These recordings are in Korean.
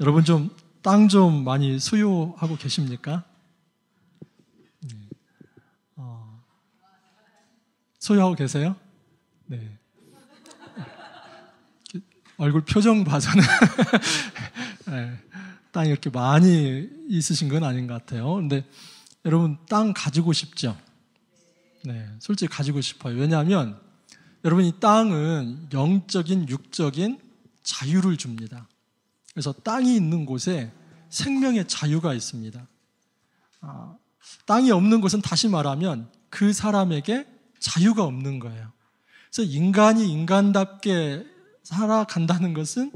여러분 좀 땅좀 좀 많이 소유하고 계십니까? 네. 어, 소유하고 계세요? 네. 얼굴 표정 봐서는 네, 땅이 이렇게 많이 있으신 건 아닌 것 같아요. 근데 여러분 땅 가지고 싶죠? 네, 솔직히 가지고 싶어요. 왜냐하면 여러분 이 땅은 영적인, 육적인 자유를 줍니다. 그래서 땅이 있는 곳에 생명의 자유가 있습니다. 아, 땅이 없는 곳은 다시 말하면 그 사람에게 자유가 없는 거예요. 그래서 인간이 인간답게 살아간다는 것은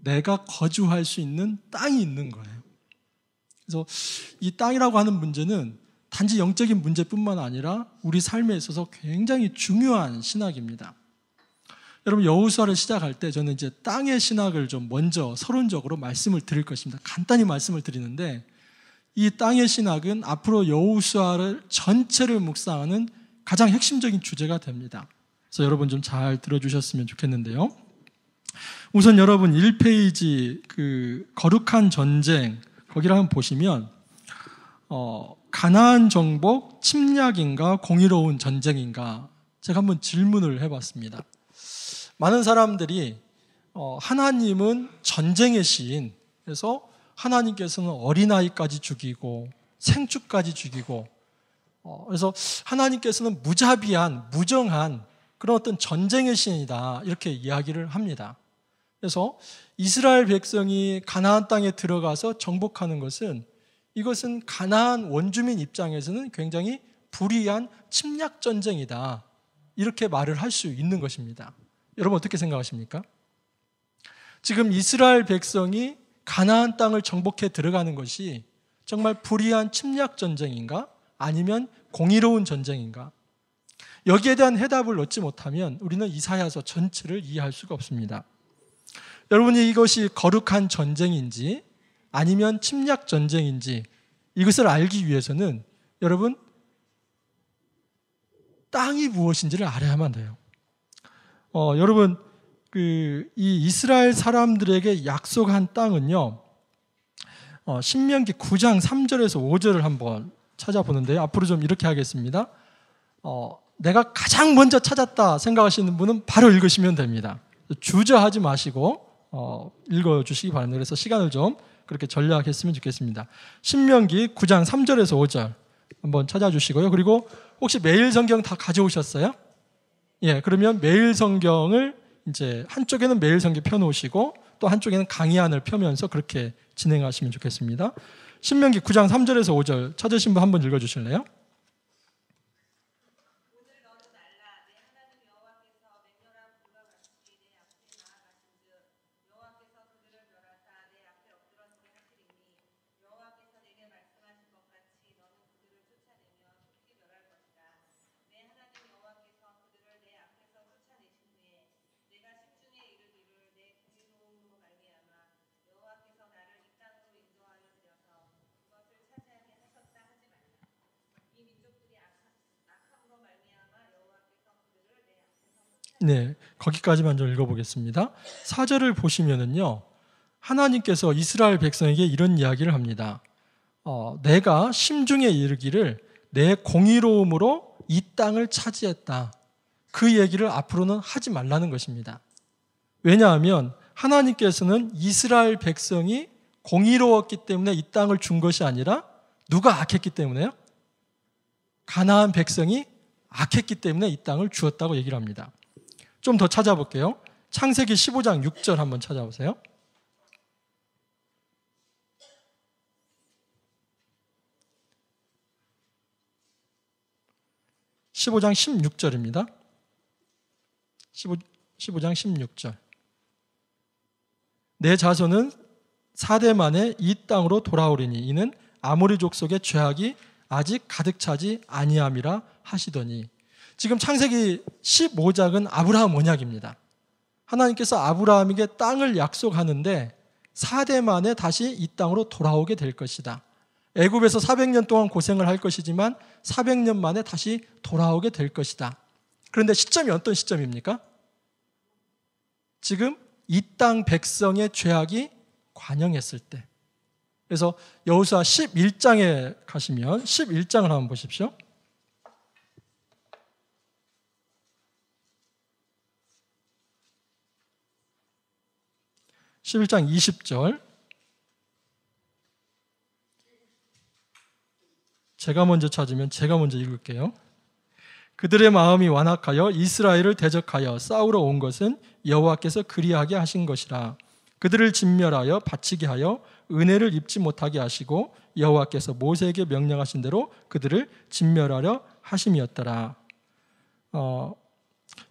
내가 거주할 수 있는 땅이 있는 거예요. 그래서 이 땅이라고 하는 문제는 단지 영적인 문제뿐만 아니라 우리 삶에 있어서 굉장히 중요한 신학입니다. 여러분 여우서를 시작할 때 저는 이제 땅의 신학을 좀 먼저 서론적으로 말씀을 드릴 것입니다. 간단히 말씀을 드리는데 이 땅의 신학은 앞으로 여우수아를 전체를 묵상하는 가장 핵심적인 주제가 됩니다. 그래서 여러분 좀 잘 들어주셨으면 좋겠는데요. 우선 여러분 1페이지 그 거룩한 전쟁 거기를 한번 보시면 어, 가나안 정복 침략인가 공의로운 전쟁인가 제가 한번 질문을 해봤습니다. 많은 사람들이 어, 하나님은 전쟁의 신, 그래서 하나님께서는 어린아이까지 죽이고 생축까지 죽이고 어, 그래서 하나님께서는 무자비한, 무정한 그런 어떤 전쟁의 신이다. 이렇게 이야기를 합니다. 그래서 이스라엘 백성이 가나안 땅에 들어가서 정복하는 것은 이것은 가나안 원주민 입장에서는 굉장히 불이한 침략 전쟁이다. 이렇게 말을 할 수 있는 것입니다. 여러분 어떻게 생각하십니까? 지금 이스라엘 백성이 가나안 땅을 정복해 들어가는 것이 정말 불의한 침략 전쟁인가? 아니면 공의로운 전쟁인가? 여기에 대한 해답을 얻지 못하면 우리는 이사야서 전체를 이해할 수가 없습니다. 여러분이 이것이 거룩한 전쟁인지 아니면 침략 전쟁인지 이것을 알기 위해서는 여러분 땅이 무엇인지를 알아야만 돼요. 어, 여러분 그이 이스라엘 사람들에게 약속한 땅은요. 어, 신명기 9장 3절에서 5절을 한번 찾아보는데요. 앞으로 좀 이렇게 하겠습니다. 어, 내가 가장 먼저 찾았다 생각하시는 분은 바로 읽으시면 됩니다. 주저하지 마시고 어, 읽어주시기 바랍니다. 그래서 시간을 좀 그렇게 전략했으면 좋겠습니다. 신명기 9장 3절에서 5절 한번 찾아주시고요. 그리고 혹시 매일 성경 다 가져오셨어요? 예, 그러면 매일 성경을 이제 한쪽에는 매일 성경 펴놓으시고 또 한쪽에는 강의안을 펴면서 그렇게 진행하시면 좋겠습니다. 신명기 9장 3절에서 5절 찾으신 분 한번 읽어주실래요? 네, 거기까지만 좀 읽어보겠습니다. 사절을 보시면은요, 하나님께서 이스라엘 백성에게 이런 이야기를 합니다. 어, 내가 심중에 이르기를 내 공의로움으로 이 땅을 차지했다. 그 얘기를 앞으로는 하지 말라는 것입니다. 왜냐하면 하나님께서는 이스라엘 백성이 공의로웠기 때문에 이 땅을 준 것이 아니라 누가 악했기 때문에요? 가나안 백성이 악했기 때문에 이 땅을 주었다고 얘기를 합니다. 좀더 찾아볼게요. 창세기 15장 6절 한번 찾아보세요. (15장 16절입니다) 15, 15장 16절 내 자손은 사대 만에 이 땅으로 돌아오리니 이는 아모리 족속의 죄악이 아직 가득 차지 아니함이라 하시더니 지금 창세기 15장은 아브라함 언약입니다. 하나님께서 아브라함에게 땅을 약속하는데 4대 만에 다시 이 땅으로 돌아오게 될 것이다. 애굽에서 400년 동안 고생을 할 것이지만 400년 만에 다시 돌아오게 될 것이다. 그런데 시점이 어떤 시점입니까? 지금 이 땅 백성의 죄악이 관영했을 때. 그래서 여호수아 11장에 가시면 11장을 한번 보십시오. 11장 20절. 제가 먼저 찾으면 제가 먼저 읽을게요. 그들의 마음이 완악하여 이스라엘을 대적하여 싸우러 온 것은 여호와께서 그리하게 하신 것이라. 그들을 진멸하여 바치게 하여 은혜를 입지 못하게 하시고 여호와께서 모세에게 명령하신 대로 그들을 진멸하려 하심이었더라. 어,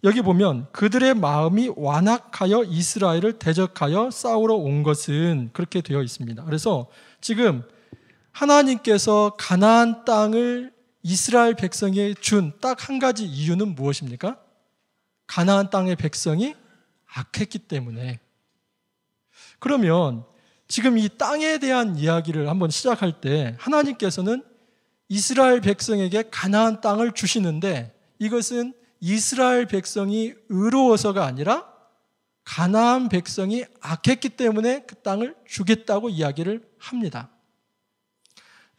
여기 보면 그들의 마음이 완악하여 이스라엘을 대적하여 싸우러 온 것은 그렇게 되어 있습니다. 그래서 지금 하나님께서 가나안 땅을 이스라엘 백성에 준 딱 한 가지 이유는 무엇입니까? 가나안 땅의 백성이 악했기 때문에. 그러면 지금 이 땅에 대한 이야기를 한번 시작할 때 하나님께서는 이스라엘 백성에게 가나안 땅을 주시는데 이것은 이스라엘 백성이 의로워서가 아니라 가나안 백성이 악했기 때문에 그 땅을 주겠다고 이야기를 합니다.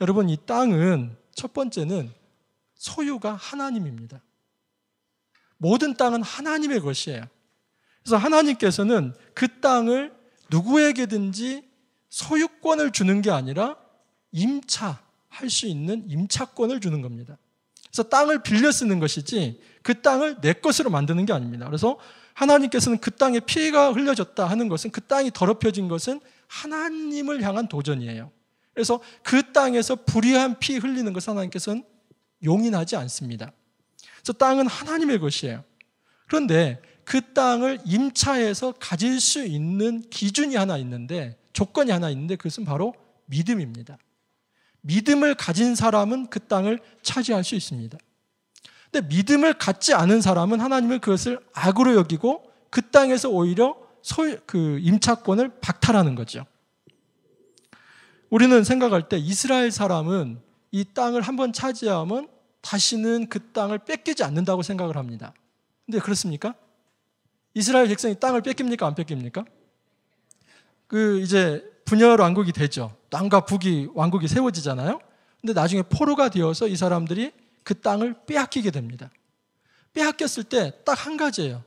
여러분 이 땅은 첫 번째는 소유가 하나님입니다. 모든 땅은 하나님의 것이에요. 그래서 하나님께서는 그 땅을 누구에게든지 소유권을 주는 게 아니라 임차할 수 있는 임차권을 주는 겁니다. 그래서 땅을 빌려 쓰는 것이지 그 땅을 내 것으로 만드는 게 아닙니다. 그래서 하나님께서는 그 땅에 피해가 흘려졌다 하는 것은 그 땅이 더럽혀진 것은 하나님을 향한 도전이에요. 그래서 그 땅에서 불의한 피 흘리는 것을 하나님께서는 용인하지 않습니다. 그래서 땅은 하나님의 것이에요. 그런데 그 땅을 임차해서 가질 수 있는 기준이 하나 있는데 조건이 하나 있는데 그것은 바로 믿음입니다. 믿음을 가진 사람은 그 땅을 차지할 수 있습니다. 근데 믿음을 갖지 않은 사람은 하나님을 그것을 악으로 여기고 그 땅에서 오히려 소유, 그 임차권을 박탈하는 거죠. 우리는 생각할 때 이스라엘 사람은 이 땅을 한번 차지하면 다시는 그 땅을 뺏기지 않는다고 생각을 합니다. 근데 그렇습니까? 이스라엘 백성이 땅을 뺏깁니까? 안 뺏깁니까? 그 이제 분열 왕국이 되죠. 남과 북이 왕국이 세워지잖아요. 근데 나중에 포로가 되어서 이 사람들이 그 땅을 빼앗기게 됩니다. 빼앗겼을 때 딱 한 가지예요.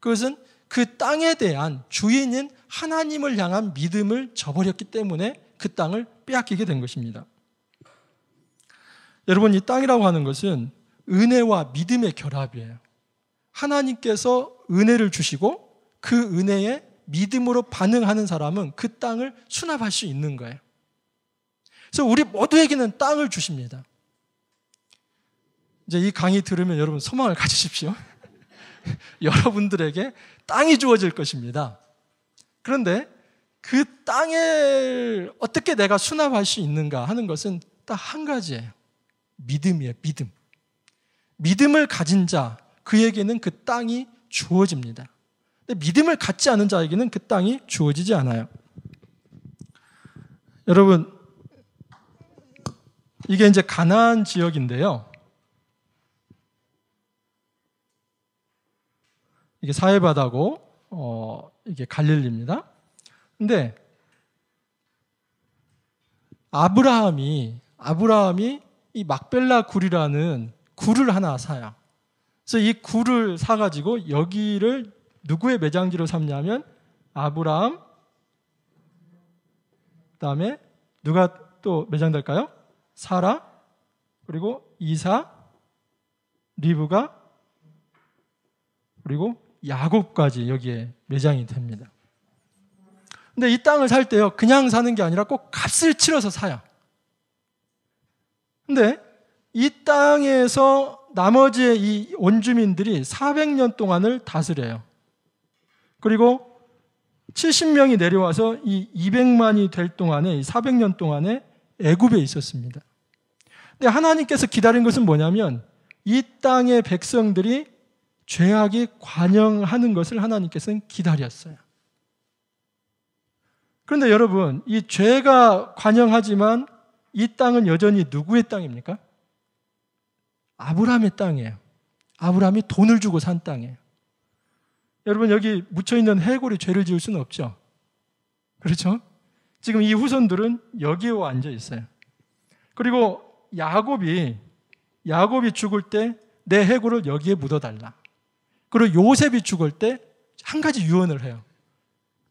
그것은 그 땅에 대한 주인인 하나님을 향한 믿음을 저버렸기 때문에 그 땅을 빼앗기게 된 것입니다. 여러분, 이 땅이라고 하는 것은 은혜와 믿음의 결합이에요. 하나님께서 은혜를 주시고 그 은혜에 믿음으로 반응하는 사람은 그 땅을 수납할 수 있는 거예요. 그래서 우리 모두에게는 땅을 주십니다. 이제 이 강의 들으면 여러분 소망을 가지십시오. 여러분들에게 땅이 주어질 것입니다. 그런데 그 땅을 어떻게 내가 수납할 수 있는가 하는 것은 딱 한 가지예요. 믿음이에요, 믿음. 믿음을 가진 자, 그에게는 그 땅이 주어집니다. 근데 믿음을 갖지 않은 자에게는 그 땅이 주어지지 않아요. 여러분, 이게 이제 가나안 지역인데요. 이게 사해바다고 어, 이게 갈릴리입니다. 근데 아브라함이 아브라함이 이 막벨라 굴이라는 굴을 하나 사요. 그래서 이 굴을 사 가지고 여기를 누구의 매장지로 삼냐면 아브라함 그다음에 누가 또 매장될까요? 사라 그리고 이사 리브가 그리고 야곱까지 여기에 매장이 됩니다. 근데 이 땅을 살 때요, 그냥 사는 게 아니라 꼭 값을 치러서 사요. 근데 이 땅에서 나머지의 이 원주민들이 400년 동안을 다스려요. 그리고 70명이 내려와서 이 200만이 될 동안에, 400년 동안에 애굽에 있었습니다. 근데 예, 하나님께서 기다린 것은 뭐냐면 이 땅의 백성들이 죄악이 관영하는 것을 하나님께서는 기다렸어요. 그런데 여러분, 이 죄가 관영하지만 이 땅은 여전히 누구의 땅입니까? 아브라함의 땅이에요. 아브라함이 돈을 주고 산 땅이에요. 여러분, 여기 묻혀있는 해골이 죄를 지을 수는 없죠. 그렇죠? 지금 이 후손들은 여기에 앉아 있어요. 그리고 야곱이 야곱이 죽을 때 내 해골을 여기에 묻어달라. 그리고 요셉이 죽을 때 한 가지 유언을 해요.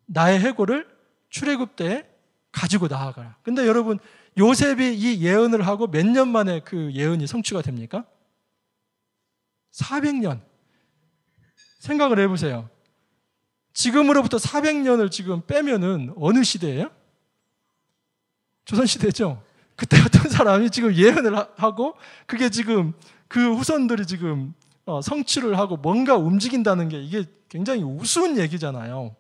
나의 해골을 출애굽 때 가지고 나아가라. 근데 여러분 요셉이 이 예언을 하고 몇 년 만에 그 예언이 성취가 됩니까? 400년. 생각을 해보세요. 지금으로부터 400년을 지금 빼면은 어느 시대예요? 조선시대죠? 그때 어떤 사람이 지금 예언을 하고 그게 지금 그 후손들이 지금 어, 성취를 하고 뭔가 움직인다는 게 이게 굉장히 우스운 얘기잖아요.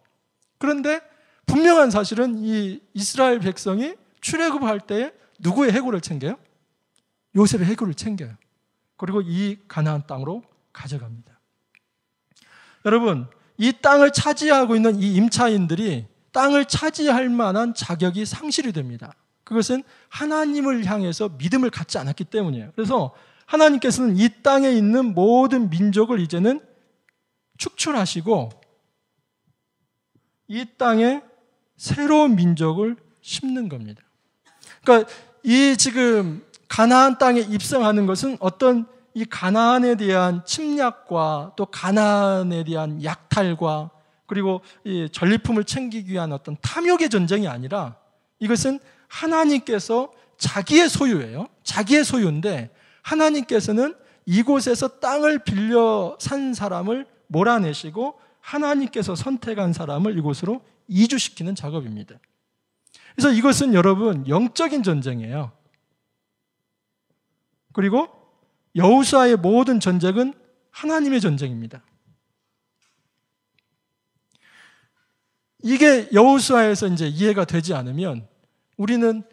그런데 분명한 사실은 이 이스라엘 백성이 출애굽할 때 누구의 해골을 챙겨요? 요셉의 해골을 챙겨요. 그리고 이 가나안 땅으로 가져갑니다. 여러분, 이 땅을 차지하고 있는 이 임차인들이 땅을 차지할 만한 자격이 상실이 됩니다. 그것은 하나님을 향해서 믿음을 갖지 않았기 때문이에요. 그래서 하나님께서는 이 땅에 있는 모든 민족을 이제는 축출하시고 이 땅에 새로운 민족을 심는 겁니다. 그러니까 이 지금 가나안 땅에 입성하는 것은 어떤 이 가나안에 대한 침략과 또 가나안에 대한 약탈과 그리고 이 전리품을 챙기기 위한 어떤 탐욕의 전쟁이 아니라 이것은 하나님께서 자기의 소유예요. 자기의 소유인데 하나님께서는 이곳에서 땅을 빌려 산 사람을 몰아내시고 하나님께서 선택한 사람을 이곳으로 이주시키는 작업입니다. 그래서 이것은 여러분 영적인 전쟁이에요. 그리고 여우수아의 모든 전쟁은 하나님의 전쟁입니다. 이게 여우수아에서 이제 이해가 되지 않으면 우리는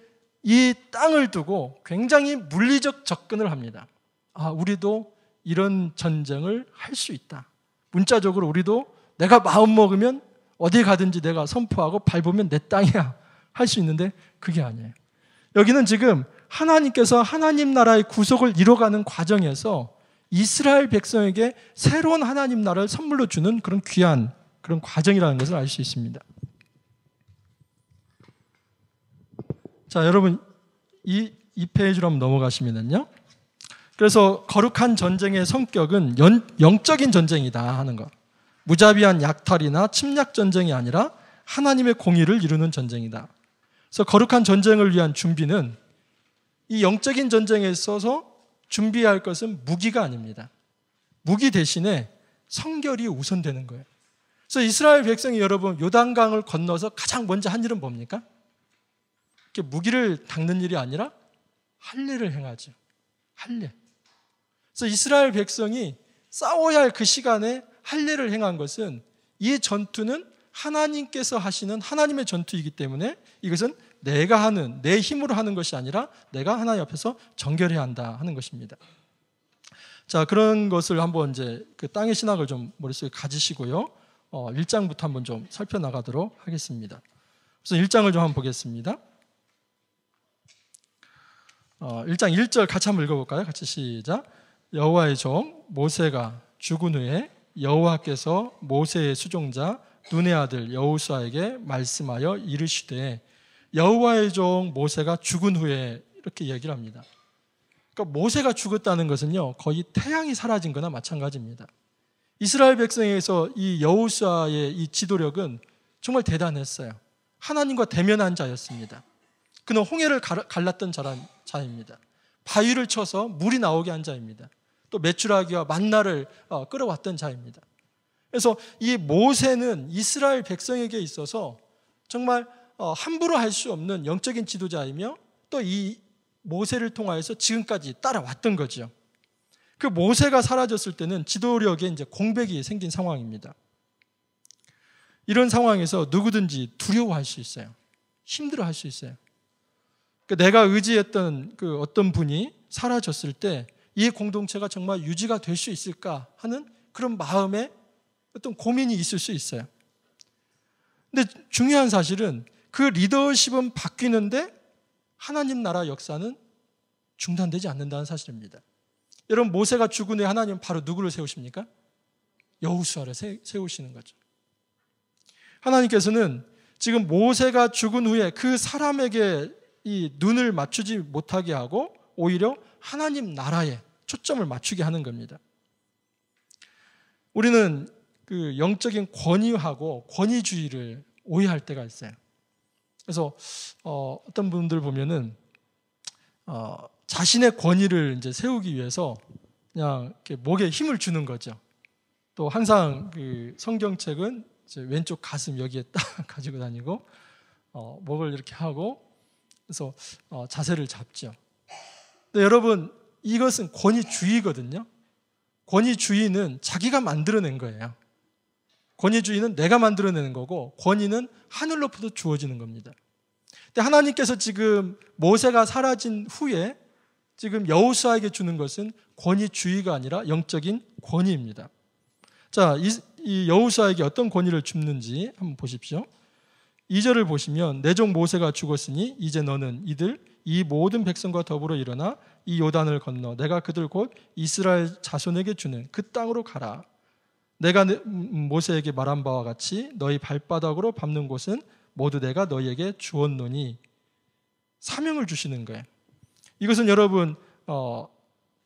이 땅을 두고 굉장히 물리적 접근을 합니다. 아, 우리도 이런 전쟁을 할 수 있다. 문자적으로 우리도 내가 마음 먹으면 어디 가든지 내가 선포하고 밟으면 내 땅이야 할 수 있는데 그게 아니에요. 여기는 지금 하나님께서 하나님 나라의 구속을 이뤄가는 과정에서 이스라엘 백성에게 새로운 하나님 나라를 선물로 주는 그런 귀한 그런 과정이라는 것을 알 수 있습니다. 자, 여러분 이, 이 페이지로 한번 넘어가시면요 그래서 거룩한 전쟁의 성격은 연, 영적인 전쟁이다 하는 것. 무자비한 약탈이나 침략 전쟁이 아니라 하나님의 공의를 이루는 전쟁이다. 그래서 거룩한 전쟁을 위한 준비는 이 영적인 전쟁에 있어서 준비할 것은 무기가 아닙니다. 무기 대신에 성결이 우선되는 거예요. 그래서 이스라엘 백성이 여러분 요단강을 건너서 가장 먼저 한 일은 뭡니까? 무기를 닦는 일이 아니라 할례를 행하죠. 할례. 그래서 이스라엘 백성이 싸워야 할 그 시간에 할례를 행한 것은 이 전투는 하나님께서 하시는 하나님의 전투이기 때문에 이것은 내가 하는 내 힘으로 하는 것이 아니라 내가 하나님 앞에서 정결해야 한다 하는 것입니다. 자 그런 것을 한번 이제 그 땅의 신학을 좀 머릿속에 가지시고요. 어, 1장부터 한번 좀 살펴나가도록 하겠습니다. 우선 1장을 좀 한번 보겠습니다. 어, 1장 1절 같이 한번 읽어볼까요? 같이 시작. 여호와의 종 모세가 죽은 후에 여호와께서 모세의 수종자 눈의 아들 여호수아에게 말씀하여 이르시되 여호와의 종 모세가 죽은 후에 이렇게 얘기를 합니다. 그러니까 모세가 죽었다는 것은요 거의 태양이 사라진 거나 마찬가지입니다. 이스라엘 백성에서 이 여호수아의 이 지도력은 정말 대단했어요. 하나님과 대면한 자였습니다. 그는 홍해를 갈랐던 자입니다. 바위를 쳐서 물이 나오게 한 자입니다. 또 메추라기와 만나를 어, 끌어왔던 자입니다. 그래서 이 모세는 이스라엘 백성에게 있어서 정말 어, 함부로 할 수 없는 영적인 지도자이며 또 이 모세를 통하여서 지금까지 따라왔던 거죠. 그 모세가 사라졌을 때는 지도력에 이제 공백이 생긴 상황입니다. 이런 상황에서 누구든지 두려워할 수 있어요. 힘들어할 수 있어요. 그러니까 내가 의지했던 그 어떤 분이 사라졌을 때 이 공동체가 정말 유지가 될 수 있을까 하는 그런 마음에 어떤 고민이 있을 수 있어요. 근데 중요한 사실은 그 리더십은 바뀌는데 하나님 나라 역사는 중단되지 않는다는 사실입니다. 여러분 모세가 죽은 후에 하나님은 바로 누구를 세우십니까? 여우수아를 세우시는 거죠. 하나님께서는 지금 모세가 죽은 후에 그 사람에게 이 눈을 맞추지 못하게 하고 오히려 하나님 나라에 초점을 맞추게 하는 겁니다. 우리는 그 영적인 권위하고 권위주의를 오해할 때가 있어요. 그래서 어, 떤 분들 보면은 어, 자신의 권위를 이제 세우기 위해서 그냥 목에 힘을 주는 거죠. 또 항상 그 성경책은 왼쪽 가슴 여기에 딱 가지고 다니고 어, 목을 이렇게 하고 그래서 어, 자세를 잡죠. 근데 여러분 이것은 권위주의거든요. 권위주의는 자기가 만들어낸 거예요. 권위주의는 내가 만들어내는 거고 권위는 하늘로부터 주어지는 겁니다. 근데 하나님께서 지금 모세가 사라진 후에 지금 여호수아에게 주는 것은 권위주의가 아니라 영적인 권위입니다. 자, 이, 이 여호수아에게 어떤 권위를 줍는지 한번 보십시오. 2절을 보시면 내 종 모세가 죽었으니 이제 너는 이들 이 모든 백성과 더불어 일어나 이 요단을 건너 내가 그들 곧 이스라엘 자손에게 주는 그 땅으로 가라. 내가 음, 모세에게 말한 바와 같이 너희 발바닥으로 밟는 곳은 모두 내가 너희에게 주었노니 사명을 주시는 거예요. 이것은 여러분 어,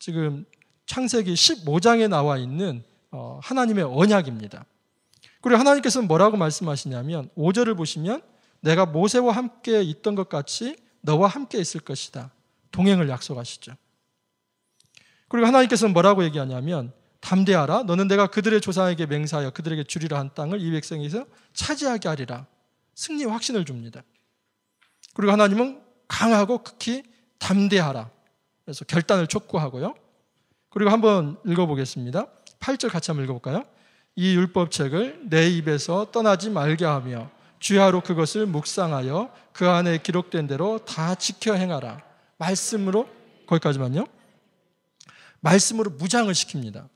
지금 창세기 15장에 나와 있는 어, 하나님의 언약입니다. 그리고 하나님께서는 뭐라고 말씀하시냐면 5절을 보시면 내가 모세와 함께 있던 것 같이 너와 함께 있을 것이다. 동행을 약속하시죠. 그리고 하나님께서는 뭐라고 얘기하냐면 담대하라 너는 내가 그들의 조상에게 맹세하여 그들에게 주리라 한 땅을 이 백성에서 차지하게 하리라. 승리 확신을 줍니다. 그리고 하나님은 강하고 극히 담대하라. 그래서 결단을 촉구하고요. 그리고 한번 읽어보겠습니다. 8절 같이 한번 읽어볼까요? 이 율법책을 내 입에서 떠나지 말게 하며 주야로 그것을 묵상하여 그 안에 기록된 대로 다 지켜 행하라. 말씀으로 거기까지만요. 말씀으로 무장을 시킵니다.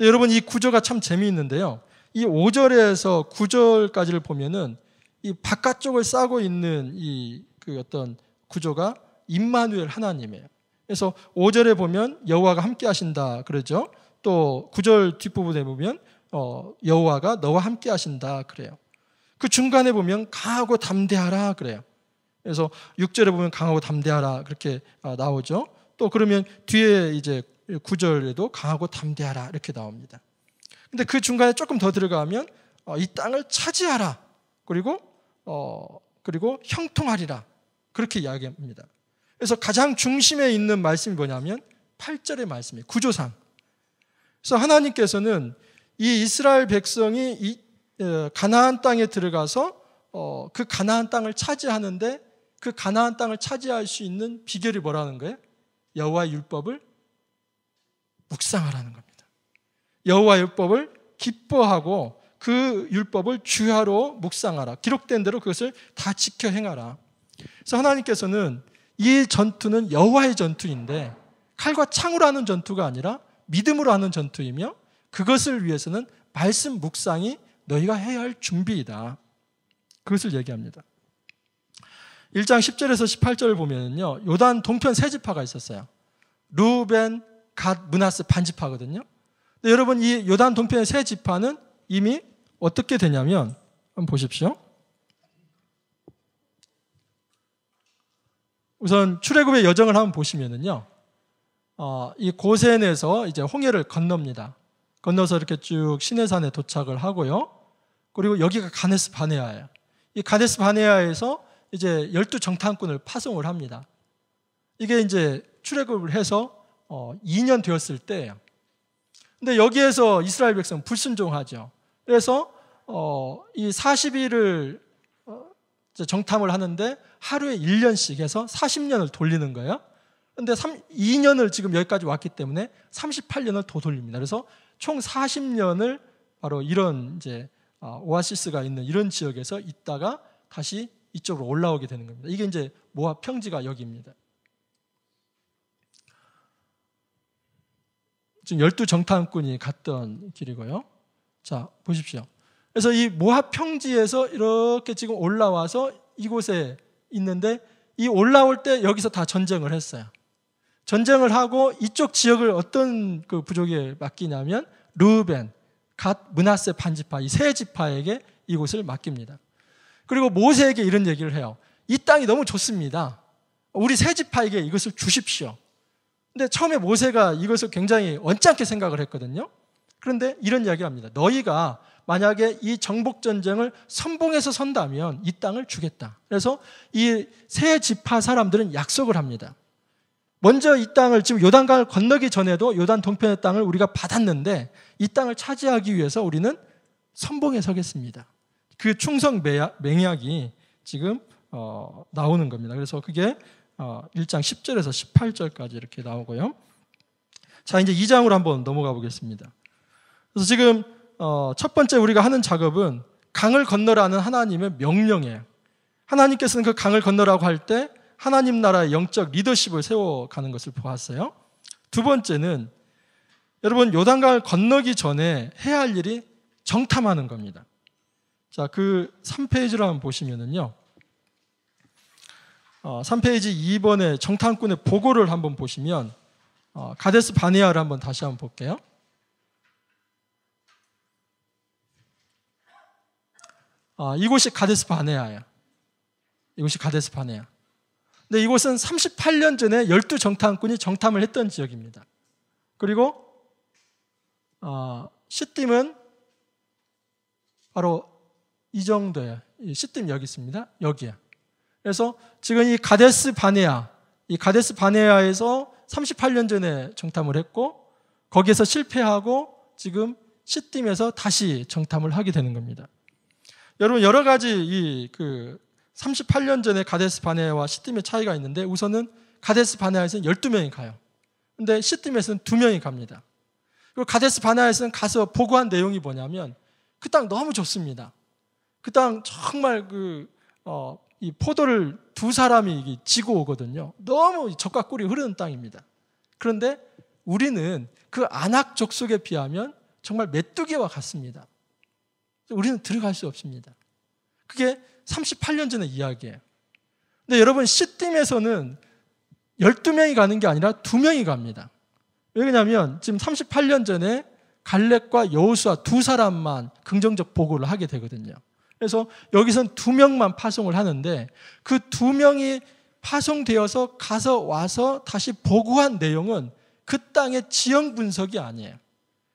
여러분 이 구조가 참 재미있는데요. 이 5절에서 9절까지를 보면은 이 바깥쪽을 싸고 있는 이그 어떤 구조가 임마누엘 하나님이에요. 그래서 5절에 보면 여호와가 함께 하신다 그러죠. 또 9절 뒷부분에 보면 어, 여호와가 너와 함께 하신다 그래요. 그 중간에 보면 강하고 담대하라 그래요. 그래서 6절에 보면 강하고 담대하라 그렇게 아, 나오죠. 또 그러면 뒤에 이제 9절에도 강하고 담대하라 이렇게 나옵니다. 근데 그 중간에 조금 더 들어가면 어, 이 땅을 차지하라 그리고 어, 그리고 형통하리라 그렇게 이야기합니다. 그래서 가장 중심에 있는 말씀이 뭐냐면 8절의 말씀이에요. 구조상. 그래서 하나님께서는 이 이스라엘 백성이 이 어, 가나안 땅에 들어가서 어, 그 가나안 땅을 차지하는데 그 가나안 땅을 차지할 수 있는 비결이 뭐라는 거예요? 여호와 율법을 묵상하라는 겁니다. 여호와 율법을 기뻐하고 그 율법을 주하로 묵상하라. 기록된 대로 그것을 다 지켜 행하라. 그래서 하나님께서는 이 전투는 여호와의 전투인데 칼과 창으로 하는 전투가 아니라 믿음으로 하는 전투이며 그것을 위해서는 말씀 묵상이 너희가 해야 할 준비이다. 그것을 얘기합니다. 1장 10절에서 18절을 보면요. 요단 동편 세 지파가 있었어요. 루벤, 갓, 문하스 반지파거든요. 근데 여러분 이 요단 동편의 세 지파는 이미 어떻게 되냐면 한번 보십시오. 우선 출애굽의 여정을 한번 보시면은요. 어, 이 고센에서 이제 홍해를 건넙니다. 건너서 이렇게 쭉 시내산에 도착을 하고요. 그리고 여기가 가네스 바네아예요. 이 가네스 바네아에서 이제 열두 정탐꾼을 파송을 합니다. 이게 이제 출애굽을 해서 어, 2년 되었을 때예요. 근데 여기에서 이스라엘 백성 불순종하죠. 그래서 어, 이 40일을 어, 정탐을 하는데 하루에 1년씩 해서 40년을 돌리는 거예요. 근데 3, 2년을 지금 여기까지 왔기 때문에 38년을 더 돌립니다. 그래서 총 40년을 바로 이런 이제 어, 오아시스가 있는 이런 지역에서 있다가 다시 이쪽으로 올라오게 되는 겁니다. 이게 이제 모압 평지가 여기입니다. 지금 열두 정탐꾼이 갔던 길이고요. 자 보십시오. 그래서 이 모압 평지에서 이렇게 지금 올라와서 이곳에 있는데 이 올라올 때 여기서 다 전쟁을 했어요. 전쟁을 하고 이쪽 지역을 어떤 그 부족에 맡기냐면 르벤, 갓, 문하세 반지파 이 세 지파에게 이곳을 맡깁니다. 그리고 모세에게 이런 얘기를 해요. 이 땅이 너무 좋습니다. 우리 세 지파에게 이것을 주십시오. 근데 처음에 모세가 이것을 굉장히 언짢게 생각을 했거든요. 그런데 이런 이야기를 합니다. 너희가 만약에 이 정복 전쟁을 선봉해서 선다면 이 땅을 주겠다. 그래서 이 세 지파 사람들은 약속을 합니다. 먼저 이 땅을 지금 요단강을 건너기 전에도 요단 동편의 땅을 우리가 받았는데 이 땅을 차지하기 위해서 우리는 선봉에 서겠습니다. 그 충성 맹약이 지금 어, 나오는 겁니다. 그래서 그게 어, 1장 10절에서 18절까지 이렇게 나오고요. 자 이제 2장으로 한번 넘어가 보겠습니다. 그래서 지금 어, 첫 번째 우리가 하는 작업은 강을 건너라는 하나님의 명령에 하나님께서는 그 강을 건너라고 할때 하나님 나라의 영적 리더십을 세워가는 것을 보았어요. 두 번째는 여러분 요단강을 건너기 전에 해야 할 일이 정탐하는 겁니다. 자, 그 3페이지를 한번 보시면은요. 어, 3페이지 2번에 정탐꾼의 보고를 한번 보시면 어, 가데스 바네아를 한번 다시 한번 볼게요. 아, 이곳이 가데스 바네아예 이곳이 가데스 바네아. 근데 네, 이곳은 38년 전에 열두 정탐꾼이 정탐을 했던 지역입니다. 그리고 어, 시팀은 바로 이 정도예요. 시팀 여기 있습니다. 여기야. 그래서 지금 이 가데스 바네아, 이 가데스 바네아에서 38년 전에 정탐을 했고 거기에서 실패하고 지금 시팀에서 다시 정탐을 하게 되는 겁니다. 여러분 여러 가지 이그 38년 전에 가데스 바네아와 시팀의 차이가 있는데 우선은 가데스 바네아에서는 12명이 가요. 근데 시팀에서는 2명이 갑니다. 그리고 가데스 바네아에서는 가서 보고한 내용이 뭐냐면 그 땅 너무 좋습니다. 그 땅 정말 그, 어, 이 포도를 두 사람이 지고 오거든요. 너무 적과 꿀이 흐르는 땅입니다. 그런데 우리는 그 안악 족속에 비하면 정말 메뚜기와 같습니다. 우리는 들어갈 수 없습니다. 그게 38년 전의 이야기예요. 근데 여러분 C팀에서는 12명이 가는 게 아니라 2명이 갑니다. 왜냐면 지금 38년 전에 갈렙과 여호수아 두 사람만 긍정적 보고를 하게 되거든요. 그래서 여기선 두 명만 파송을 하는데 그 두 명이 파송되어서 가서 와서 다시 보고한 내용은 그 땅의 지형 분석이 아니에요.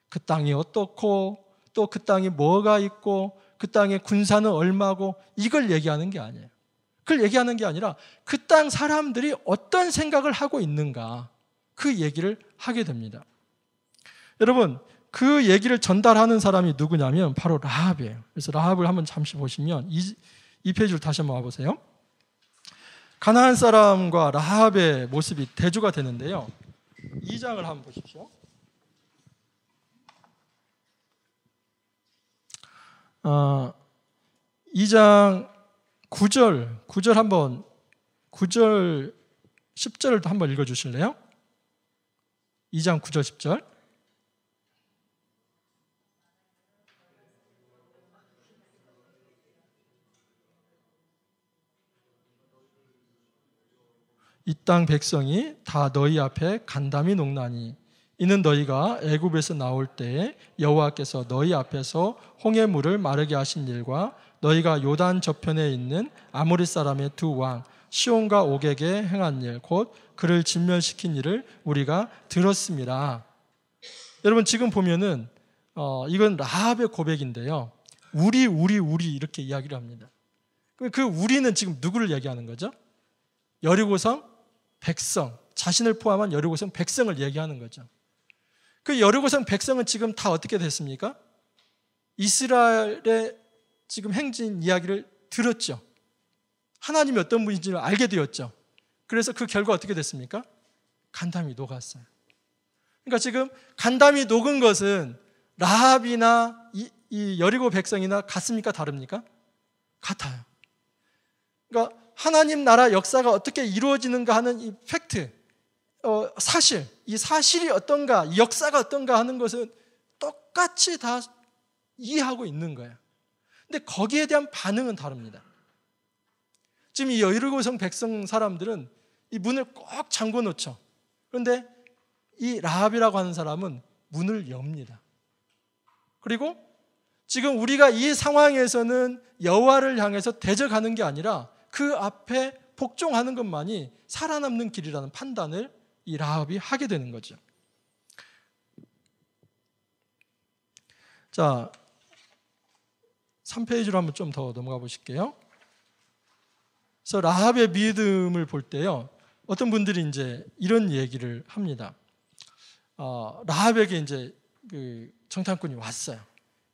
그 땅이 어떻고 또 그 땅이 뭐가 있고 그 땅의 군사는 얼마고 이걸 얘기하는 게 아니에요. 그걸 얘기하는 게 아니라 그 땅 사람들이 어떤 생각을 하고 있는가 그 얘기를 하게 됩니다. 여러분 그 얘기를 전달하는 사람이 누구냐면 바로 라합이에요. 그래서 라합을 한번 잠시 보시면 이, 이 페이지를 다시 한번 와보세요. 가나안 사람과 라합의 모습이 대조가 되는데요. 2장을 한번 보십시오. 어, 2장 9절, 9절 한번, 9절, 10절도 한번 읽어 주실래요? 2장 9절, 10절. 이 땅 백성이 다 너희 앞에 간담이 녹나니 이는 너희가 애굽에서 나올 때 여호와께서 너희 앞에서 홍해 물을 마르게 하신 일과 너희가 요단 저편에 있는 아모리 사람의 두 왕 시온과 옥에게 행한 일 곧 그를 진멸시킨 일을 우리가 들었습니다. 여러분 지금 보면은 어, 이건 라합의 고백인데요. 우리 우리 우리 이렇게 이야기를 합니다. 그, 그 우리는 지금 누구를 얘기하는 거죠? 여리고성 백성 자신을 포함한 여리고성 백성을 얘기하는 거죠. 그 여리고성 백성은 지금 다 어떻게 됐습니까? 이스라엘의 지금 행진 이야기를 들었죠. 하나님이 어떤 분인지를 알게 되었죠. 그래서 그 결과 어떻게 됐습니까? 간담이 녹았어요. 그러니까 지금 간담이 녹은 것은 라합이나 이, 이 여리고 백성이나 같습니까? 다릅니까? 같아요. 그러니까 하나님 나라 역사가 어떻게 이루어지는가 하는 이 팩트, 어, 사실, 이 사실이 어떤가, 역사가 어떤가 하는 것은 똑같이 다 이해하고 있는 거예요. 근데 거기에 대한 반응은 다릅니다. 지금 이 여의고성 백성 사람들은 이 문을 꼭 잠궈 놓죠. 그런데 이 라합이라고 하는 사람은 문을 엽니다. 그리고 지금 우리가 이 상황에서는 여호와를 향해서 대적하는 게 아니라 그 앞에 복종하는 것만이 살아남는 길이라는 판단을 이 라합이 하게 되는 거죠. 자, 3페이지로 한번 좀 더 넘어가 보실게요. 그래서 라합의 믿음을 볼 때요. 어떤 분들이 이제 이런 얘기를 합니다. 어, 라합에게 이제 그 정탐꾼이 왔어요.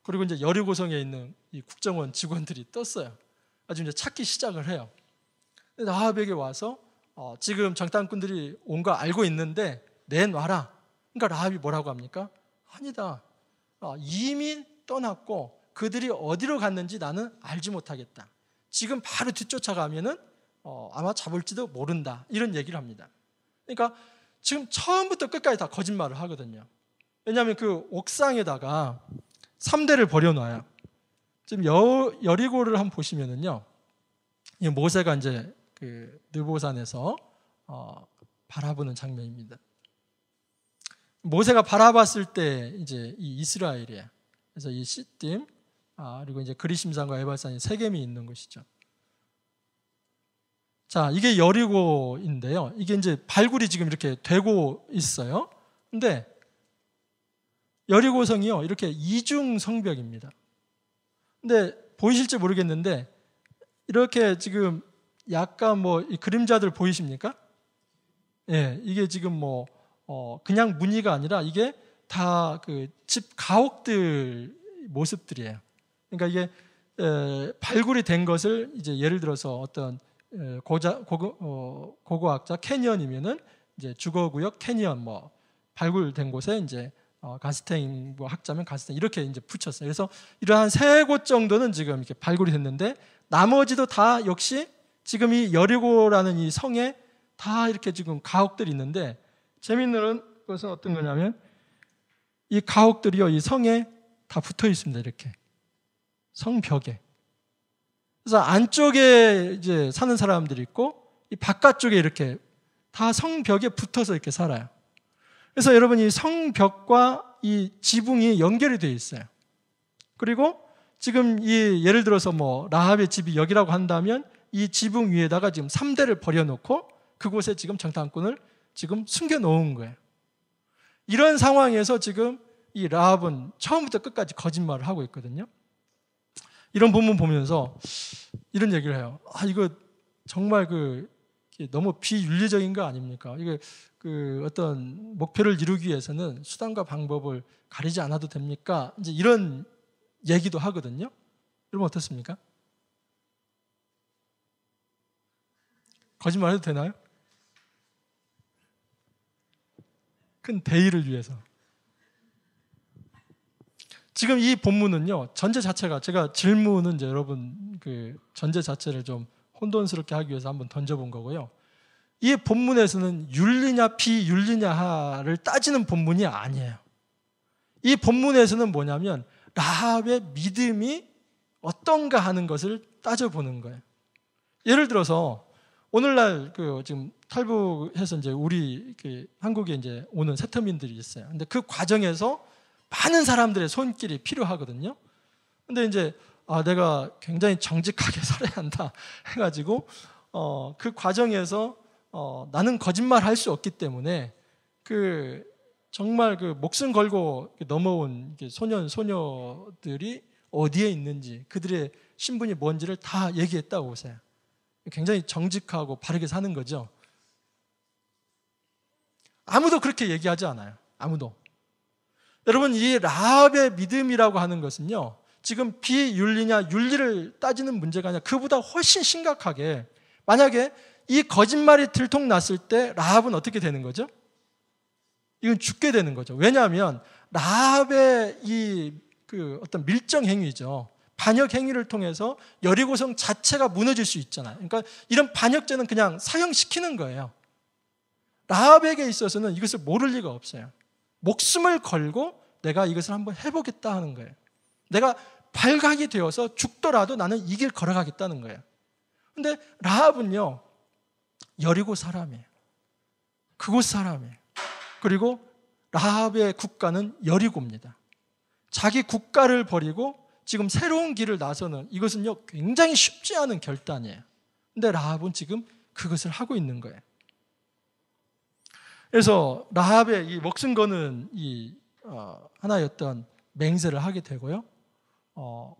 그리고 이제 여리고성에 있는 국정원 직원들이 떴어요. 아주 이제 찾기 시작을 해요. 라합에게 와서 어, 지금 장탐꾼들이온 거 알고 있는데 내놔라. 그러니까 라합이 뭐라고 합니까? 아니다. 어, 이미 떠났고 그들이 어디로 갔는지 나는 알지 못하겠다. 지금 바로 뒤쫓아가면은 어, 아마 잡을지도 모른다. 이런 얘기를 합니다. 그러니까 지금 처음부터 끝까지 다 거짓말을 하거든요. 왜냐하면 그 옥상에다가 3대를 버려놔요. 지금 여, 여리고를 한번 보시면은요. 모세가 이제 그 느보산에서 어, 바라보는 장면입니다. 모세가 바라봤을 때 이제 이이스라엘이 그래서 이 시딤 아, 그리고 이제 그리심산과 에발산이 세겜이 있는 것이죠. 자, 이게 여리고인데요. 이게 이제 발굴이 지금 이렇게 되고 있어요. 근데 여리고성이요. 이렇게 이중 성벽입니다. 근데 보이실지 모르겠는데 이렇게 지금 약간 뭐 이 그림자들 보이십니까? 예, 이게 지금 뭐 어, 그냥 무늬가 아니라 이게 다 그 집 가옥들 모습들이에요. 그러니까 이게 에, 발굴이 된 것을 이제 예를 들어서 어떤 에, 고자 고고, 어, 고고학자 캐니언이면은 이제 주거구역 캐니언 뭐 발굴된 곳에 이제 어, 가스탱 뭐 학자면 가스탱 이렇게 이제 붙였어요. 그래서 이러한 세 곳 정도는 지금 이렇게 발굴이 됐는데 나머지도 다 역시 지금 이 여리고라는 이 성에 다 이렇게 지금 가옥들이 있는데 재미있는 것은 어떤 거냐면 이 가옥들이요 이 성에 다 붙어 있습니다 이렇게 성벽에 그래서 안쪽에 이제 사는 사람들이 있고 이 바깥쪽에 이렇게 다 성벽에 붙어서 이렇게 살아요. 그래서 여러분 이 성벽과 이 지붕이 연결이 되어 있어요. 그리고 지금 이 예를 들어서 뭐 라합의 집이 여기라고 한다면 이 지붕 위에다가 지금 3대를 버려놓고 그곳에 지금 정탐꾼을 지금 숨겨놓은 거예요. 이런 상황에서 지금 이 라합은 처음부터 끝까지 거짓말을 하고 있거든요. 이런 본문 보면서 이런 얘기를 해요. 아, 이거 정말 그 너무 비윤리적인 거 아닙니까? 이거 그 어떤 목표를 이루기 위해서는 수단과 방법을 가리지 않아도 됩니까? 이제 이런 얘기도 하거든요. 여러분 어떻습니까? 거짓말 해도 되나요? 큰 대의를 위해서. 지금 이 본문은요, 전제 자체가, 제가 질문은 이제 여러분 그 전제 자체를 좀 혼돈스럽게 하기 위해서 한번 던져본 거고요. 이 본문에서는 윤리냐 비윤리냐를 따지는 본문이 아니에요. 이 본문에서는 뭐냐면 라합의 믿음이 어떤가 하는 것을 따져보는 거예요. 예를 들어서 오늘날 그 지금 탈북해서 이제 우리 그 한국에 이제 오는 세터민들이 있어요. 근데 그 과정에서 많은 사람들의 손길이 필요하거든요. 근데 이제 아 내가 굉장히 정직하게 살아야 한다 해가지고 어 그 과정에서 어 나는 거짓말 할 수 없기 때문에 그 정말 그 목숨 걸고 그 넘어온 그 소년 소녀들이 어디에 있는지 그들의 신분이 뭔지를 다 얘기했다고 보세요. 굉장히 정직하고 바르게 사는 거죠. 아무도 그렇게 얘기하지 않아요. 아무도. 여러분, 이 라합의 믿음이라고 하는 것은요, 지금 비윤리냐, 윤리를 따지는 문제가 아니라 그보다 훨씬 심각하게, 만약에 이 거짓말이 들통났을 때 라합은 어떻게 되는 거죠? 이건 죽게 되는 거죠. 왜냐하면 라합의 이 그 어떤 밀정 행위죠. 반역 행위를 통해서 여리고성 자체가 무너질 수 있잖아요. 그러니까 이런 반역죄는 그냥 사형시키는 거예요. 라합에게 있어서는 이것을 모를 리가 없어요. 목숨을 걸고 내가 이것을 한번 해보겠다 하는 거예요. 내가 발각이 되어서 죽더라도 나는 이 길 걸어가겠다는 거예요. 근데 라합은요, 여리고 사람이에요. 그곳 사람이에요. 그리고 라합의 국가는 여리고입니다. 자기 국가를 버리고 지금 새로운 길을 나서는 이것은요 굉장히 쉽지 않은 결단이에요. 근데 라합은 지금 그것을 하고 있는 거예요. 그래서 라합의 이 목숨 거는 이 어, 하나의 어 맹세를 하게 되고요. 어,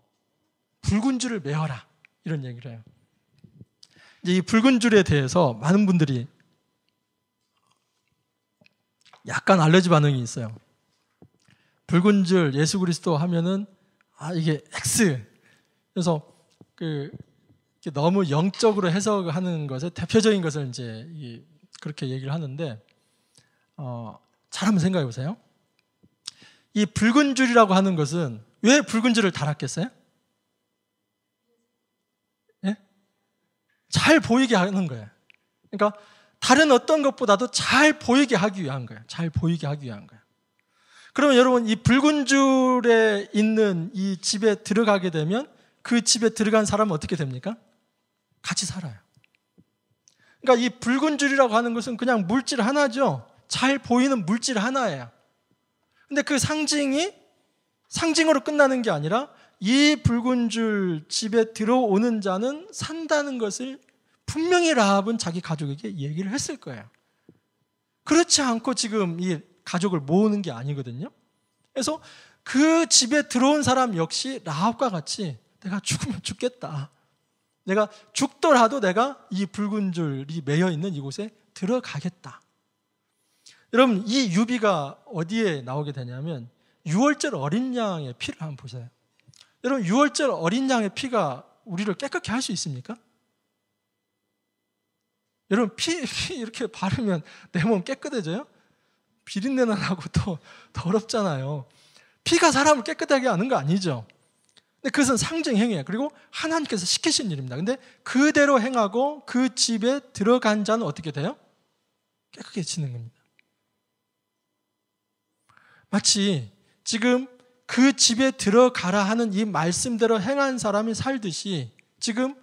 붉은 줄을 메어라 이런 얘기를 해요. 이제 이 붉은 줄에 대해서 많은 분들이 약간 알레르기 반응이 있어요. 붉은 줄 예수 그리스도 하면은 아 이게 X 그래서 그 너무 영적으로 해석하는 것에 대표적인 것을 이제 그렇게 얘기를 하는데 어, 잘 한번 생각해 보세요. 이 붉은 줄이라고 하는 것은 왜 붉은 줄을 달았겠어요? 예? 잘 보이게 하는 거예요. 그러니까 다른 어떤 것보다도 잘 보이게 하기 위한 거예요. 잘 보이게 하기 위한 거예요. 그러면 여러분 이 붉은 줄에 있는 이 집에 들어가게 되면 그 집에 들어간 사람은 어떻게 됩니까? 같이 살아요. 그러니까 이 붉은 줄이라고 하는 것은 그냥 물질 하나죠. 잘 보이는 물질 하나예요. 근데 그 상징이 상징으로 끝나는 게 아니라 이 붉은 줄 집에 들어오는 자는 산다는 것을 분명히 라합은 자기 가족에게 얘기를 했을 거예요. 그렇지 않고 지금 이 가족을 모으는 게 아니거든요. 그래서 그 집에 들어온 사람 역시 라합과 같이 내가 죽으면 죽겠다. 내가 죽더라도 내가 이 붉은 줄이 매여 있는 이곳에 들어가겠다. 여러분 이 유비가 어디에 나오게 되냐면 유월절 어린 양의 피를 한번 보세요. 여러분 유월절 어린 양의 피가 우리를 깨끗게 할 수 있습니까? 여러분 피, 피 이렇게 바르면 내 몸 깨끗해져요? 비린내나 나고 또 더럽잖아요. 피가 사람을 깨끗하게 하는 거 아니죠. 근데 그것은 상징 행위예요. 그리고 하나님께서 시키신 일입니다. 근데 그대로 행하고 그 집에 들어간 자는 어떻게 돼요? 깨끗해지는 겁니다. 마치 지금 그 집에 들어가라 하는 이 말씀대로 행한 사람이 살듯이 지금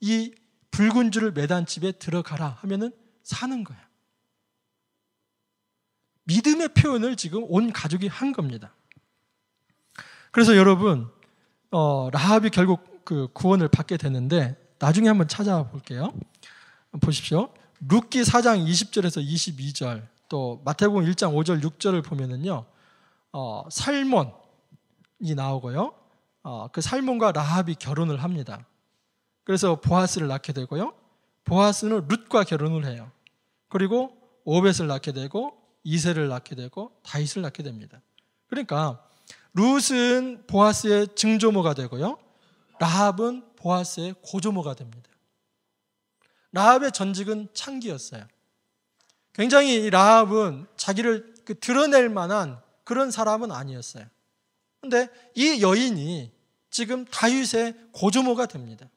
이 붉은 줄을 매단 집에 들어가라 하면은 사는 거야. 믿음의 표현을 지금 온 가족이 한 겁니다. 그래서 여러분, 어, 라합이 결국 그 구원을 받게 되는데 나중에 한번 찾아볼게요. 보십시오. 룻기 4장 20절에서 22절 또 마태복음 1장 5절 6절을 보면은요. 어, 살몬이 나오고요. 어, 그 살몬과 라합이 결혼을 합니다. 그래서 보아스를 낳게 되고요. 보아스는 룻과 결혼을 해요. 그리고 오벳을 낳게 되고 이세를 낳게 되고 다윗을 낳게 됩니다. 그러니까 룻은 보아스의 증조모가 되고요. 라합은 보아스의 고조모가 됩니다. 라합의 전직은 창기였어요. 굉장히 라합은 자기를 그 드러낼 만한 그런 사람은 아니었어요. 근데 이 여인이 지금 다윗의 고조모가 됩니다.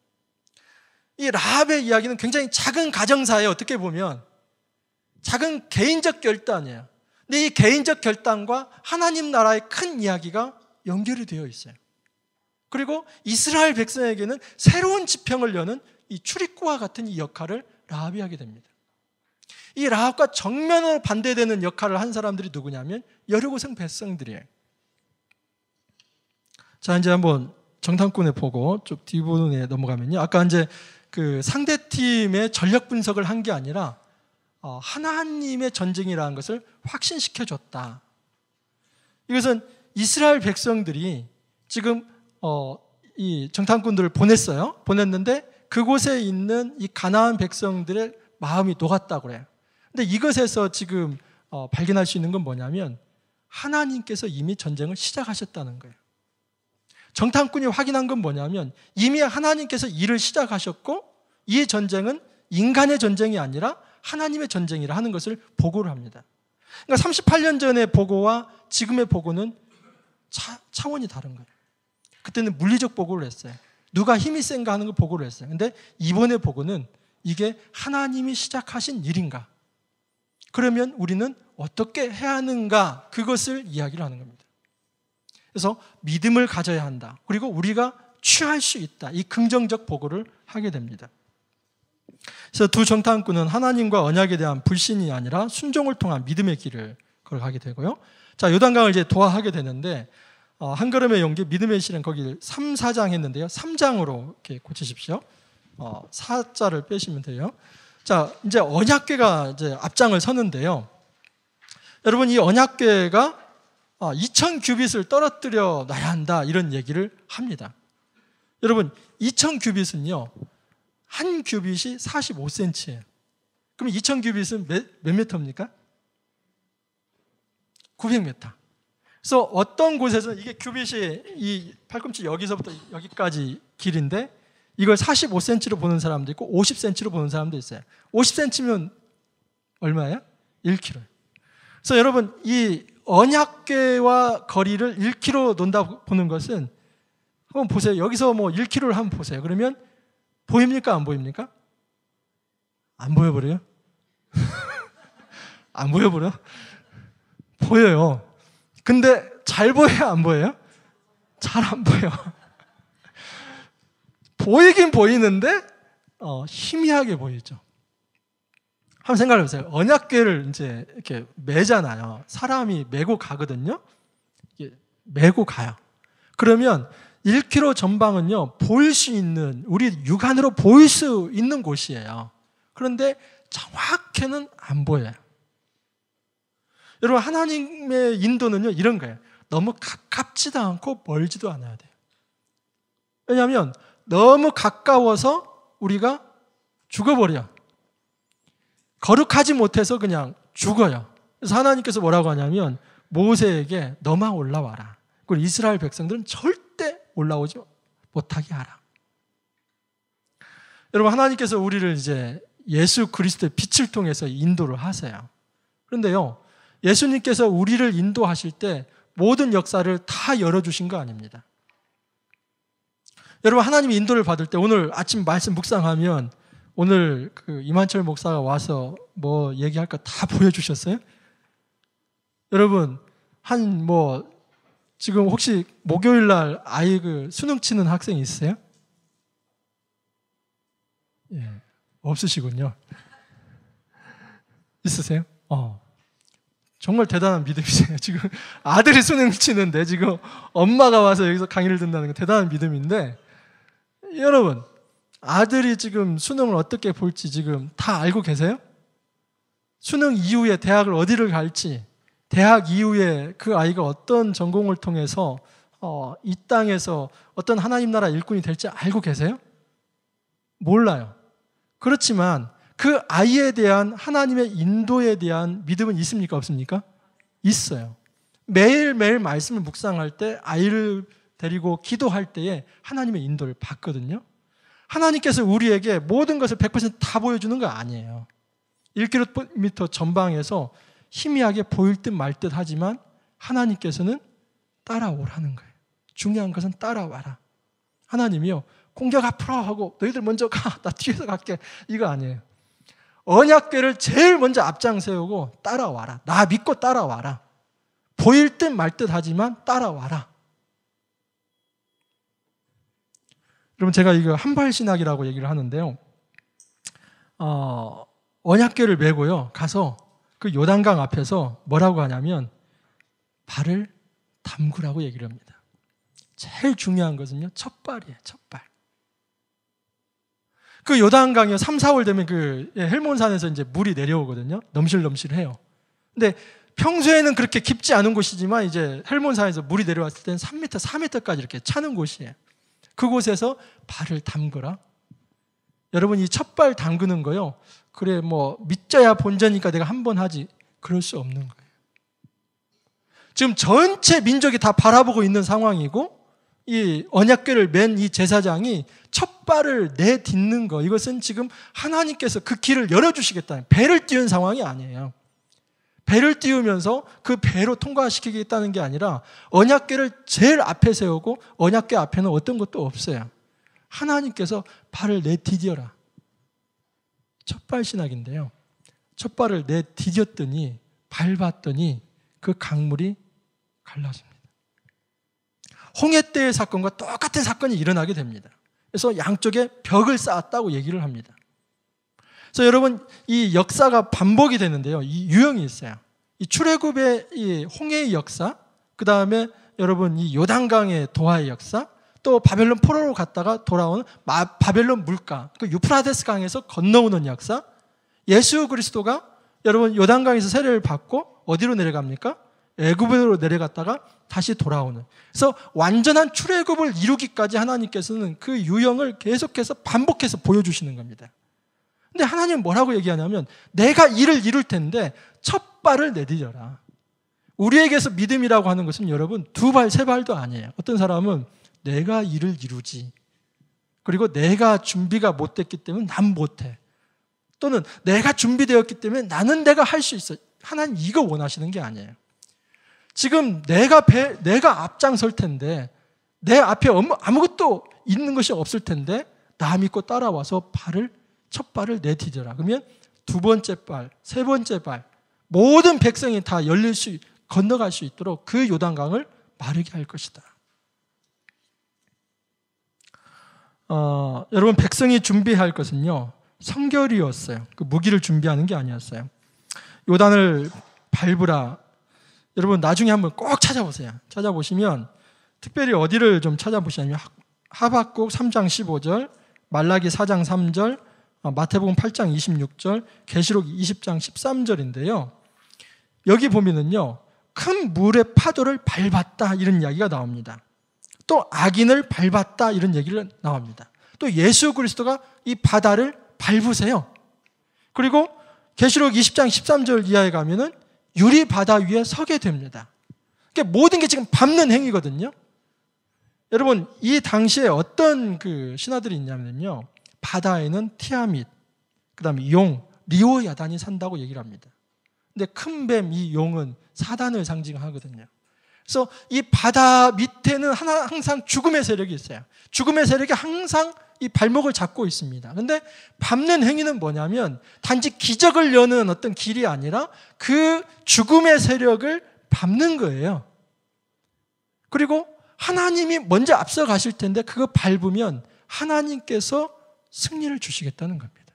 이 라합의 이야기는 굉장히 작은 가정사에 어떻게 보면 작은 개인적 결단이에요. 근데 이 개인적 결단과 하나님 나라의 큰 이야기가 연결이 되어 있어요. 그리고 이스라엘 백성에게는 새로운 지평을 여는 이 출입구와 같은 이 역할을 라합이 하게 됩니다. 이 라합과 정면으로 반대되는 역할을 한 사람들이 누구냐면 여리고생 백성들이에요. 자 이제 한번 정탐꾼에 보고 쭉 뒷부분에 넘어가면요. 아까 이제 그 상대 팀의 전력 분석을 한 게 아니라 어, 하나님의 전쟁이라는 것을 확신시켜 줬다. 이것은 이스라엘 백성들이 지금 어, 이 정탐꾼들을 보냈어요. 보냈는데 그곳에 있는 이 가나안 백성들의 마음이 녹았다고 그래요. 근데 이것에서 지금 어, 발견할 수 있는 건 뭐냐면 하나님께서 이미 전쟁을 시작하셨다는 거예요. 정탐꾼이 확인한 건 뭐냐면 이미 하나님께서 일을 시작하셨고 이 전쟁은 인간의 전쟁이 아니라 하나님의 전쟁이라 하는 것을 보고를 합니다. 그러니까 38년 전의 보고와 지금의 보고는 차, 차원이 다른 거예요. 그때는 물리적 보고를 했어요. 누가 힘이 센가 하는 걸 보고를 했어요. 근데 이번에 보고는 이게 하나님이 시작하신 일인가? 그러면 우리는 어떻게 해야 하는가? 그것을 이야기를 하는 겁니다. 그래서 믿음을 가져야 한다. 그리고 우리가 취할 수 있다. 이 긍정적 보고를 하게 됩니다. 그래서 두 정탐꾼은 하나님과 언약에 대한 불신이 아니라 순종을 통한 믿음의 길을 걸어가게 되고요. 자, 요단강을 이제 도하하게 되는데 어, 한 걸음의 용기 믿음의 실은 거기 3, 4장 했는데요. 3장으로 이렇게 고치십시오. 어, 4자를 빼시면 돼요. 자, 이제 언약궤가 이제 앞장을 서는데요. 여러분 이 언약궤가 2천 어, 규빗을 떨어뜨려 놔야 한다 이런 얘기를 합니다. 여러분 2천 규빗은요 한규빗이 45cm예요. 그럼 2000규빗은 몇, 몇 미터입니까? 900m. 그래서 어떤 곳에서 이게 규빗이이 팔꿈치 여기서부터 여기까지 길인데 이걸 45cm로 보는 사람도 있고 50cm로 보는 사람도 있어요. 50cm면 얼마예요? 1 k m 그래서 여러분 이 언약궤와 거리를 1km 논다 보는 것은 한번 보세요. 여기서 뭐 1km를 한번 보세요. 그러면 보입니까? 안 보입니까? 안 보여버려요? 안 보여버려? 보여요. 근데 잘 보여요? 안 보여요? 잘 안 보여. 보이긴 보이는데, 어, 희미하게 보이죠. 한번 생각해 보세요. 언약궤를 이제 이렇게 매잖아요. 사람이 메고 가거든요. 메고 가요. 그러면 1km 전방은요, 보일 수 있는, 우리 육안으로 보일 수 있는 곳이에요. 그런데 정확히는 안 보여요. 여러분, 하나님의 인도는요, 이런 거예요. 너무 가깝지도 않고 멀지도 않아야 돼요. 왜냐하면 너무 가까워서 우리가 죽어버려. 거룩하지 못해서 그냥 죽어요. 그래서 하나님께서 뭐라고 하냐면 모세에게 너만 올라와라. 그리고 이스라엘 백성들은 절 올라오지 못하게 하라. 여러분 하나님께서 우리를 이제 예수 그리스도의 빛을 통해서 인도를 하세요. 그런데요. 예수님께서 우리를 인도하실 때 모든 역사를 다 열어주신 거 아닙니다. 여러분 하나님 인도를 받을 때 오늘 아침 말씀 묵상하면 오늘 그 이만철 목사가 와서 뭐 얘기할 거 다 보여주셨어요? 여러분 한뭐 지금 혹시 목요일 날 아이 그 수능 치는 학생 있으세요? 예, 없으시군요. 있으세요? 어. 정말 대단한 믿음이세요. 지금 아들이 수능 치는데 지금 엄마가 와서 여기서 강의를 듣는다는 건 대단한 믿음인데 여러분 아들이 지금 수능을 어떻게 볼지 지금 다 알고 계세요? 수능 이후에 대학을 어디를 갈지 대학 이후에 그 아이가 어떤 전공을 통해서 어, 이 땅에서 어떤 하나님 나라 일꾼이 될지 알고 계세요? 몰라요. 그렇지만 그 아이에 대한 하나님의 인도에 대한 믿음은 있습니까? 없습니까? 있어요. 매일매일 말씀을 묵상할 때 아이를 데리고 기도할 때에 하나님의 인도를 받거든요. 하나님께서 우리에게 모든 것을 100%다 보여주는 거 아니에요. 1km 전방에서 희미하게 보일 듯 말 듯 하지만 하나님께서는 따라오라는 거예요. 중요한 것은 따라와라. 하나님이요. 공격 앞으로 하고 너희들 먼저 가. 나 뒤에서 갈게. 이거 아니에요. 언약궤를 제일 먼저 앞장 세우고 따라와라. 나 믿고 따라와라. 보일 듯 말 듯 하지만 따라와라. 여러분 제가 이거 한발 신학이라고 얘기를 하는데요. 어, 언약궤를 메고요. 가서 그 요단강 앞에서 뭐라고 하냐면 발을 담그라고 얘기를 합니다. 제일 중요한 것은요, 첫발이에요, 첫발. 그요단강이 3, 4월 되면 그 예, 헬몬산에서 이제 물이 내려오거든요. 넘실넘실 해요. 근데 평소에는 그렇게 깊지 않은 곳이지만 이제 헬몬산에서 물이 내려왔을 때는 3m, 4m까지 이렇게 차는 곳이에요. 그곳에서 발을 담그라. 여러분, 이 첫발 담그는 거요, 그래 뭐 믿자야 본자니까 내가 한 번 하지. 그럴 수 없는 거예요. 지금 전체 민족이 다 바라보고 있는 상황이고 이 언약궤를 맨 이 제사장이 첫 발을 내딛는 거 이것은 지금 하나님께서 그 길을 열어주시겠다 배를 띄운 상황이 아니에요. 배를 띄우면서 그 배로 통과시키겠다는 게 아니라 언약궤를 제일 앞에 세우고 언약궤 앞에는 어떤 것도 없어요. 하나님께서 발을 내디뎌라. 첫발 신학인데요. 첫발을 내 디뎠더니 밟았더니 그 강물이 갈라집니다. 홍해 때의 사건과 똑같은 사건이 일어나게 됩니다. 그래서 양쪽에 벽을 쌓았다고 얘기를 합니다. 그래서 여러분 이 역사가 반복이 되는데요. 이 유형이 있어요. 이 출애굽의 이 홍해의 역사, 그 다음에 여러분 이 요단강의 도하의 역사, 또 바벨론 포로로 갔다가 돌아온 바벨론 물가, 그 유프라데스 강에서 건너오는 역사, 예수 그리스도가 여러분 요단강에서 세례를 받고 어디로 내려갑니까? 애굽으로 내려갔다가 다시 돌아오는. 그래서 완전한 출애굽을 이루기까지 하나님께서는 그 유형을 계속해서 반복해서 보여주시는 겁니다. 근데 하나님은 뭐라고 얘기하냐면 내가 일을 이룰 텐데 첫 발을 내디뎌라. 우리에게서 믿음이라고 하는 것은 여러분 두 발, 세 발도 아니에요. 어떤 사람은 내가 일을 이루지. 그리고 내가 준비가 못 됐기 때문에 난 못해. 또는 내가 준비되었기 때문에 나는 내가 할 수 있어. 하나님 이거 원하시는 게 아니에요. 지금 내가 배, 내가 앞장설 텐데 내 앞에 아무것도 있는 것이 없을 텐데 나 믿고 따라와서 발을 첫 발을 내디뎌라. 그러면 두 번째 발, 세 번째 발 모든 백성이 다 열릴 수 건너갈 수 있도록 그 요단강을 마르게 할 것이다. 어, 여러분 백성이 준비할 것은요 성결이었어요. 그 무기를 준비하는 게 아니었어요. 요단을 밟으라. 여러분 나중에 한번 꼭 찾아보세요. 찾아보시면 특별히 어디를 좀 찾아보시냐면 하박국 3장 15절, 말라기 4장 3절, 어, 마태복음 8장 26절, 계시록 20장 13절인데요. 여기 보면은요. 큰 물의 파도를 밟았다 이런 이야기가 나옵니다. 또 악인을 밟았다 이런 얘기를 나옵니다. 또 예수 그리스도가 이 바다를 밟으세요. 그리고 계시록 20장 13절 이하에 가면은 유리 바다 위에 서게 됩니다. 그러니까 모든 게 지금 밟는 행위거든요. 여러분 이 당시에 어떤 그 신하들이 있냐면요. 바다에는 티아밋, 그다음에 용, 리오 야단이 산다고 얘기를 합니다. 근데 큰뱀이 용은 사단을 상징하거든요. 그래서 이 바다 밑에는 하나, 항상 죽음의 세력이 있어요. 죽음의 세력이 항상 이 발목을 잡고 있습니다. 근데 밟는 행위는 뭐냐면 단지 기적을 여는 어떤 길이 아니라 그 죽음의 세력을 밟는 거예요. 그리고 하나님이 먼저 앞서 가실 텐데 그거 밟으면 하나님께서 승리를 주시겠다는 겁니다.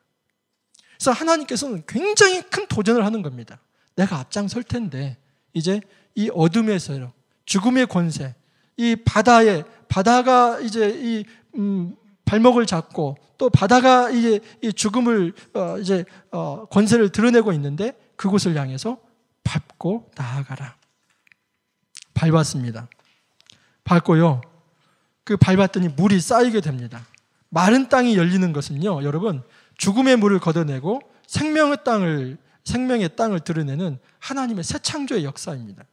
그래서 하나님께서는 굉장히 큰 도전을 하는 겁니다. 내가 앞장설 텐데 이제 이 어둠의 세력, 죽음의 권세, 이 바다에 바다가 이제 이 음, 발목을 잡고 또 바다가 이제 이 죽음을 어, 이제 어, 권세를 드러내고 있는데 그곳을 향해서 밟고 나아가라. 밟았습니다. 밟고요. 그 밟았더니 물이 쌓이게 됩니다. 마른 땅이 열리는 것은요, 여러분 죽음의 물을 걷어내고 생명의 땅을 생명의 땅을 드러내는 하나님의 새 창조의 역사입니다.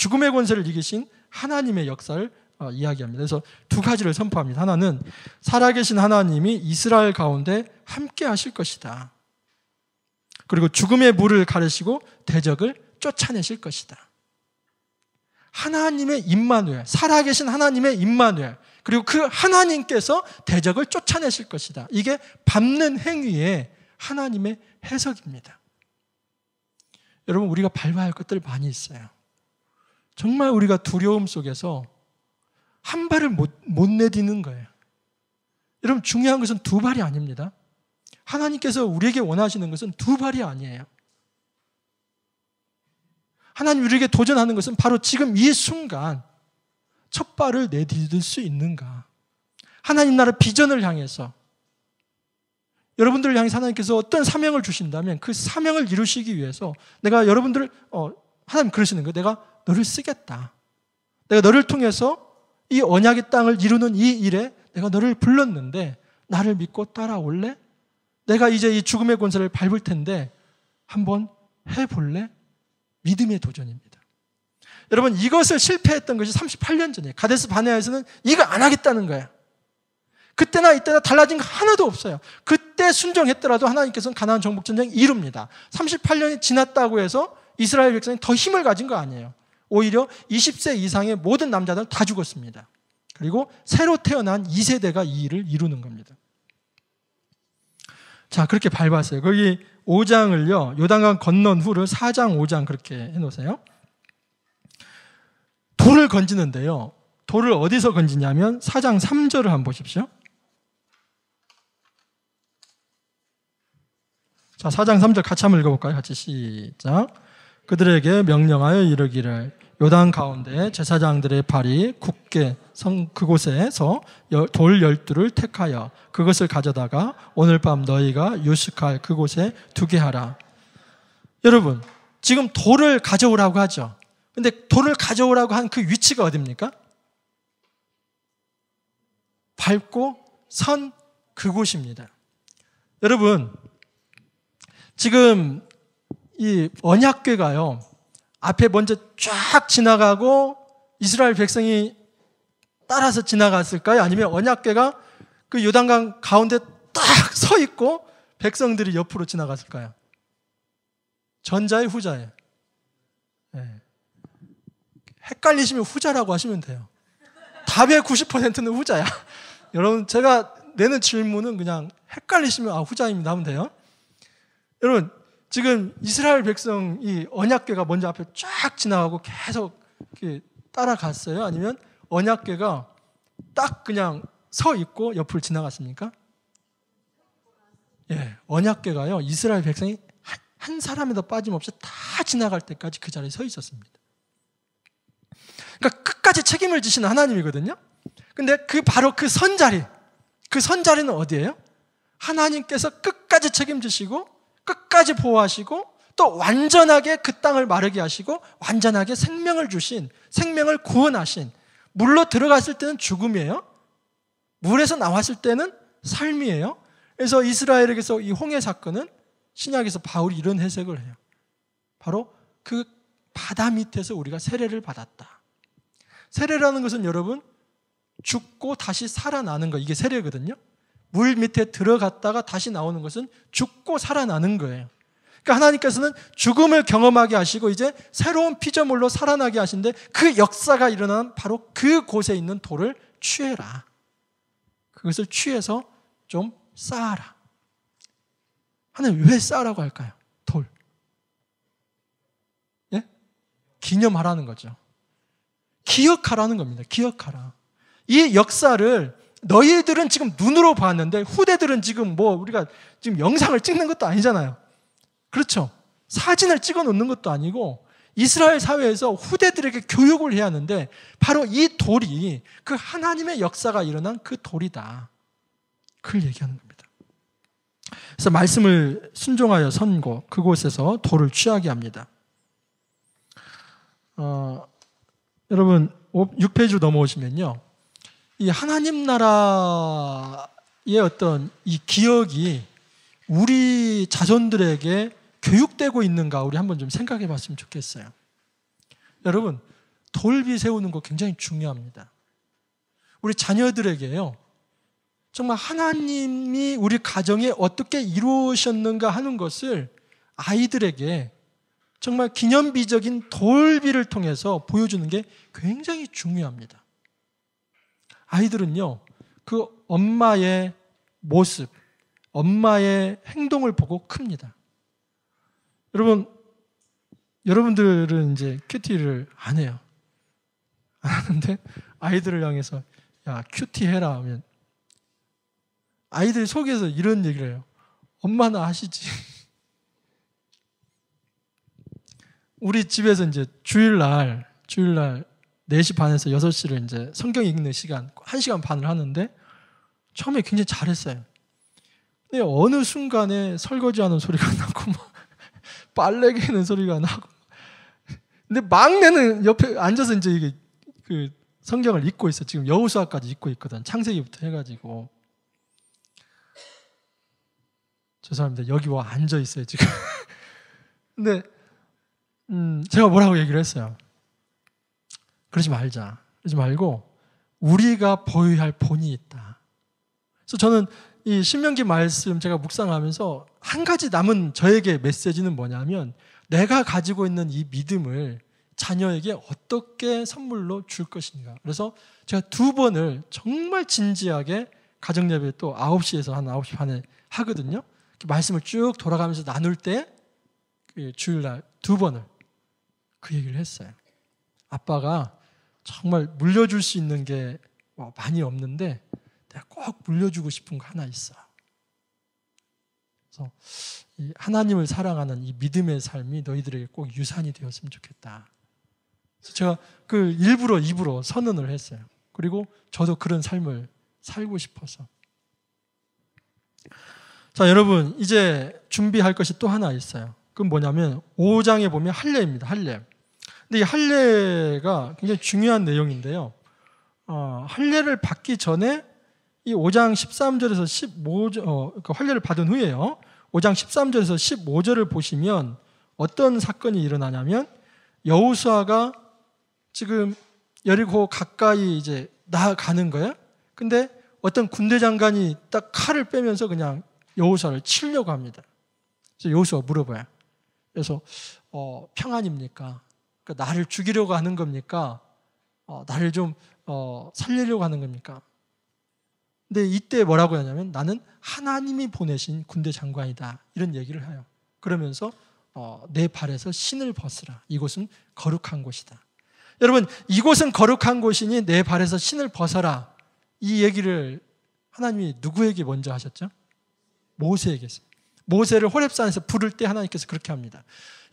죽음의 권세를 이기신 하나님의 역사를 어, 이야기합니다. 그래서 두 가지를 선포합니다. 하나는 살아계신 하나님이 이스라엘 가운데 함께 하실 것이다. 그리고 죽음의 물을 가르시고 대적을 쫓아내실 것이다. 하나님의 임마누엘, 살아계신 하나님의 임마누엘, 그리고 그 하나님께서 대적을 쫓아내실 것이다. 이게 밟는 행위의 하나님의 해석입니다. 여러분 우리가 밟아야 할 것들 많이 있어요. 정말 우리가 두려움 속에서 한 발을 못, 못 내딛는 거예요. 여러분, 중요한 것은 두 발이 아닙니다. 하나님께서 우리에게 원하시는 것은 두 발이 아니에요. 하나님 우리에게 도전하는 것은 바로 지금 이 순간 첫 발을 내딛을 수 있는가. 하나님 나라 비전을 향해서 여러분들을 향해 하나님께서 어떤 사명을 주신다면 그 사명을 이루시기 위해서 내가 여러분들 어, 하나님 그러시는 거예요. 내가 너를 쓰겠다. 내가 너를 통해서 이 언약의 땅을 이루는 이 일에 내가 너를 불렀는데 나를 믿고 따라올래? 내가 이제 이 죽음의 권세를 밟을 텐데 한번 해볼래? 믿음의 도전입니다. 여러분 이것을 실패했던 것이 38년 전이에요. 가데스 바네아에서는 이거 안 하겠다는 거야. 그때나 이때나 달라진 거 하나도 없어요. 그때 순종했더라도 하나님께서는 가나안 정복 전쟁 이룹니다. 38년이 지났다고 해서 이스라엘 백성이 더 힘을 가진 거 아니에요. 오히려 20세 이상의 모든 남자들은 다 죽었습니다. 그리고 새로 태어난 2세대가 이 일을 이루는 겁니다. 자, 그렇게 밟았어요. 거기 5장을요, 요단강 건넌 후를 4장, 5장 그렇게 해놓으세요. 돌을 건지는데요. 돌을 어디서 건지냐면 4장 3절을 한번 보십시오. 자, 4장 3절 같이 한번 읽어볼까요? 같이 시작. 그들에게 명령하여 이르기를 요단 가운데 제사장들의 발이 굳게 성 그곳에서 돌 열두를 택하여 그것을 가져다가 오늘 밤 너희가 유식할 그곳에 두게 하라. 여러분 지금 돌을 가져오라고 하죠. 근데 돌을 가져오라고 한 그 위치가 어딥니까? 밟고 선 그곳입니다. 여러분 지금 이 언약궤가요. 앞에 먼저 쫙 지나가고 이스라엘 백성이 따라서 지나갔을까요? 아니면 언약궤가 그 요단강 가운데 딱 서 있고 백성들이 옆으로 지나갔을까요? 전자의 후자예요. 네. 헷갈리시면 후자라고 하시면 돼요. 답의 90%는 후자야. 여러분, 제가 내는 질문은 그냥 헷갈리시면 아, 후자입니다 하면 돼요. 여러분, 지금 이스라엘 백성이 언약궤가 먼저 앞에 쫙 지나가고 계속 따라갔어요? 아니면 언약궤가 딱 그냥 서 있고 옆을 지나갔습니까? 예, 언약궤가요 이스라엘 백성이 한, 한 사람에도 빠짐없이 다 지나갈 때까지 그 자리에 서 있었습니다. 그러니까 끝까지 책임을 지신 하나님이거든요. 근데 그 바로 그 선자리, 그 선자리는 어디예요? 하나님께서 끝까지 책임지시고 끝까지 보호하시고 또 완전하게 그 땅을 마르게 하시고 완전하게 생명을 주신 생명을 구원하신 물로 들어갔을 때는 죽음이에요. 물에서 나왔을 때는 삶이에요. 그래서 이스라엘에게서 이 홍해 사건은 신약에서 바울이 이런 해석을 해요. 바로 그 바다 밑에서 우리가 세례를 받았다. 세례라는 것은 여러분 죽고 다시 살아나는 거 이게 세례거든요. 물 밑에 들어갔다가 다시 나오는 것은 죽고 살아나는 거예요. 그러니까 하나님께서는 죽음을 경험하게 하시고 이제 새로운 피조물로 살아나게 하신데 그 역사가 일어난 바로 그 곳에 있는 돌을 취해라. 그것을 취해서 좀 쌓아라. 하나님 왜 쌓으라고 할까요? 돌. 예? 기념하라는 거죠. 기억하라는 겁니다. 기억하라. 이 역사를 너희들은 지금 눈으로 봤는데 후대들은 지금 뭐 우리가 지금 영상을 찍는 것도 아니잖아요. 그렇죠. 사진을 찍어 놓는 것도 아니고 이스라엘 사회에서 후대들에게 교육을 해야 하는데 바로 이 돌이 그 하나님의 역사가 일어난 그 돌이다. 그걸 얘기하는 겁니다. 그래서 말씀을 순종하여 선고 그곳에서 돌을 취하게 합니다. 어, 여러분 6페이지로 넘어오시면요. 이 하나님 나라의 어떤 이 기억이 우리 자손들에게 교육되고 있는가 우리 한번 좀 생각해 봤으면 좋겠어요. 여러분, 돌비 세우는 거 굉장히 중요합니다. 우리 자녀들에게요. 정말 하나님이 우리 가정에 어떻게 이루셨는가 하는 것을 아이들에게 정말 기념비적인 돌비를 통해서 보여주는 게 굉장히 중요합니다. 아이들은요, 그 엄마의 모습, 엄마의 행동을 보고 큽니다. 여러분, 여러분들은 이제 큐티를 안 해요. 안 하는데 아이들을 향해서 야, 큐티 해라 하면 아이들 속에서 이런 얘기를 해요. 엄마는 아시지. 우리 집에서 이제 주일날, 주일날 4시 반에서 6시를 이제 성경 읽는 시간, 1시간 반을 하는데 처음에 굉장히 잘했어요. 근데 어느 순간에 설거지하는 소리가 나고 막 빨래 개는 소리가 나고 근데 막내는 옆에 앉아서 이제 이게 그 성경을 읽고 있어. 지금 여호수아까지 읽고 있거든. 창세기부터 해 가지고 죄송합니다. 여기 와 앉아 있어요, 지금. 근데 음, 제가 뭐라고 얘기를 했어요. 그러지 말자. 그러지 말고 우리가 보여야 할 본이 있다. 그래서 저는 이 신명기 말씀 제가 묵상하면서 한 가지 남은 저에게 메시지는 뭐냐면 내가 가지고 있는 이 믿음을 자녀에게 어떻게 선물로 줄 것인가. 그래서 제가 두 번을 정말 진지하게 가정예배 또 9시에서 한 9시 반에 하거든요. 말씀을 쭉 돌아가면서 나눌 때 그 주일날 두 번을 그 얘기를 했어요. 아빠가 정말 물려줄 수 있는 게 뭐 많이 없는데 내가 꼭 물려주고 싶은 거 하나 있어. 그래서 하나님을 사랑하는 이 믿음의 삶이 너희들에게 꼭 유산이 되었으면 좋겠다. 그래서 제가 그 일부러 입으로 선언을 했어요. 그리고 저도 그런 삶을 살고 싶어서. 자, 여러분, 이제 준비할 것이 또 하나 있어요. 그건 뭐냐면 5장에 보면 할례입니다. 할례. 근데 이 할례가 굉장히 중요한 내용인데요. 어, 할례를 받기 전에 이 5장 13절에서 15절 어, 그러니까 할례를 받은 후에요. 5장 13절에서 15절을 보시면 어떤 사건이 일어나냐면 여우수아가 지금 여리고 가까이 이제 나가는 거야. 근데 어떤 군대 장관이 딱 칼을 빼면서 그냥 여우수아를 치려고 합니다. 그래서 여우수아 물어봐요. 그래서 어, 평안입니까? 그러니까 나를 죽이려고 하는 겁니까? 어, 나를 좀 어, 살리려고 하는 겁니까? 근데 이때 뭐라고 하냐면 나는 하나님이 보내신 군대 장관이다 이런 얘기를 해요. 그러면서 어, 내 발에서 신을 벗으라. 이곳은 거룩한 곳이다. 여러분 이곳은 거룩한 곳이니 내 발에서 신을 벗어라. 이 얘기를 하나님이 누구에게 먼저 하셨죠? 모세에게 했 모세를 호렙산에서 부를 때 하나님께서 그렇게 합니다.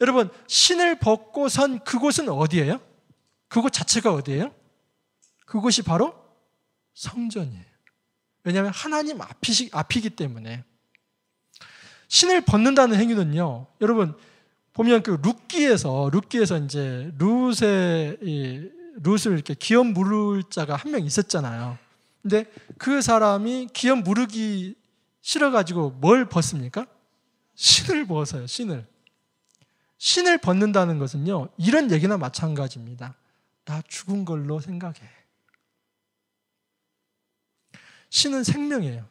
여러분 신을 벗고 선 그곳은 어디예요? 그곳 자체가 어디예요? 그곳이 바로 성전이에요. 왜냐하면 하나님 앞이시, 앞이기 때문에 신을 벗는다는 행위는요. 여러분 보면 그 룻기에서 룻기에서 이제 룻의 룻을 이렇게 기업 물을 자가 한 명 있었잖아요. 근데 그 사람이 기업 무르기 싫어가지고 뭘 벗습니까? 신을 벗어요. 신을. 신을 벗는다는 것은요. 이런 얘기나 마찬가지입니다. 나 죽은 걸로 생각해. 신은 생명이에요.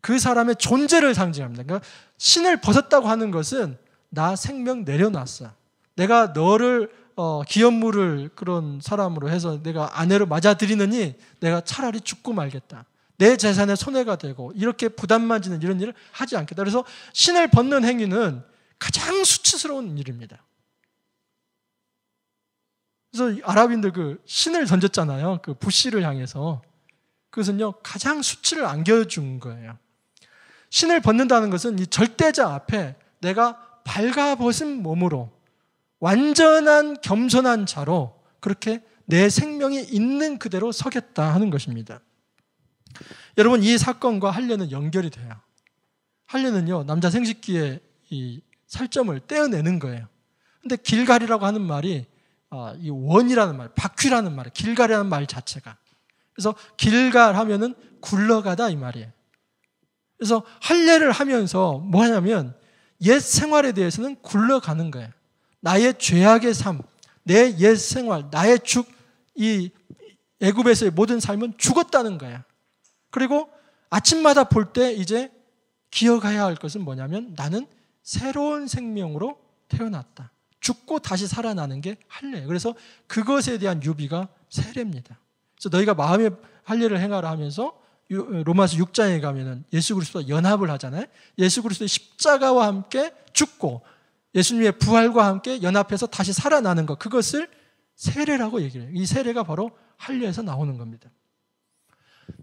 그 사람의 존재를 상징합니다. 그러니까 신을 벗었다고 하는 것은 나 생명 내려놨어. 내가 너를 어, 기업물을 그런 사람으로 해서 내가 아내로 맞아들이느니 내가 차라리 죽고 말겠다. 내재산에 손해가 되고 이렇게 부담만 지는 이런 일을 하지 않겠다. 그래서 신을 벗는 행위는 가장 수치스러운 일입니다. 그래서 아랍인들 그 신을 던졌잖아요. 그 부시를 향해서. 그것은요, 가장 수치를 안겨준 거예요. 신을 벗는다는 것은 이 절대자 앞에 내가 밝아 벗은 몸으로 완전한 겸손한 자로 그렇게 내 생명이 있는 그대로 서겠다 하는 것입니다. 여러분 이 사건과 할례는 연결이 돼요. 한례는요 남자 생식기에 이 살점을 떼어내는 거예요. 근데 길갈이라고 하는 말이 아, 이 원이라는 말, 바퀴라는 말, 길갈이라는 말 자체가 그래서 길갈 하면은 굴러가다 이 말이에요. 그래서 할례를 하면서 뭐냐면 옛 생활에 대해서는 굴러가는 거예요. 나의 죄악의 삶, 내 옛 생활, 나의 죽 이 애굽에서의 모든 삶은 죽었다는 거야. 그리고 아침마다 볼 때 이제 기억해야 할 것은 뭐냐면 나는 새로운 생명으로 태어났다. 죽고 다시 살아나는 게 할례. 그래서 그것에 대한 유비가 세례입니다. 그래서 너희가 마음의 할례를 행하라 하면서 로마서 6장에 가면은 예수 그리스도와 연합을 하잖아요. 예수 그리스도의 십자가와 함께 죽고 예수님의 부활과 함께 연합해서 다시 살아나는 것 그것을 세례라고 얘기를 해요. 이 세례가 바로 할례에서 나오는 겁니다.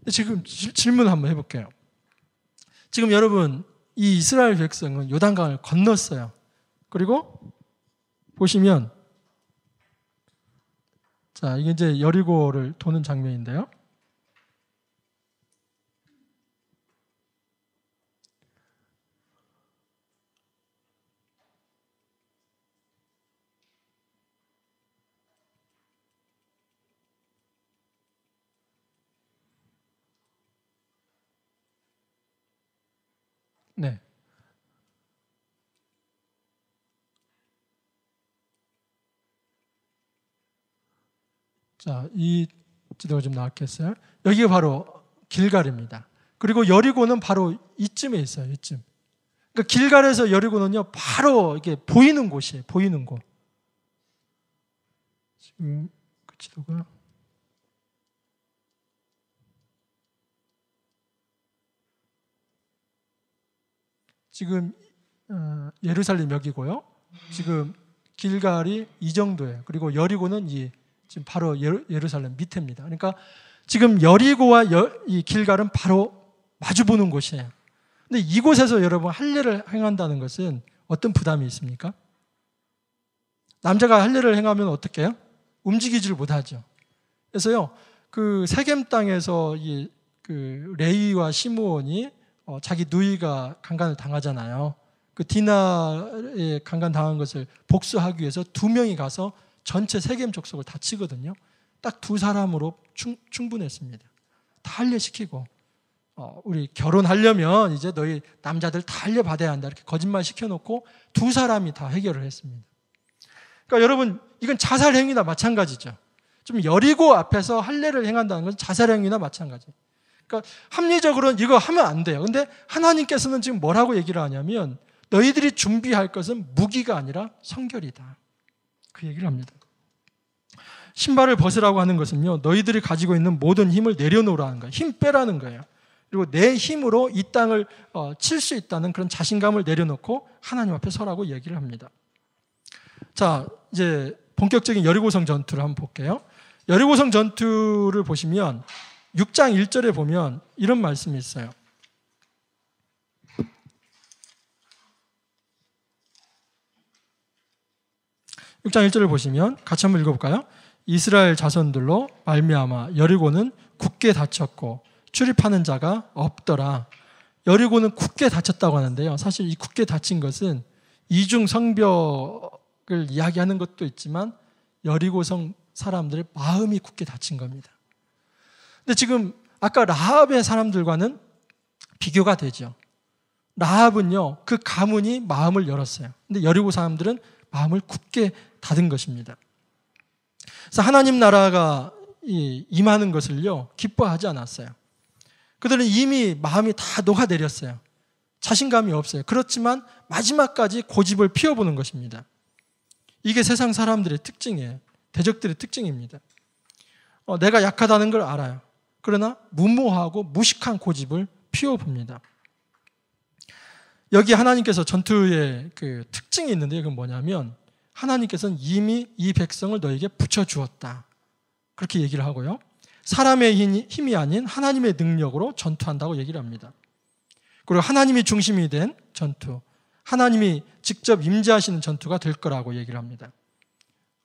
지금 질문 한번 해볼게요. 지금 여러분 이 이스라엘 백성은 요단강을 건넜어요. 그리고 보시면 자 이게 이제 여리고를 도는 장면인데요. 자, 이 지도가 좀 나왔겠어요? 여기가 바로 길갈입니다. 그리고 여리고는 바로 이쯤에 있어요. 이쯤. 그러니까 길갈에서 여리고는요. 바로 이게 보이는 곳이에요. 보이는 곳. 지금 그 지도가 지금 어, 예루살렘 여기고요. 지금 길갈이 이 정도예요. 그리고 여리고는 이 지금 바로 예루살렘 밑입니다. 그러니까 지금 여리고와 여, 이 길갈은 바로 마주보는 곳이에요. 근데 이곳에서 여러분 할례를 행한다는 것은 어떤 부담이 있습니까? 남자가 할례를 행하면 어떻게 해요? 움직이지 못하죠. 그래서요. 그 세겜 땅에서 이 그 레이와 시므온이 어, 자기 누이가 강간을 당하잖아요. 그 디나에 강간 당한 것을 복수하기 위해서 두 명이 가서 전체 세겜 족속을 다 치거든요. 딱 두 사람으로 충, 충분했습니다. 다 할례시키고 어, 우리 결혼하려면 이제 너희 남자들 다 할례받아야 한다 이렇게 거짓말 시켜놓고 두 사람이 다 해결을 했습니다. 그러니까 여러분 이건 자살 행위나 마찬가지죠. 좀 여리고 앞에서 할례를 행한다는 건 자살 행위나 마찬가지. 그러니까 합리적으로는 이거 하면 안 돼요. 근데 하나님께서는 지금 뭐라고 얘기를 하냐면 너희들이 준비할 것은 무기가 아니라 성결이다. 그 얘기를 합니다. 신발을 벗으라고 하는 것은요, 너희들이 가지고 있는 모든 힘을 내려놓으라는 거예요. 힘 빼라는 거예요. 그리고 내 힘으로 이 땅을 어, 칠수 있다는 그런 자신감을 내려놓고 하나님 앞에 서라고 얘기를 합니다. 자, 이제 본격적인 여리고성 전투를 한번 볼게요. 여리고성 전투를 보시면 6장 1절에 보면 이런 말씀이 있어요. 6장 1절을 보시면 같이 한번 읽어볼까요? 이스라엘 자손들로 말미암아 여리고는 굳게 다쳤고 출입하는 자가 없더라. 여리고는 굳게 다쳤다고 하는데요. 사실 이 굳게 다친 것은 이중 성벽을 이야기하는 것도 있지만 여리고성 사람들의 마음이 굳게 다친 겁니다. 근데 지금 아까 라합의 사람들과는 비교가 되죠. 라합은요, 그 가문이 마음을 열었어요. 근데 여리고 사람들은 마음을 굳게 닫은 것입니다. 그래서 하나님 나라가 임하는 것을요, 기뻐하지 않았어요. 그들은 이미 마음이 다 녹아내렸어요. 자신감이 없어요. 그렇지만 마지막까지 고집을 피워보는 것입니다. 이게 세상 사람들의 특징이에요. 대적들의 특징입니다. 어, 내가 약하다는 걸 알아요. 그러나 무모하고 무식한 고집을 피워봅니다. 여기 하나님께서 전투의 그 특징이 있는데 이건 뭐냐면 하나님께서는 이미 이 백성을 너에게 붙여주었다. 그렇게 얘기를 하고요. 사람의 힘이 아닌 하나님의 능력으로 전투한다고 얘기를 합니다. 그리고 하나님이 중심이 된 전투, 하나님이 직접 임재하시는 전투가 될 거라고 얘기를 합니다.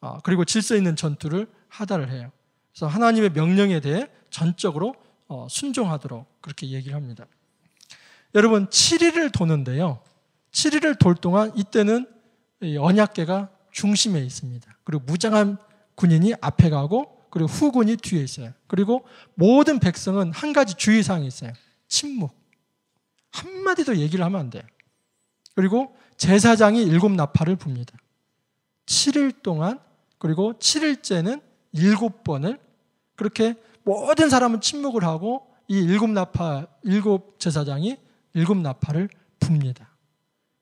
어, 그리고 질서 있는 전투를 하달을 해요. 그래서 하나님의 명령에 대해 전적으로 어, 순종하도록 그렇게 얘기를 합니다. 여러분, 7일을 도는데요. 7일을 돌 동안 이때는 언약계가 중심에 있습니다. 그리고 무장한 군인이 앞에 가고 그리고 후군이 뒤에 있어요. 그리고 모든 백성은 한 가지 주의사항이 있어요. 침묵. 한마디도 얘기를 하면 안 돼요. 그리고 제사장이 일곱 나팔을 붑니다. 7일 동안 그리고 7일째는 일곱 번을 그렇게 모든 사람은 침묵을 하고 이 일곱 나팔, 일곱 제사장이 일곱 나팔을 붑니다.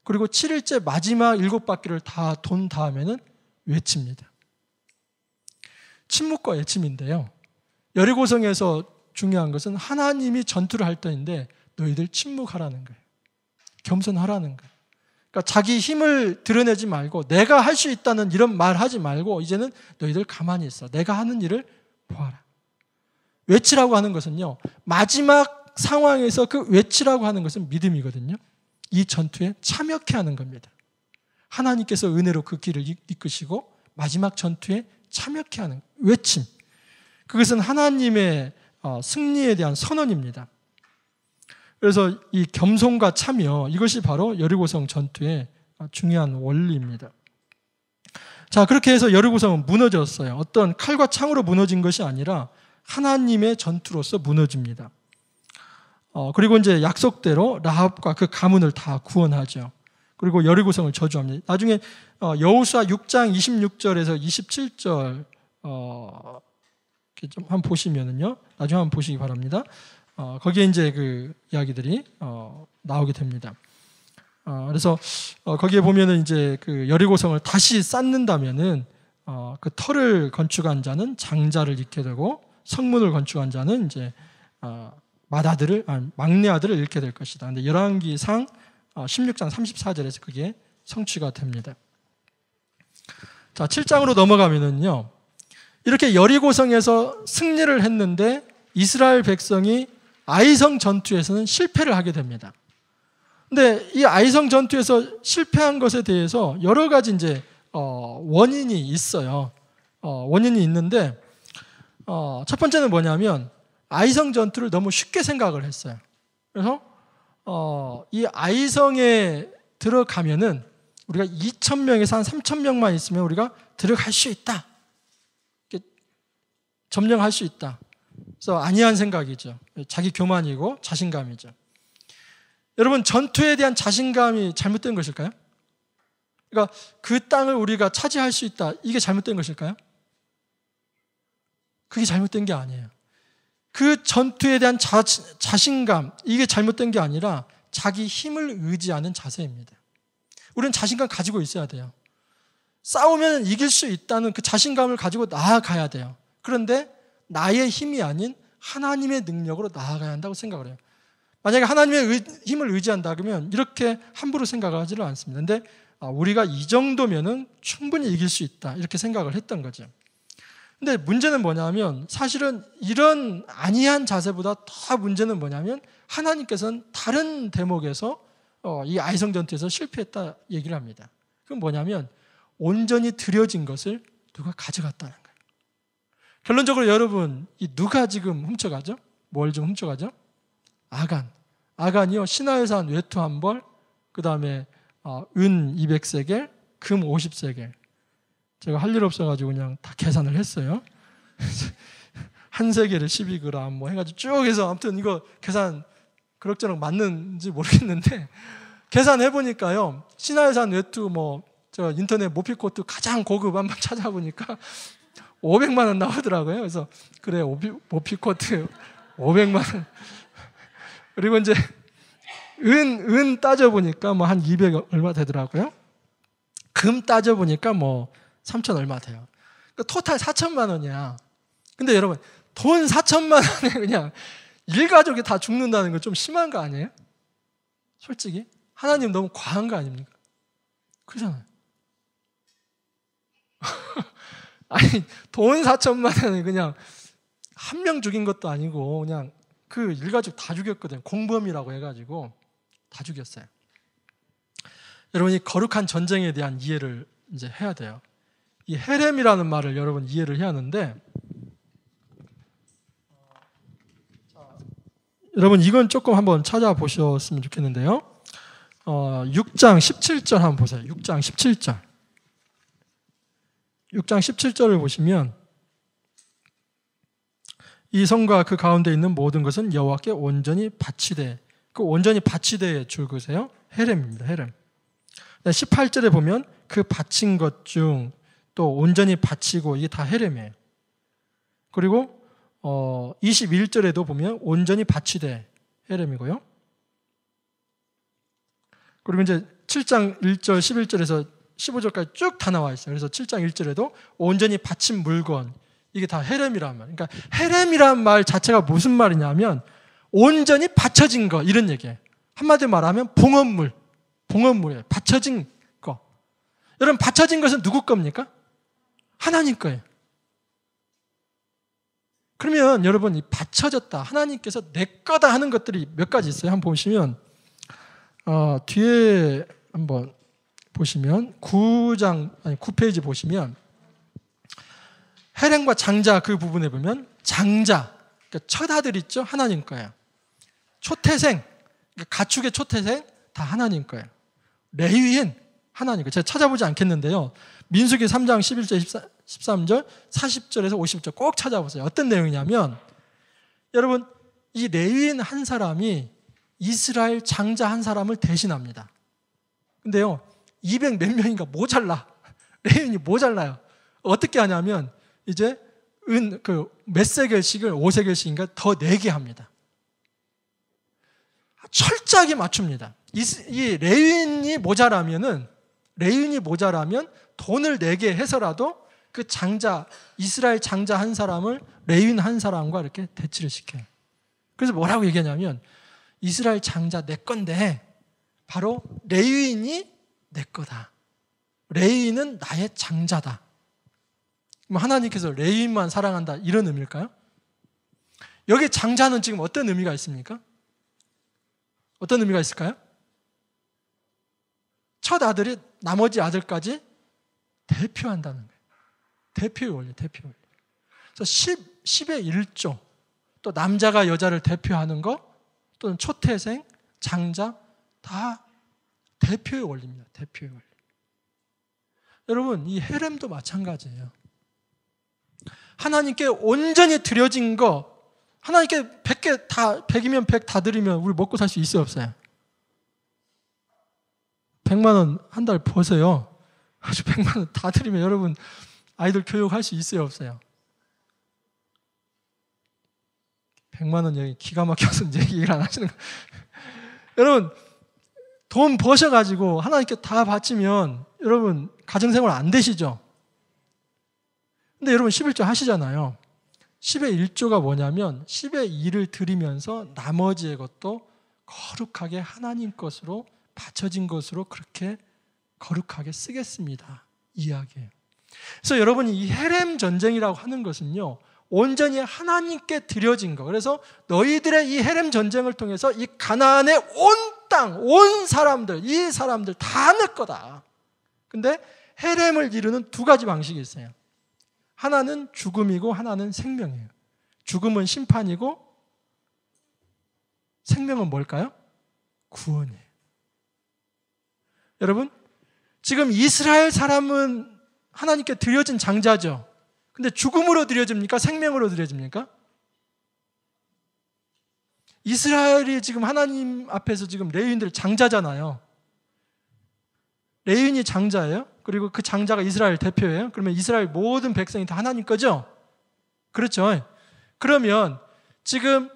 그리고 7일째 마지막 일곱 바퀴를 다 돈 다음에는 외칩니다. 침묵과 외침인데요. 여리고성에서 중요한 것은 하나님이 전투를 할 때인데 너희들 침묵하라는 거예요. 겸손하라는 거예요. 그러니까 자기 힘을 드러내지 말고 내가 할 수 있다는 이런 말 하지 말고 이제는 너희들 가만히 있어. 내가 하는 일을 보아라. 외치라고 하는 것은요. 마지막 상황에서 그 외치라고 하는 것은 믿음이거든요. 이 전투에 참여케 하는 겁니다. 하나님께서 은혜로 그 길을 이끄시고 마지막 전투에 참여케 하는 외침. 그것은 하나님의 어, 승리에 대한 선언입니다. 그래서 이 겸손과 참여 이것이 바로 여리고성 전투의 어, 중요한 원리입니다. 자, 그렇게 해서 여리고성은 무너졌어요. 어떤 칼과 창으로 무너진 것이 아니라 하나님의 전투로서 무너집니다. 어, 그리고 이제 약속대로 라합과 그 가문을 다 구원하죠. 그리고 여리고성을 저주합니다. 나중에 어, 여우수아 6장 26절에서 27절 어, 좀 한번 보시면은요. 나중에 한번 보시기 바랍니다. 어, 거기에 이제 그 이야기들이 어, 나오게 됩니다. 어, 그래서 어, 거기에 보면은 이제 그 여리고성을 다시 쌓는다면은 어, 그 터를 건축한 자는 장자를 입게 되고 성문을 건축한 자는 이제 어, 맏아들을 아 막내 아들을 잃게 될 것이다. 근데 열왕기상 16장 어, 34절에서 그게 성취가 됩니다. 자, 7장으로 넘어가면은요. 이렇게 여리고성에서 승리를 했는데 이스라엘 백성이 아이성 전투에서는 실패를 하게 됩니다. 근데 이 아이성 전투에서 실패한 것에 대해서 여러 가지 이제 어, 원인이 있어요. 어, 원인이 있는데 어, 첫 번째는 뭐냐면 아이성 전투를 너무 쉽게 생각을 했어요. 그래서 어, 이 아이성에 들어가면은 우리가 2천 명에서 한 3천 명만 있으면 우리가 들어갈 수 있다. 점령할 수 있다. 그래서 아니한 생각이죠. 자기 교만이고 자신감이죠. 여러분 전투에 대한 자신감이 잘못된 것일까요? 그러니까 그 땅을 우리가 차지할 수 있다. 이게 잘못된 것일까요? 그게 잘못된 게 아니에요. 그 전투에 대한 자, 자신감, 이게 잘못된 게 아니라 자기 힘을 의지하는 자세입니다. 우리는 자신감 가지고 있어야 돼요. 싸우면 이길 수 있다는 그 자신감을 가지고 나아가야 돼요. 그런데 나의 힘이 아닌 하나님의 능력으로 나아가야 한다고 생각을 해요. 만약에 하나님의 의, 힘을 의지한다 그러면 이렇게 함부로 생각하지는 않습니다. 근데 아, 우리가 이 정도면은 충분히 이길 수 있다. 이렇게 생각을 했던 거죠. 근데 문제는 뭐냐면 사실은 이런 아니한 자세보다 더 문제는 뭐냐면 하나님께서는 다른 대목에서 어, 이 아이성 전투에서 실패했다 얘기를 합니다. 그건 뭐냐면 온전히 드려진 것을 누가 가져갔다는 거예요. 결론적으로 여러분 이 누가 지금 훔쳐가죠? 뭘 좀 훔쳐가죠? 아간. 아간이요 신하에 산 외투 한 벌, 그 다음에 어, 은 200세겔, 금 50세겔, 제가 할 일 없어가지고 그냥 다 계산을 했어요. 한 세개를 12g 뭐 해가지고 쭉 해서 아무튼 이거 계산 그럭저럭 맞는지 모르겠는데 계산해 보니까요 신화산 유 외투 뭐 저 인터넷 모피코트 가장 고급 한 번 찾아보니까 500만 원 나오더라고요. 그래서 그래 오피, 모피코트 500만 원 그리고 이제 은, 은 따져보니까 뭐 한 200 얼마 되더라고요. 금 따져보니까 뭐 3천 얼마 돼요. 그러니까 토탈 4천만 원이야. 근데 여러분 돈 4천만 원에 그냥 일가족이 다 죽는다는 거좀 심한 거 아니에요? 솔직히 하나님 너무 과한 거 아닙니까? 그러잖아요. 아니 돈 4천만 원에 그냥 한 명 죽인 것도 아니고 그냥 그 일가족 다 죽였거든요. 공범이라고 해가지고 다 죽였어요. 여러분이 거룩한 전쟁에 대한 이해를 이제 해야 돼요. 이 헤렘이라는 말을 여러분 이해를 해야 하는데 여러분 이건 조금 한번 찾아보셨으면 좋겠는데요. 어, 6장 17절 한번 보세요. 6장 17절. 6장 17절을 보시면 이 성과 그 가운데 있는 모든 것은 여호와께 온전히 바치되 그 온전히 바치되에 줄그세요 헤렘입니다. 헤렘. 18절에 보면 그 바친 것중 또 온전히 바치고 이게 다 헤렘이에요. 그리고 어 21절에도 보면 온전히 바치되 헤렘이고요. 그리고 이제 7장 1절 11절에서 15절까지 쭉 다 나와 있어요. 그래서 7장 1절에도 온전히 바친 물건 이게 다 헤렘이란 말. 그러니까 헤렘이란 말 자체가 무슨 말이냐면 온전히 받쳐진 거 이런 얘기예요. 한마디로 말하면 봉헌물, 봉헌물이에요. 받쳐진 거. 여러분 받쳐진 것은 누구 겁니까? 하나님 거예요. 그러면 여러분 이 받쳐졌다 하나님께서 내 거다 하는 것들이 몇 가지 있어요. 한번 보시면 어, 뒤에 한번 보시면 9장 아니 9페이지 보시면 해령과 장자 그 부분에 보면 장자 그러니까 처다들 있죠 하나님 거예요. 초태생 그러니까 가축의 초태생 다 하나님 거예요. 레위인 하나니까 제가 찾아보지 않겠는데요. 민수기 3장 11절 14, 13절 40절에서 50절 꼭 찾아보세요. 어떤 내용이냐면 여러분 이 레위인 한 사람이 이스라엘 장자 한 사람을 대신합니다. 근데요. 200 몇 명인가 모자라. 레인이 위 모자라요. 어떻게 하냐면 이제 은 그 몇 세겔씩을 5세겔씩인가 더 내게 합니다. 철저하게 맞춥니다. 이, 레위인이 모자라면은 레인이 모자라면 돈을 내게 해서라도 그 장자 이스라엘 장자 한 사람을 레인 한 사람과 이렇게 대치를 시켜요. 그래서 뭐라고 얘기하냐면 이스라엘 장자 내 건데 바로 레위이내 거다. 레위은 나의 장자다. 하나님께서 레위만 사랑한다 이런 의미일까요? 여기 장자는 지금 어떤 의미가 있습니까? 어떤 의미가 있을까요? 첫 아들이 나머지 아들까지 대표한다는 거예요. 대표의 원리, 대표의 원리. 그래서 10, 10의 1조, 또 남자가 여자를 대표하는 거, 또는 초태생, 장자, 다 대표의 원리입니다. 대표의 원리. 여러분, 이 헤렘도 마찬가지예요. 하나님께 온전히 드려진 거, 하나님께 100개 다, 100이면 100 다 드리면 우리 먹고 살 수 있어요, 없어요? 100만 원 한 달 버세요. 아주 100만 원 다 드리면 여러분 아이들 교육할 수 있어요, 없어요? 100만 원 여기 기가 막혀서 얘기를 안 하시는 거예요. 여러분, 돈 버셔가지고 하나님께 다 바치면 여러분 가정생활 안 되시죠? 근데 여러분 11조 하시잖아요. 10의 1조가 뭐냐면 10의 1을 드리면서 나머지의 것도 거룩하게 하나님 것으로 받쳐진 것으로 그렇게 거룩하게 쓰겠습니다. 이야기예요. 그래서 여러분 이 헤렘 전쟁이라고 하는 것은요. 온전히 하나님께 드려진 거. 그래서 너희들의 이 헤렘 전쟁을 통해서 이 가나안의 온 땅, 온 사람들, 이 사람들 다 내 거다. 근데 헤렘을 이루는 두 가지 방식이 있어요. 하나는 죽음이고 하나는 생명이에요. 죽음은 심판이고 생명은 뭘까요? 구원이에요. 여러분, 지금 이스라엘 사람은 하나님께 드려진 장자죠. 근데 죽음으로 드려집니까? 생명으로 드려집니까? 이스라엘이 지금 하나님 앞에서 지금 레위들 장자잖아요. 레위이 장자예요. 그리고 그 장자가 이스라엘 대표예요. 그러면 이스라엘 모든 백성이 다 하나님 거죠? 그렇죠. 그러면 지금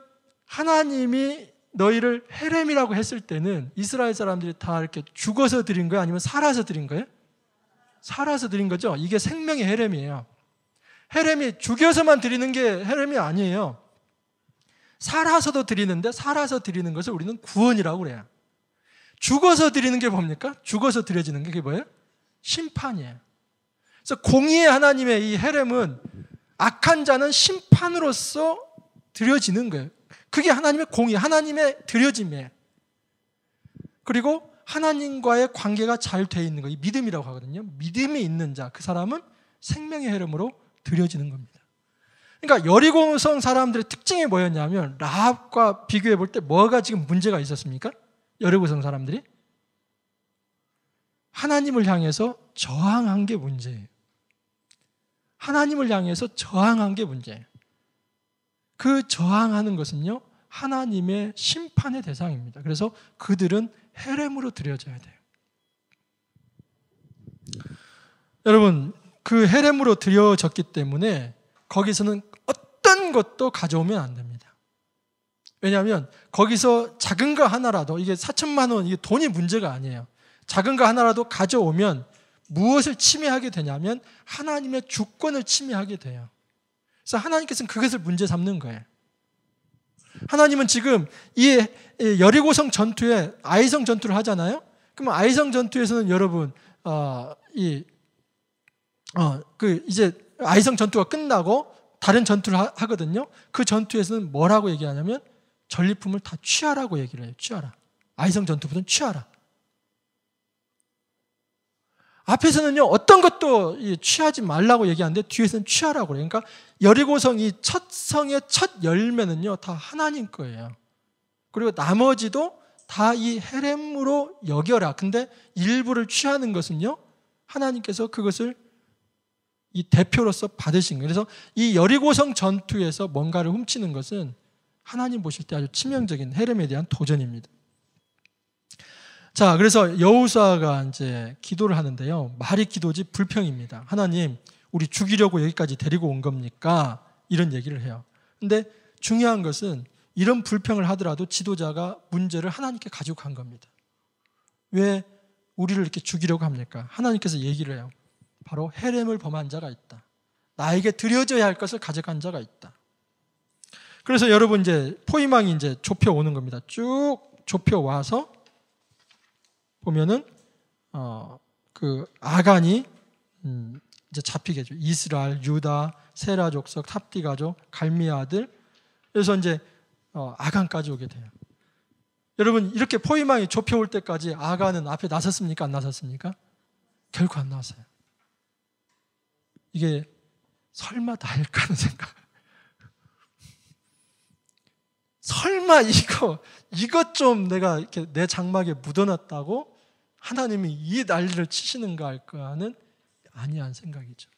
하나님이 너희를 헤렘이라고 했을 때는 이스라엘 사람들이 다 이렇게 죽어서 드린 거예요? 아니면 살아서 드린 거예요? 살아서 드린 거죠? 이게 생명의 헤렘이에요. 헤렘이 죽여서만 드리는 게 헤렘이 아니에요. 살아서도 드리는데 살아서 드리는 것을 우리는 구원이라고 그래요. 죽어서 드리는 게 뭡니까? 죽어서 드려지는 게 뭐예요? 심판이에요. 그래서 공의의 하나님의 이 헤렘은 악한 자는 심판으로서 드려지는 거예요. 그게 하나님의 공의, 하나님의 드려짐이에요. 그리고 하나님과의 관계가 잘 돼 있는 거, 이 믿음이라고 하거든요. 믿음이 있는 자, 그 사람은 생명의 흐름으로 드려지는 겁니다. 그러니까 여리고성 사람들의 특징이 뭐였냐면 라합과 비교해 볼 때 뭐가 지금 문제가 있었습니까? 여리고성 사람들이 하나님을 향해서 저항한 게 문제예요. 하나님을 향해서 저항한 게 문제예요. 그 저항하는 것은요, 하나님의 심판의 대상입니다. 그래서 그들은 헤렘으로 들여져야 돼요. 여러분, 그 헤렘으로 들여졌기 때문에 거기서는 어떤 것도 가져오면 안 됩니다. 왜냐하면 거기서 작은 거 하나라도 이게 4천만 원 이게 돈이 문제가 아니에요. 작은 거 하나라도 가져오면 무엇을 침해하게 되냐면 하나님의 주권을 침해하게 돼요. 그래서 하나님께서는 그것을 문제 삼는 거예요. 하나님은 지금 이 여리고성 전투에 아이성 전투를 하잖아요. 그러면 아이성 전투에서는 여러분 어, 이, 어, 그 이제 아이성 전투가 끝나고 다른 전투를 하, 거든요그 전투에서는 뭐라고 얘기하냐면 전리품을 다 취하라고 얘기를 해요. 취하라. 아이성 전투부터는 취하라. 앞에서는요, 어떤 것도 취하지 말라고 얘기하는데 뒤에서는 취하라고 그러니까 여리고성 이 첫 성의 첫 열매는요, 다 하나님 거예요. 그리고 나머지도 다 이 헤렘으로 여겨라. 근데 일부를 취하는 것은요, 하나님께서 그것을 이 대표로서 받으신 거예요. 그래서 이 여리고성 전투에서 뭔가를 훔치는 것은 하나님 보실 때 아주 치명적인 헤렘에 대한 도전입니다. 자, 그래서 여우사가 이제 기도를 하는데요. 말이 기도지 불평입니다. 하나님, 우리 죽이려고 여기까지 데리고 온 겁니까? 이런 얘기를 해요. 근데 중요한 것은 이런 불평을 하더라도 지도자가 문제를 하나님께 가지고 간 겁니다. 왜 우리를 이렇게 죽이려고 합니까? 하나님께서 얘기를 해요. 바로 헤렘을 범한 자가 있다. 나에게 드려져야 할 것을 가져간 자가 있다. 그래서 여러분 이제 포위망이 이제 좁혀오는 겁니다. 쭉 좁혀와서 보면은 어, 그 아간이 음, 이제 잡히겠죠. 이스라엘, 유다, 세라 족속, 탑디 가족, 갈미아 들 그래서 이제 어, 아간까지 오게 돼요. 여러분 이렇게 포위망이 좁혀올 때까지 아간은 앞에 나섰습니까? 안 나섰습니까? 결코 안 나왔어요. 이게 설마 나일까 는 생각. 설마 이거 이것 좀 내가 이렇게 내 장막에 묻어놨다고 하나님이 이 난리를 치시는가 할까 하는 아니한 생각이죠.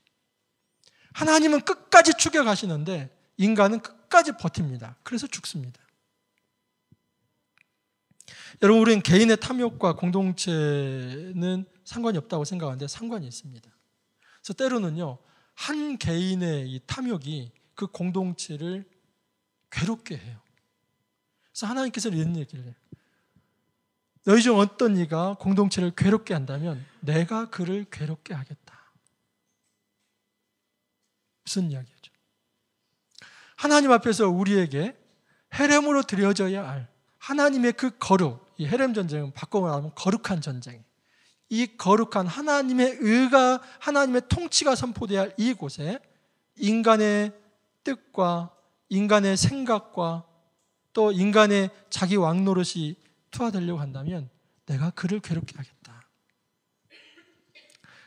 하나님은 끝까지 죽여가시는데 인간은 끝까지 버팁니다. 그래서 죽습니다. 여러분, 우리는 개인의 탐욕과 공동체는 상관이 없다고 생각하는데 상관이 있습니다. 그래서 때로는요, 한 개인의 이 탐욕이 그 공동체를 괴롭게 해요. 그래서 하나님께서 이런 얘기를 해요. 너희 중 어떤 이가 공동체를 괴롭게 한다면 내가 그를 괴롭게 하겠다. 무슨 이야기죠? 하나님 앞에서 우리에게 헤렘으로 드려져야 할 하나님의 그 거룩, 이 헤렘 전쟁은 바꿔 말하면 거룩한 전쟁. 이 거룩한 하나님의 의가 하나님의 통치가 선포돼야 할 이곳에 인간의 뜻과 인간의 생각과 또 인간의 자기 왕노릇이 투하되려고 한다면 내가 그를 괴롭게 하겠다.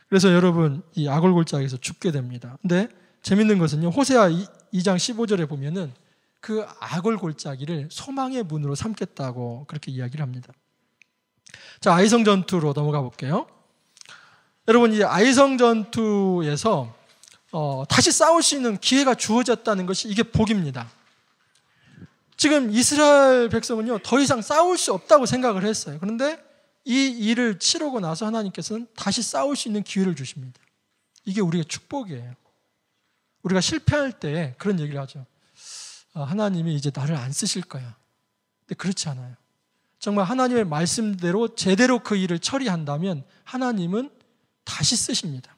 그래서 여러분 이악골 골짜기에서 죽게 됩니다. 근데 재밌는 것은요. 호세아 2장 15절에 보면은 그악골 골짜기를 소망의 문으로 삼겠다고 그렇게 이야기를 합니다. 자, 아이성 전투로 넘어가 볼게요. 여러분 이 아이성 전투에서 어, 다시 싸울 수 있는 기회가 주어졌다는 것이 이게 복입니다. 지금 이스라엘 백성은요, 더 이상 싸울 수 없다고 생각을 했어요. 그런데 이 일을 치르고 나서 하나님께서는 다시 싸울 수 있는 기회를 주십니다. 이게 우리의 축복이에요. 우리가 실패할 때 그런 얘기를 하죠. 아, 하나님이 이제 나를 안 쓰실 거야. 근데 그렇지 않아요. 정말 하나님의 말씀대로 제대로 그 일을 처리한다면 하나님은 다시 쓰십니다.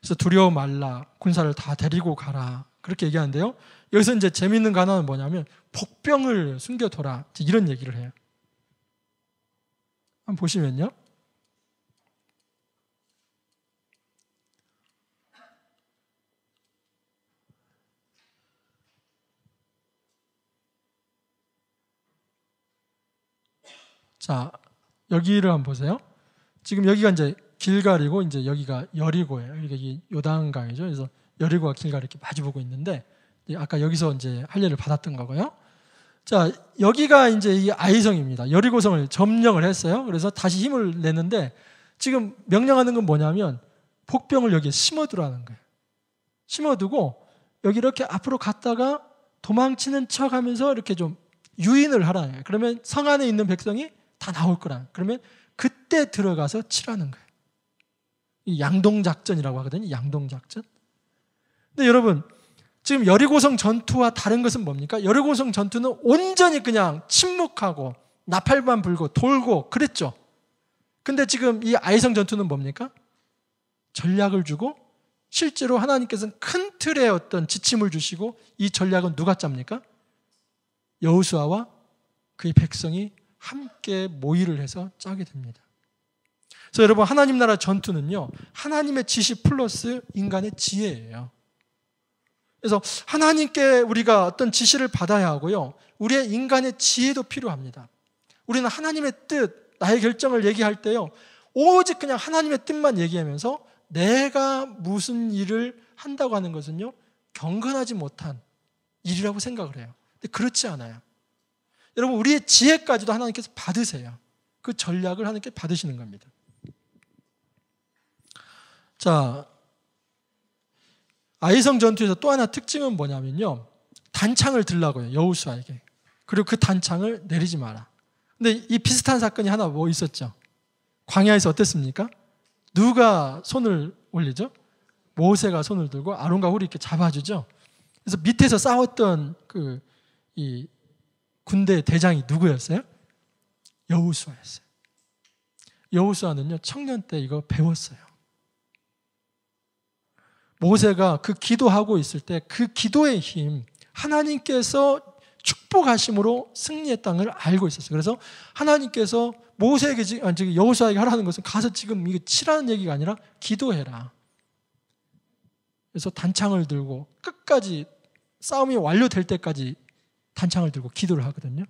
그래서 두려워 말라. 군사를 다 데리고 가라. 그렇게 얘기하는데요. 여기서 이제 재미있는 가난은 뭐냐면 복병을 숨겨둬라 이런 얘기를 해요. 한번 보시면요. 자, 여기를 한번 보세요. 지금 여기가 이제 길갈이고 이제 여기가 여리고예요. 이게 요단강이죠. 그래서 여리고와 길갈이 이렇게 마주보고 있는데 예, 아까 여기서 이제 할례를 받았던 거고요. 자, 여기가 이제 이 아이성입니다. 여리고성을 점령을 했어요. 그래서 다시 힘을 냈는데 지금 명령하는 건 뭐냐면 복병을 여기에 심어두라는 거예요. 심어두고 여기 이렇게 앞으로 갔다가 도망치는 척 하면서 이렇게 좀 유인을 하라 그러면 성 안에 있는 백성이 다 나올 거라. 그러면 그때 들어가서 치라는 거예요. 양동작전이라고 하거든요. 양동작전. 근데 여러분, 지금 여리고성 전투와 다른 것은 뭡니까? 여리고성 전투는 온전히 그냥 침묵하고 나팔만 불고 돌고 그랬죠. 근데 지금 이 아이성 전투는 뭡니까? 전략을 주고 실제로 하나님께서는 큰 틀의 어떤 지침을 주시고 이 전략은 누가 짭니까? 여우수아와 그의 백성이 함께 모의를 해서 짜게 됩니다. 그래서 여러분 하나님 나라 전투는요 하나님의 지시 플러스 인간의 지혜예요. 그래서 하나님께 우리가 어떤 지시를 받아야 하고요. 우리의 인간의 지혜도 필요합니다. 우리는 하나님의 뜻, 나의 결정을 얘기할 때요. 오직 그냥 하나님의 뜻만 얘기하면서 내가 무슨 일을 한다고 하는 것은요. 경건하지 못한 일이라고 생각을 해요. 근데 그렇지 않아요. 여러분, 우리의 지혜까지도 하나님께서 받으세요. 그 전략을 하나님께 받으시는 겁니다. 자, 아이성 전투에서 또 하나 특징은 뭐냐면요. 단창을 들라고 요 여우수아에게. 그리고 그 단창을 내리지 마라. 근데 이 비슷한 사건이 하나 뭐 있었죠. 광야에서 어땠습니까? 누가 손을 올리죠? 모세가 손을 들고 아론과 홀리 이렇게 잡아주죠. 그래서 밑에서 싸웠던 그 이 군대 대장이 누구였어요? 여우수아였어요. 여우수아는요 청년 때 이거 배웠어요. 모세가 그 기도하고 있을 때 그 기도의 힘, 하나님께서 축복하심으로 승리의 땅을 알고 있었어요. 그래서 하나님께서 모세에게 지금 아, 여호수아에게 하라는 것은 가서 지금 이거 치라는 얘기가 아니라 기도해라. 그래서 단창을 들고 끝까지 싸움이 완료될 때까지 단창을 들고 기도를 하거든요.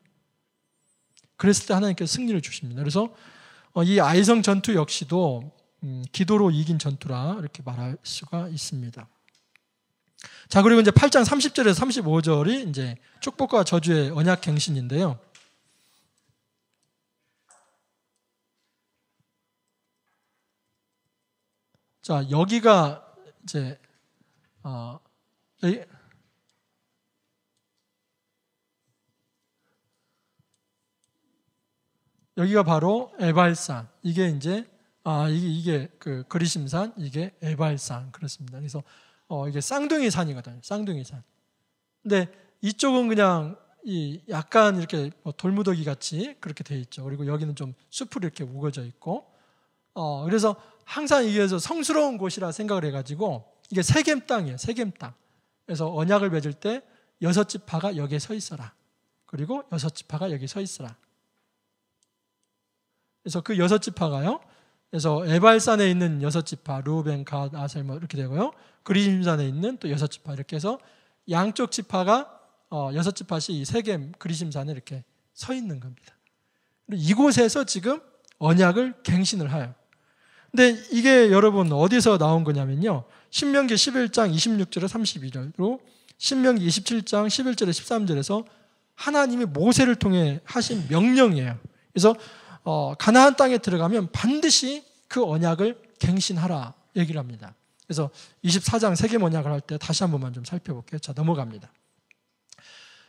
그랬을 때 하나님께서 승리를 주십니다. 그래서 어, 이 아이성 전투 역시도 음, 기도로 이긴 전투라 이렇게 말할 수가 있습니다. 자, 그리고 이제 8장 30절에서 35절이 이제 축복과 저주의 언약 갱신인데요. 자, 여기가 이제 어, 여기, 여기가 바로 에발산. 이게 이제 아 이게 이게 그 그리심산 이게 에발산 그렇습니다. 그래서 어, 이게 쌍둥이 산이거든요. 쌍둥이 산. 근데 이쪽은 그냥 이 약간 이렇게 뭐 돌무더기 같이 그렇게 돼 있죠. 그리고 여기는 좀 숲으로 이렇게 우거져 있고 어, 그래서 항상 이게 성스러운 곳이라 생각을 해가지고 이게 세겜 땅이에요. 세겜 땅. 그래서 언약을 맺을 때 여섯 지파가 여기에 서 있어라. 그리고 여섯 지파가 여기 서 있어라. 그래서 그 여섯 지파가요. 그래서 에발산에 있는 여섯 지파 루벤, 갓, 아셀 뭐 이렇게 되고요. 그리심산에 있는 또 여섯 지파 이렇게 해서 양쪽 지파가 어, 여섯 지파시 세겜 그리심산에 이렇게 서 있는 겁니다. 이곳에서 지금 언약을 갱신을 하요. 근데 이게 여러분 어디서 나온 거냐면요. 신명기 11장 26절에 32절로 신명기 27장 11절에 13절에서 하나님이 모세를 통해 하신 명령이에요. 그래서 어, 가나안 땅에 들어가면 반드시 그 언약을 갱신하라 얘기를 합니다. 그래서 24장 세계 언약을 할 때 다시 한 번만 좀 살펴볼게요. 자 넘어갑니다.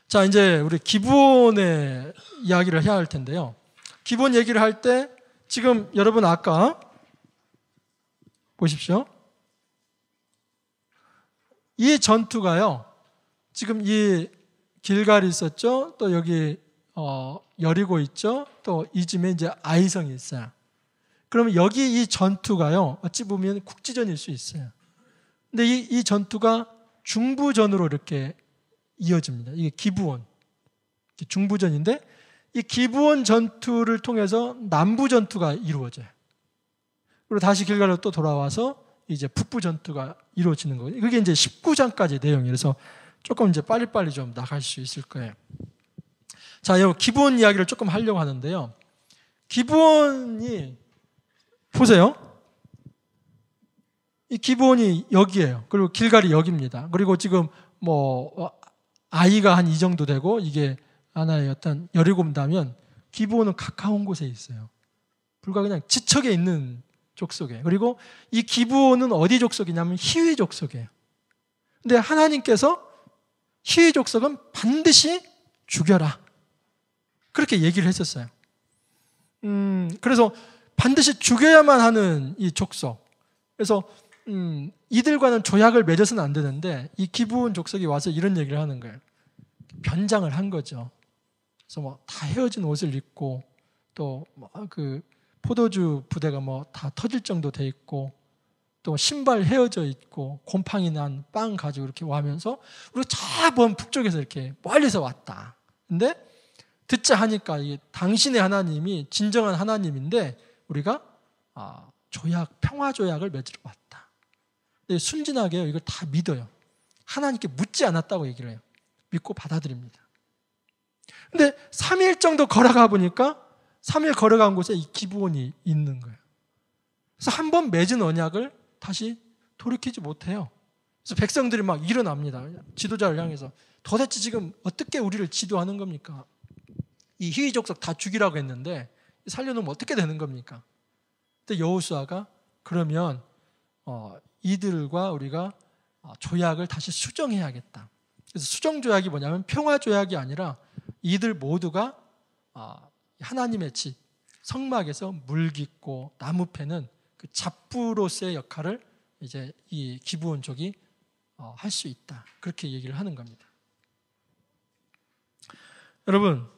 자 이제 우리 기본의 이야기를 해야 할 텐데요. 기본 얘기를 할 때 지금 여러분 아까 보십시오. 이 전투가요. 지금 이 길갈이 있었죠. 또 여기 어, 여리고 있죠. 또 이쯤에 이제 아이성이 있어요. 그러면 여기 이 전투가요. 어찌 보면 국지전일 수 있어요. 근데 이, 이 전투가 중부전으로 이렇게 이어집니다. 이게 기부원. 중부전인데 이 기부원 전투를 통해서 남부 전투가 이루어져요. 그리고 다시 길가로 또 돌아와서 이제 북부 전투가 이루어지는 거예요. 그게 이제 19장까지 내용이라서 조금 이제 빨리빨리 좀 나갈 수 있을 거예요. 자, 여러분, 기본 이야기를 조금 하려고 하는데요. 기본이, 보세요. 이 기본이 여기에요. 그리고 길갈이 여기입니다. 그리고 지금 뭐, 아이가 한 이 정도 되고, 이게 하나의 어떤 열일곱다면, 기본은 가까운 곳에 있어요. 불과 그냥 지척에 있는 족속에. 그리고 이기부은 어디 족속이냐면 희위 족속이에요. 근데 하나님께서 희위 족속은 반드시 죽여라. 그렇게 얘기를 했었어요. 음, 그래서 반드시 죽여야만 하는 이 족속. 그래서 음, 이들과는 조약을 맺어서는 안 되는데 이 기부온 족속이 와서 이런 얘기를 하는 거예요. 변장을 한 거죠. 그래서 뭐 다 헤어진 옷을 입고 또그 뭐 포도주 부대가 뭐 다 터질 정도 돼 있고 또 신발 헤어져 있고 곰팡이 난 빵 가지고 이렇게 와면서 우리가 저먼 북쪽에서 이렇게 멀리서 왔다. 근데 듣자 하니까 당신의 하나님이 진정한 하나님인데 우리가 아, 조약, 평화 조약을 맺으러 왔다. 순진하게 이걸 다 믿어요. 하나님께 묻지 않았다고 얘기를 해요. 믿고 받아들입니다. 근데 3일 정도 걸어가 보니까 3일 걸어간 곳에 이 기부원이 있는 거예요. 그래서 한 번 맺은 언약을 다시 돌이키지 못해요. 그래서 백성들이 막 일어납니다. 지도자를 향해서 도대체 지금 어떻게 우리를 지도하는 겁니까? 이 희귀족석 다 죽이라고 했는데 살려놓으면 어떻게 되는 겁니까? 근데 여호수아가 그러면 어, 이들과 우리가 어, 조약을 다시 수정해야겠다. 그래서 수정 조약이 뭐냐면 평화 조약이 아니라 이들 모두가 어, 하나님의 집 성막에서 물 깊고 나무 패는 그 잡부로서의 역할을 이제 이 기부원족이 어, 할수 있다. 그렇게 얘기를 하는 겁니다. 여러분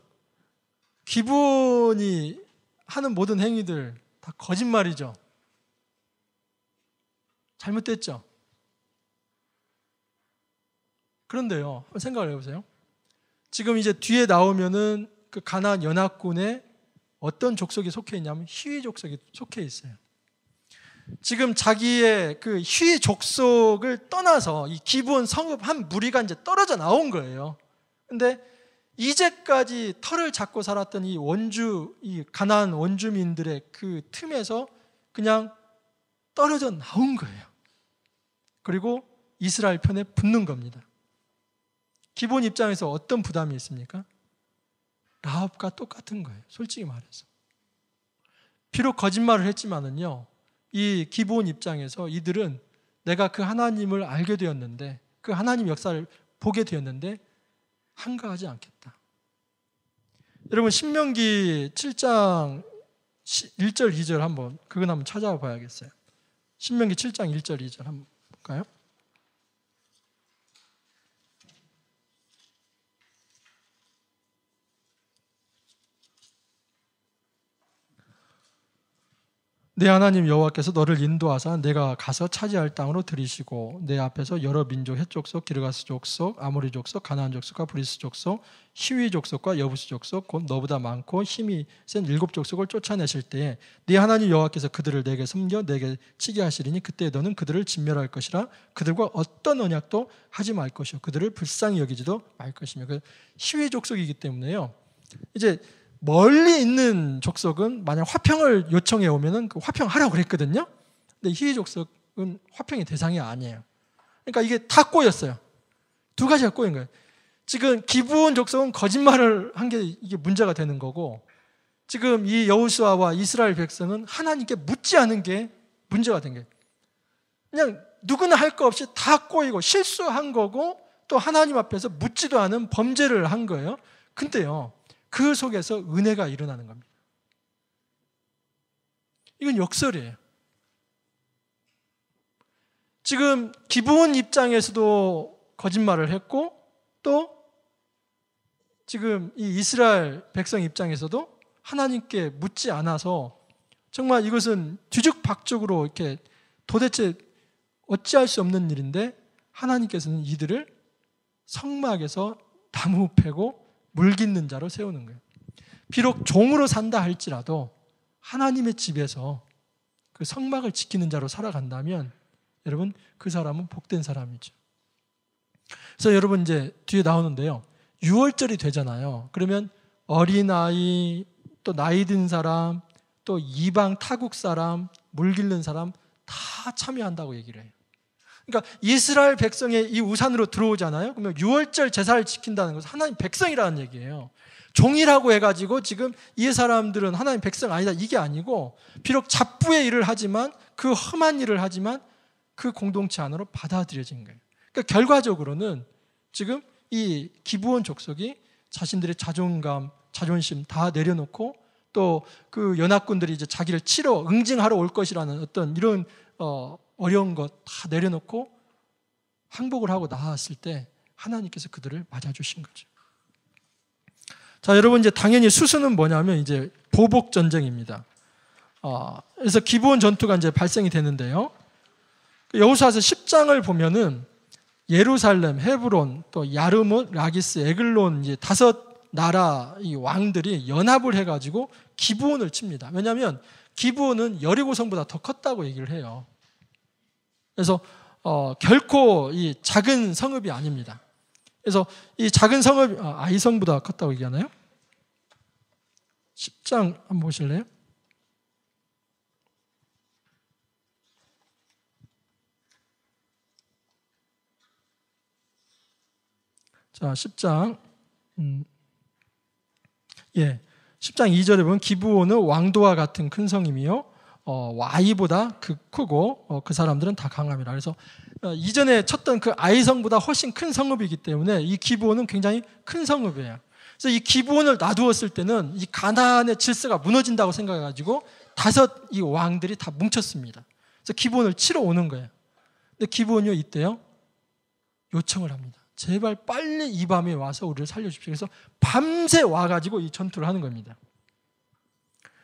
기분이 하는 모든 행위들 다 거짓말이죠. 잘못됐죠. 그런데요, 생각을 해보세요. 지금 이제 뒤에 나오면은 그 가나안 연합군에 어떤 족속이 속해 있냐면 희위 족속이 속해 있어요. 지금 자기의 그 희위 족속을 떠나서 이 기본 성읍 한 무리가 이제 떨어져 나온 거예요. 근데 이제까지 털을 잡고 살았던 이 원주, 이 가난 원주민들의 그 틈에서 그냥 떨어져 나온 거예요. 그리고 이스라엘 편에 붙는 겁니다. 기본 입장에서 어떤 부담이 있습니까? 라합과 똑같은 거예요. 솔직히 말해서. 비록 거짓말을 했지만은요, 이 기본 입장에서 이들은 내가 그 하나님을 알게 되었는데, 그 하나님 역사를 보게 되었는데, 한가하지 않겠다. 여러분 신명기 7장 1절 2절 한번 그건 한번 찾아봐야겠어요. 신명기 7장 1절 2절 한번 볼까요? 내 하나님 여호와께서 너를 인도하사 내가 가서 차지할 땅으로 들이시고 내 앞에서 여러 민족 해족 속 기르가스 족속 아모리 족속 가나안 족속과 브리스 족속 시위 족속과 여부스 족속 곧 너보다 많고 힘이 센 일곱 족속을 쫓아내실 때에 네 하나님 여호와께서 그들을 내게 섬겨 내게 치게 하시리니 그때 너는 그들을 진멸할 것이라 그들과 어떤 언약도 하지 말 것이요 그들을 불쌍히 여기지도 말 것이며 그 시위 족속이기 때문에요 이제 멀리 있는 족속은 만약 화평을 요청해 오면은 그 화평하라고 그랬거든요. 근데 희위 족속은 화평의 대상이 아니에요. 그러니까 이게 다 꼬였어요. 두 가지가 꼬인 거예요. 지금 기부온 족속은 거짓말을 한 게 이게 문제가 되는 거고 지금 이 여호수아와 이스라엘 백성은 하나님께 묻지 않은 게 문제가 된 게. 그냥 누구나 할 거 없이 다 꼬이고 실수한 거고 또 하나님 앞에서 묻지도 않은 범죄를 한 거예요. 근데요. 그 속에서 은혜가 일어나는 겁니다. 이건 역설이에요. 지금 기부원 입장에서도 거짓말을 했고 또 지금 이 이스라엘 백성 입장에서도 하나님께 묻지 않아서 정말 이것은 뒤죽박죽으로 이렇게 도대체 어찌할 수 없는 일인데 하나님께서는 이들을 성막에서 나무 패고 물깃는 자로 세우는 거예요. 비록 종으로 산다 할지라도 하나님의 집에서 그 성막을 지키는 자로 살아간다면 여러분 그 사람은 복된 사람이죠. 그래서 여러분 이제 뒤에 나오는데요. 6월절이 되잖아요. 그러면 어린아이, 또 나이 든 사람, 또 이방 타국 사람, 물길는 사람 다 참여한다고 얘기를 해요. 그러니까 이스라엘 백성의 이 우산으로 들어오잖아요. 그러면 유월절 제사를 지킨다는 것은 하나님 백성이라는 얘기예요. 종이라고 해가지고 지금 이 사람들은 하나님 백성 아니다 이게 아니고 비록 잡부의 일을 하지만 그 험한 일을 하지만 그 공동체 안으로 받아들여진 거예요. 그러니까 결과적으로는 지금 이 기부원 족속이 자신들의 자존감, 자존심 다 내려놓고 또 그 연합군들이 이제 자기를 치러 응징하러 올 것이라는 어떤 이런 어, 어려운 것 다 내려놓고 항복을 하고 나왔을때 하나님께서 그들을 맞아주신 거죠. 자, 여러분 이제 당연히 수수는 뭐냐면 이제 보복 전쟁입니다. 어, 그래서 기부원 전투가 이제 발생이 되는데요. 그 여호수아서 10장을 보면은 예루살렘, 헤브론, 또 야르못, 라기스, 에글론 이제 다섯 나라 이 왕들이 연합을 해가지고 기부원을 칩니다. 왜냐하 기부원은 여리고 성보다 더 컸다고 얘기를 해요. 그래서 어, 결코 이 작은 성읍이 아닙니다. 그래서 이 작은 성읍 아, 아이성보다 컸다고 얘기하나요? 10장 한번 보실래요? 자, 10장. 음. 예. 10장 2절에 보면 기브온은 왕도와 같은 큰 성이며 어, Y보다 그 크고 어, 그 사람들은 다강함이라 그래서 어, 이전에 쳤던 그 I성보다 훨씬 큰 성읍이기 때문에 이 기브온은 굉장히 큰 성읍이에요. 그래서 이 기브온을 놔두었을 때는 이 가나안의 질서가 무너진다고 생각해가지고 다섯 이 왕들이 다 뭉쳤습니다. 그래서 기브온을 치러 오는 거예요. 근데 기브온요 이때요 요청을 합니다. 제발 빨리 이 밤에 와서 우리를 살려주십시오. 그래서 밤새 와가지고 이 전투를 하는 겁니다.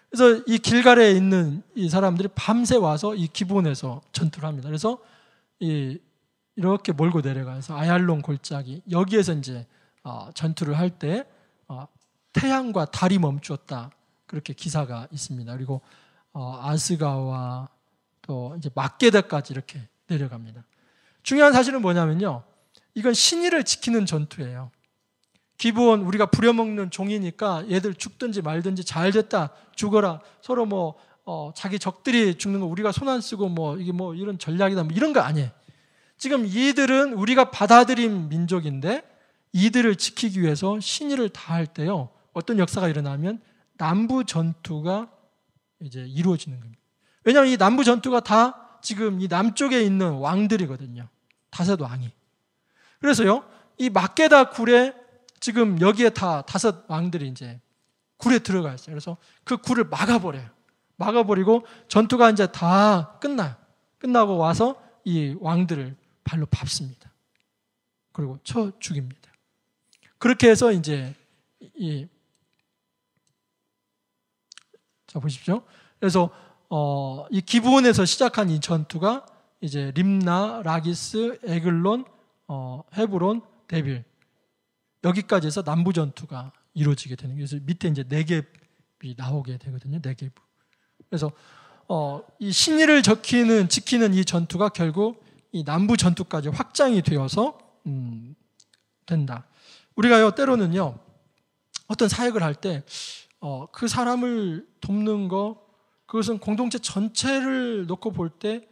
그래서 이 길가에 있는 이 사람들이 밤새 와서 이 기본에서 전투를 합니다. 그래서 이 이렇게 몰고 내려가서 아얄론 골짜기 여기에서 이제 어, 전투를 할때 어, 태양과 달이 멈추었다 그렇게 기사가 있습니다. 그리고 어, 아스가와 또 이제 막게다까지 이렇게 내려갑니다. 중요한 사실은 뭐냐면요, 이건 신의를 지키는 전투예요. 기부원 우리가 부려먹는 종이니까 얘들 죽든지 말든지 잘 됐다 죽어라 서로 뭐 어, 자기 적들이 죽는 거 우리가 손 안 쓰고 뭐 이게 뭐 이런 전략이다 뭐 이런 거 아니에요. 지금 이들은 우리가 받아들인 민족인데 이들을 지키기 위해서 신의를 다할 때요 어떤 역사가 일어나면 남부 전투가 이제 이루어지는 겁니다. 왜냐하면 이 남부 전투가 다 지금 이 남쪽에 있는 왕들이거든요. 다섯 왕이. 그래서요 이 마케다 굴에 지금 여기에 다 다섯 왕들이 이제 굴에 들어가 있어요. 그래서 그 굴을 막아버려요. 막아버리고 전투가 이제 다 끝나요. 끝나고 와서 이 왕들을 발로 밟습니다. 그리고 쳐 죽입니다. 그렇게 해서 이제 이 자, 보십시오. 그래서 어, 이기부원에서 시작한 이 전투가 이제 림나, 라기스, 에글론, 어, 헤브론, 데빌 여기까지 해서 남부 전투가 이루어지게 되는 거예요. 그래서 밑에 이제 네개이 나오게 되거든요. 네개 그래서 어, 이 신의를 지키는 지키는 이 전투가 결국 이 남부 전투까지 확장이 되어서 음, 된다. 우리가요 때로는요 어떤 사역을 할 때그 어, 사람을 돕는 거 그것은 공동체 전체를 놓고 볼 때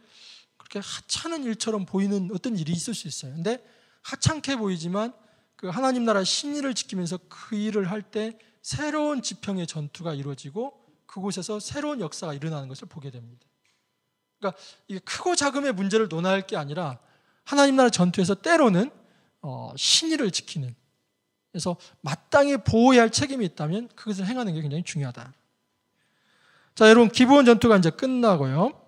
그렇게 하찮은 일처럼 보이는 어떤 일이 있을 수 있어요. 근데 하찮게 보이지만 그 하나님 나라 신의를 지키면서 그 일을 할 때 새로운 지평의 전투가 이루어지고 그곳에서 새로운 역사가 일어나는 것을 보게 됩니다. 그러니까 이게 크고 작음의 문제를 논할 게 아니라 하나님 나라 전투에서 때로는 어, 신의를 지키는 그래서 마땅히 보호해야 할 책임이 있다면 그것을 행하는 게 굉장히 중요하다. 자, 여러분 기부원 전투가 이제 끝나고요.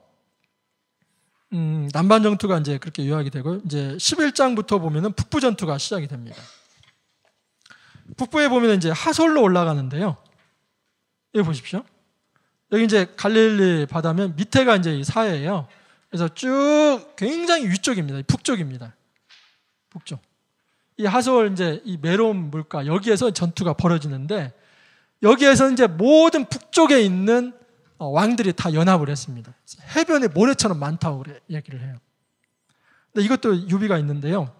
음, 남반 전투가 이제 그렇게 요약이 되고 이제 11장부터 보면은 북부 전투가 시작이 됩니다. 북부에 보면 이제 하솔로 올라가는데요. 여기 보십시오. 여기 이제 갈릴리 바다면 밑에가 이제 사해예요. 그래서 쭉 굉장히 위쪽입니다. 북쪽입니다. 북쪽. 이 하솔 이제 이 메롬 물가 여기에서 전투가 벌어지는데 여기에서 이제 모든 북쪽에 있는 어, 왕들이 다 연합을 했습니다. 해변에 모래처럼 많다고 얘기를 해요. 근데 이것도 유비가 있는데요.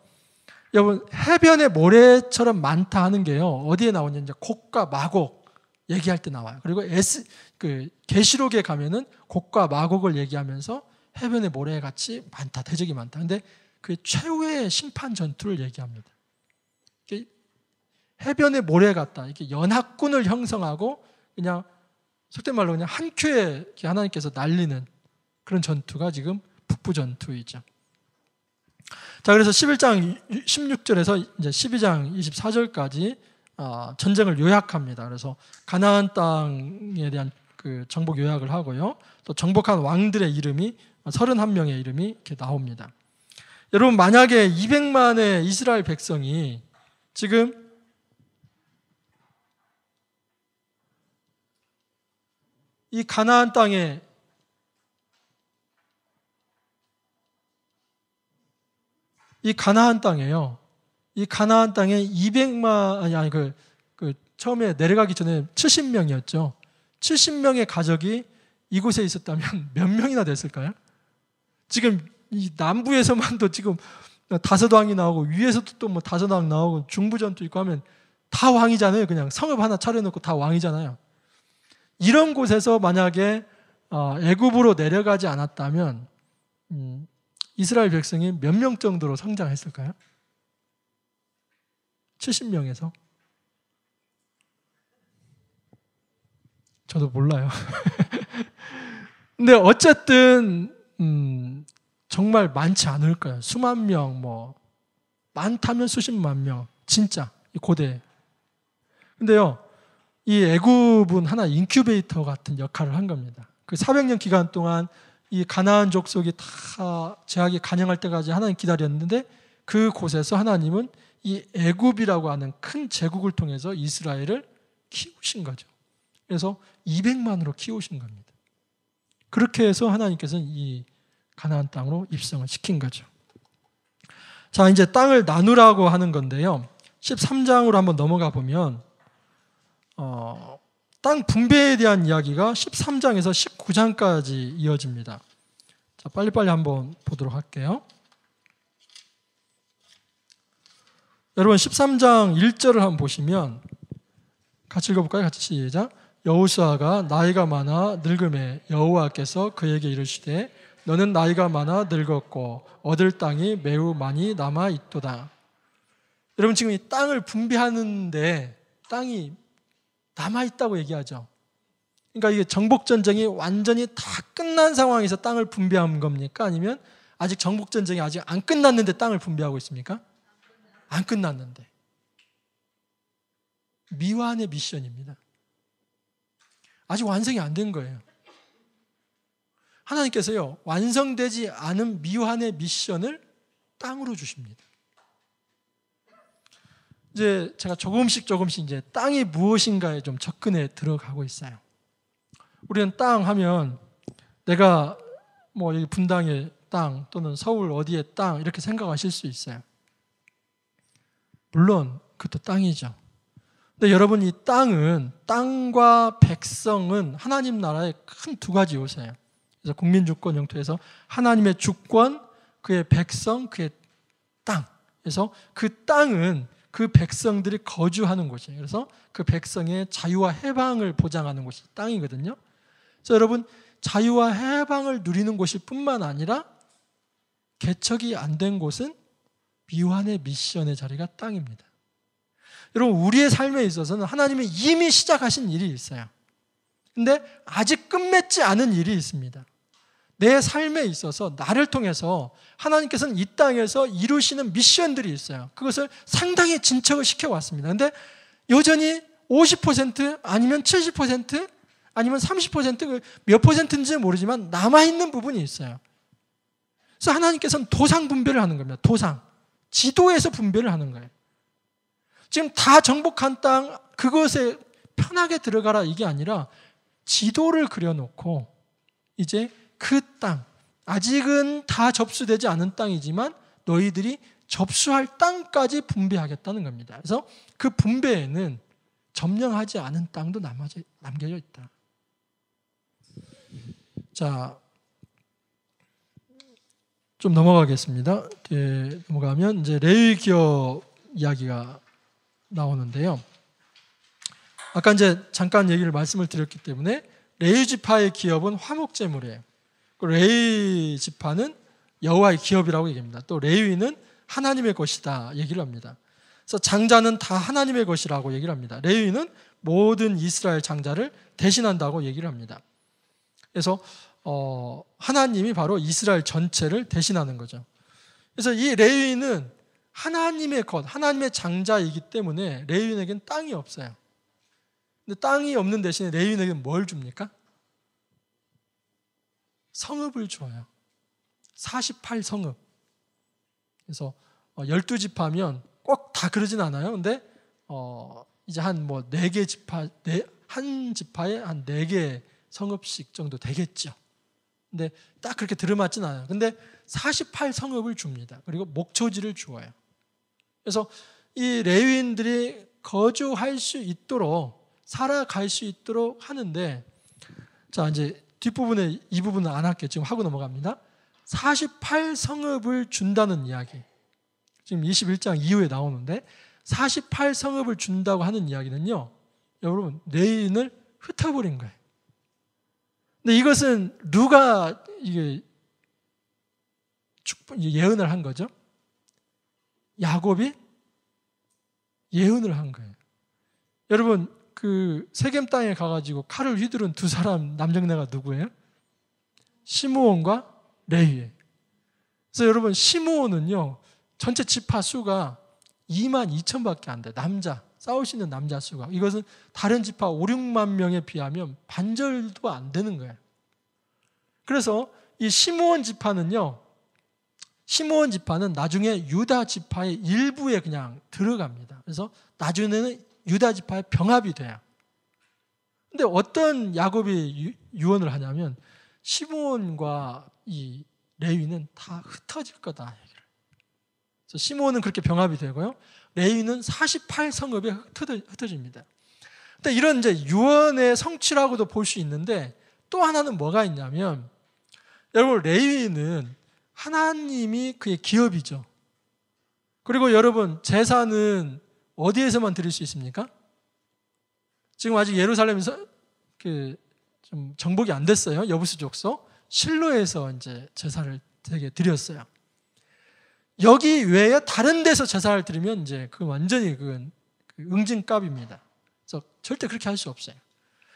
여러분 해변에 모래처럼 많다 하는 게요 어디에 나오냐면 곡과 마곡 얘기할 때 나와요. 그리고 에그 계시록에 가면은 곡과 마곡을 얘기하면서 해변에 모래 같이 많다 대적이 많다. 근데 그 최후의 심판 전투를 얘기합니다. 해변의 모래 같다. 이렇게 연합군을 형성하고 그냥 속된 말로 그냥 한 큐에 하나님께서 날리는 그런 전투가 지금 북부 전투이죠. 자, 그래서 11장 16절에서 이제 12장 24절까지 어, 전쟁을 요약합니다. 그래서 가나안 땅에 대한 그 정복 요약을 하고요. 또 정복한 왕들의 이름이 31명의 이름이 이렇게 나옵니다. 여러분 만약에 200만의 이스라엘 백성이 지금 이 가나안 땅에 이 가나안 땅에요. 이 가나안 땅에 200만 아니 아니 그, 그 처음에 내려가기 전에 70명이었죠. 70명의 가족이 이곳에 있었다면 몇 명이나 됐을까요? 지금 이 남부에서만도 지금 다섯 왕이 나오고 위에서도 또 뭐 다섯 왕 나오고 중부전투 있고 하면 다 왕이잖아요. 그냥 성읍 하나 차려놓고 다 왕이잖아요. 이런 곳에서 만약에 어, 애굽으로 내려가지 않았다면 음, 이스라엘 백성이 몇 명 정도로 성장했을까요? 70명에서 저도 몰라요. 근데 어쨌든 음, 정말 많지 않을 거예요. 수만 명, 뭐 많다면 수십만 명, 진짜 고대. 근데요, 이 애굽은 하나 인큐베이터 같은 역할을 한 겁니다. 그 400년 기간 동안 이 가나안 족속이 다 제약이 간영할 때까지 하나님 기다렸는데 그 곳에서 하나님은 이 애굽이라고 하는 큰 제국을 통해서 이스라엘을 키우신 거죠. 그래서 200만으로 키우신 겁니다. 그렇게 해서 하나님께서는 이 가나안 땅으로 입성을 시킨 거죠. 자, 이제 땅을 나누라고 하는 건데요. 13장으로 한번 넘어가 보면 어, 땅 분배에 대한 이야기가 13장에서 19장까지 이어집니다. 자, 빨리빨리 한번 보도록 할게요. 여러분 13장 1절을 한번 보시면 같이 읽어볼까요? 같이 시작. 여호수아가 나이가 많아 늙음에 여호와께서 그에게 이르시되 너는 나이가 많아 늙었고 얻을 땅이 매우 많이 남아 있도다. 여러분 지금 이 땅을 분배하는데 땅이 남아있다고 얘기하죠. 그러니까 이게 정복전쟁이 완전히 다 끝난 상황에서 땅을 분배한 겁니까? 아니면 아직 정복전쟁이 아직 안 끝났는데 땅을 분배하고 있습니까? 안 끝났는데. 미완의 미션입니다. 아직 완성이 안 된 거예요. 하나님께서요, 완성되지 않은 미완의 미션을 땅으로 주십니다. 이제 제가 조금씩 조금씩 이제 땅이 무엇인가에 좀 접근해 들어가고 있어요. 우리는 땅 하면 내가 뭐 여기 분당의 땅 또는 서울 어디의 땅 이렇게 생각하실 수 있어요. 물론 그것도 땅이죠. 근데 여러분 이 땅은 땅과 백성은 하나님 나라의 큰 두 가지 요새예요. 그래서 국민 주권 영토에서 하나님의 주권, 그의 백성, 그의 땅. 그래서 그 땅은 그 백성들이 거주하는 곳이에요. 그래서 그 백성의 자유와 해방을 보장하는 곳이 땅이거든요. 그래서 여러분 자유와 해방을 누리는 곳일 뿐만 아니라 개척이 안 된 곳은 미완의 미션의 자리가 땅입니다. 여러분 우리의 삶에 있어서는 하나님이 이미 시작하신 일이 있어요. 근데 아직 끝맺지 않은 일이 있습니다. 내 삶에 있어서 나를 통해서 하나님께서는 이 땅에서 이루시는 미션들이 있어요. 그것을 상당히 진척을 시켜왔습니다. 근데 여전히 50% 아니면 70% 아니면 30%몇 그 퍼센트인지 모르지만 남아있는 부분이 있어요. 그래서 하나님께서는 도상 분별을 하는 겁니다. 도상. 지도에서 분별을 하는 거예요. 지금 다 정복한 땅, 그것에 편하게 들어가라 이게 아니라 지도를 그려놓고 이제 그 땅, 아직은 다 접수되지 않은 땅이지만 너희들이 접수할 땅까지 분배하겠다는 겁니다. 그래서 그 분배에는 점령하지 않은 땅도 남겨져 있다. 자, 좀 넘어가겠습니다. 예, 넘어가면 이제 레위 기업 이야기가 나오는데요. 아까 이제 잠깐 얘기를 말씀을 드렸기 때문에 레위 지파의 기업은 화목제물이에요. 그 레이 지파는 여호와의 기업이라고 얘기합니다. 또 레위는 하나님의 것이다 얘기를 합니다. 그래서 장자는 다 하나님의 것이라고 얘기를 합니다. 레위는 모든 이스라엘 장자를 대신한다고 얘기를 합니다. 그래서 어, 하나님이 바로 이스라엘 전체를 대신하는 거죠. 그래서 이 레위는 하나님의 것, 하나님의 장자이기 때문에 레위인에겐 땅이 없어요. 근데 땅이 없는 대신에 레위인에겐 뭘 줍니까? 성읍을 줘요. 48성읍. 그래서 12집하면 어, 꼭다 그러진 않아요. 근데 어 이제 한뭐 4개 집파 네, 한 집파에 한 4개 성읍씩 정도 되겠죠. 근데 딱 그렇게 들어맞진 않아요. 근데 48성읍을 줍니다. 그리고 목초지를 주어요. 그래서 이 레위인들이 거주할 수 있도록 살아갈 수 있도록 하는데 자 이제 뒷부분에 이 부분은 안 할게요. 지금 하고 넘어갑니다. 48성읍을 준다는 이야기. 지금 21장 이후에 나오는데 48성읍을 준다고 하는 이야기는요. 여러분, 레인을 흩어버린 거예요. 근데 이것은 누가 이게 예언을 한 거죠? 야곱이 예언을 한 거예요. 여러분, 그 세겜 땅에 가가지고 칼을 휘두른 두 사람 남정네가 누구예요? 시므온과 레위 그래서 여러분 시므온은요 전체 지파 수가 2만 2천밖에 안 돼. 남자 싸울 수는 남자 수가 이것은 다른 지파 5, 6만 명에 비하면 반절도 안 되는 거예요. 그래서 이 시므온 지파는요 시므온 지파는 나중에 유다 지파의 일부에 그냥 들어갑니다. 그래서 나중에는 유다 지파의 병합이 돼요. 근데 어떤 야곱이 유언을 하냐면 시므과이 레위는 다 흩어질 거다 그래서 시므은 그렇게 병합이 되고요. 레위는 48성읍에 흩어 집니다 근데 이런 이제 유언의 성취라고도 볼 수 있는데 또 하나는 뭐가 있냐면 여러분 레위는 하나님이 그의 기업이죠. 그리고 여러분 제사는 어디에서만 들을 수 있습니까? 지금 아직 예루살렘에서 그 좀 정복이 안 됐어요. 여부수 족속 실로에서 이제 제사를 되게 드렸어요. 여기 외에 다른 데서 제사를 드리면 이제 그 완전히 그 응징값입니다. 그래서 절대 그렇게 할 수 없어요.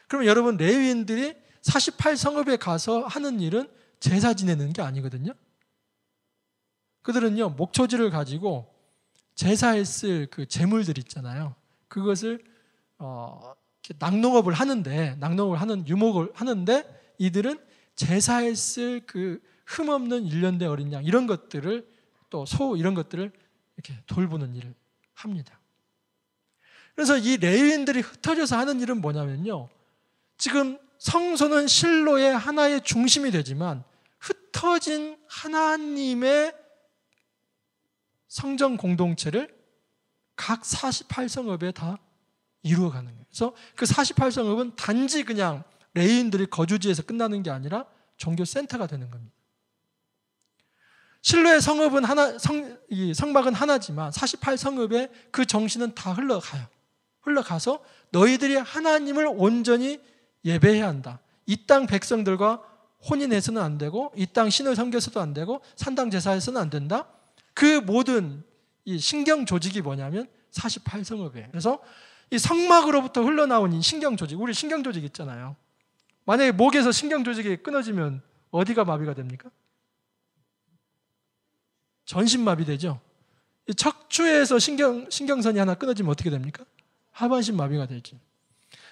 그럼 여러분 레위인들이 48성읍에 가서 하는 일은 제사 지내는 게 아니거든요. 그들은요 목초지를 가지고 제사에 쓸 그 재물들 있잖아요. 그것을 어, 낙농업을 하는데 낙농을 업 하는 유목을 하는데 이들은 제사에 쓸 그 흠없는 일년대 어린 양 이런 것들을 또 소 이런 것들을 이렇게 돌보는 일을 합니다. 그래서 이 레위인들이 흩어져서 하는 일은 뭐냐면요. 지금 성소는 실로의 하나의 중심이 되지만 흩어진 하나님의 성전 공동체를 각 48성읍에 다 이루어가는 거예요. 그래서 그 48성읍은 단지 그냥 레인들이 거주지에서 끝나는 게 아니라 종교 센터가 되는 겁니다. 실로의 성읍은 하나, 성, 성막은 하나지만 48성읍에 그 정신은 다 흘러가요. 흘러가서 너희들이 하나님을 온전히 예배해야 한다. 이 땅 백성들과 혼인해서는 안 되고, 이 땅 신을 섬겨서도 안 되고, 산당 제사해서는 안 된다. 그 모든 이 신경 조직이 뭐냐면 48성읍이에요. 그래서 이 성막으로부터 흘러나온 이 신경 조직, 우리 신경 조직 있잖아요. 만약에 목에서 신경 조직이 끊어지면 어디가 마비가 됩니까? 전신 마비되죠. 이 척추에서 신경 신경선이 하나 끊어지면 어떻게 됩니까? 하반신 마비가 되지.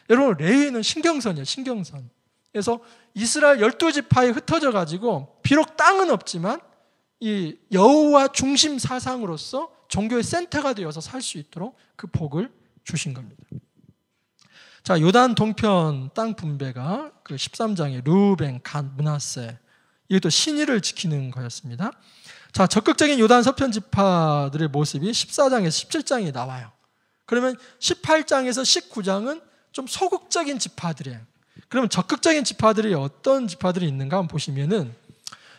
여러분 레위는 신경선이에요. 신경선. 그래서 이스라엘 열두 지파에 흩어져 가지고 비록 땅은 없지만 이여우와 중심 사상으로서 종교의 센터가 되어서 살 수 있도록 그 복을 주신 겁니다. 자, 요단 동편 땅 분배가 그 13장의 루벤, 간, 문하세 이것도 신의를 지키는 거였습니다. 자, 적극적인 요단 서편 지파들의 모습이 14장에서 17장에 나와요. 그러면 18장에서 19장은 좀 소극적인 지파들이에요. 그러면 적극적인 지파들이 어떤 지파들이 있는가 보시면은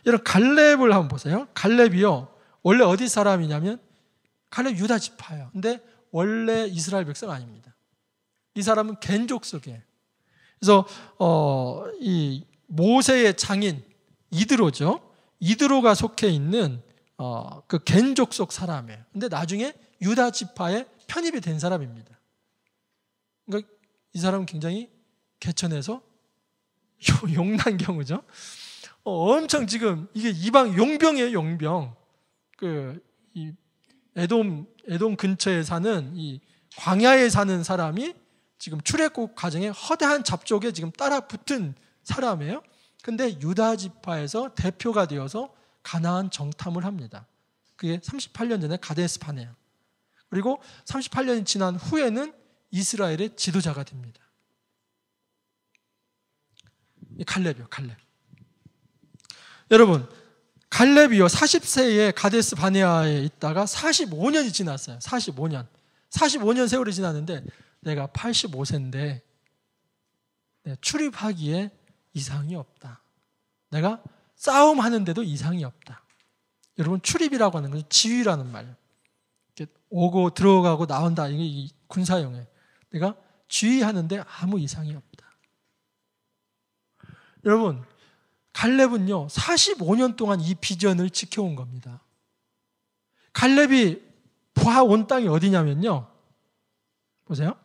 여러분 갈렙을 한번 보세요. 갈렙이요. 원래 어디 사람이냐면 갈렙 유다 지파예요. 근데 원래 이스라엘 백성 아닙니다. 이 사람은 겐족 속에. 그래서 어, 이 모세의 장인 이드로죠. 이드로가 속해 있는 어, 그 겐족 속 사람이에요. 근데 나중에 유다 지파에 편입이 된 사람입니다. 그러니까 이 사람은 굉장히 개천에서 용난 경우죠. 어, 엄청 지금 이게 이방 용병이에요, 용병. 그이 에돔 에돔 근처에 사는 이 광야에 사는 사람이 지금 출애굽 과정에 허대한 잡족에 지금 따라 붙은 사람이에요. 근데 유다 지파에서 대표가 되어서 가나안 정탐을 합니다. 그게 38년 전에 가데스 파네요. 그리고 38년이 지난 후에는 이스라엘의 지도자가 됩니다. 이 칼렙이요, 칼렙. 여러분, 갈렙이요. 40세에 가데스 바네아에 있다가 45년이 지났어요. 45년. 45년 세월이 지났는데 내가 85세인데 출입하기에 이상이 없다. 내가 싸움하는데도 이상이 없다. 여러분 출입이라고 하는 것은 지휘라는 말. 오고 들어가고 나온다. 이게 군사용에 내가 지휘하는데 아무 이상이 없다. 여러분 갈렙은요, 45년 동안 이 비전을 지켜온 겁니다. 갈렙이 보아온 땅이 어디냐면요. 보세요.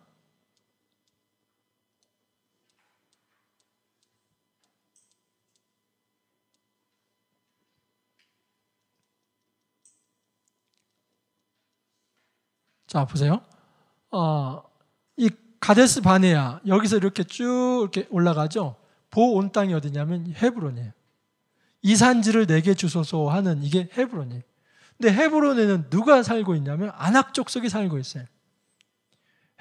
자, 보세요. 어, 이 가데스 바네야, 여기서 이렇게 쭉 이렇게 올라가죠. 보온 땅이 어디냐면 헤브론이에요. 이 산지를 내게 주소서 하는 이게 헤브론이에요. 근데 헤브론에는 누가 살고 있냐면 안악 족속이 살고 있어요.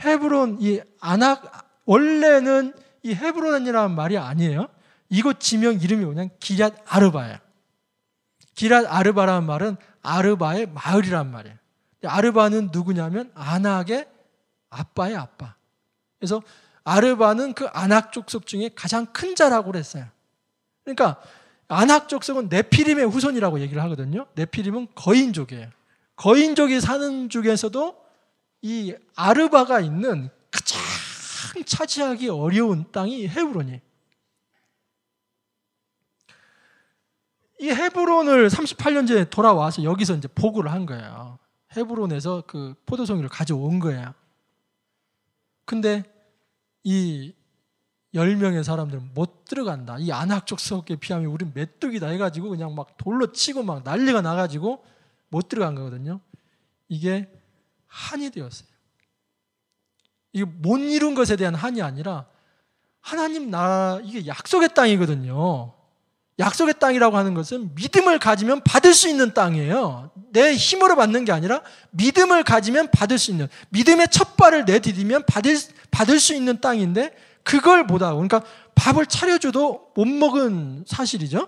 헤브론 이 안악 원래는 이 헤브론이라는 말이 아니에요. 이곳 지명 이름이 뭐냐 기랏 아르바예요. 기랏 아르바라는 말은 아르바의 마을이란 말이에요. 아르바는 누구냐면 안악의 아빠의 아빠. 그래서 아르바는 그 안악족속 중에 가장 큰 자라고 그랬어요. 그러니까 안학족속은 네피림의 후손이라고 얘기를 하거든요. 네피림은 거인족이에요. 거인족이 사는 중에서도 이 아르바가 있는 가장 차지하기 어려운 땅이 헤브론이에요. 이 헤브론을 38년 전에 돌아와서 여기서 이제 보고를 한 거예요. 헤브론에서 그 포도송이를 가져온 거예요. 근데 이 10명의 사람들은 못 들어간다. 이 안학적 수업계 하면 우린 메뚜기다 해가지고 그냥 막 돌로 치고 막 난리가 나가지고 못 들어간 거거든요. 이게 한이 되었어요. 이게 못 이룬 것에 대한 한이 아니라 하나님 나 이게 약속의 땅이거든요. 약속의 땅이라고 하는 것은 믿음을 가지면 받을 수 있는 땅이에요. 내 힘으로 받는 게 아니라 믿음을 가지면 받을 수 있는, 믿음의 첫 발을 내디디면 받을, 받을 수 있는 땅인데 그걸 못하고, 그러니까 밥을 차려줘도 못 먹은 사실이죠.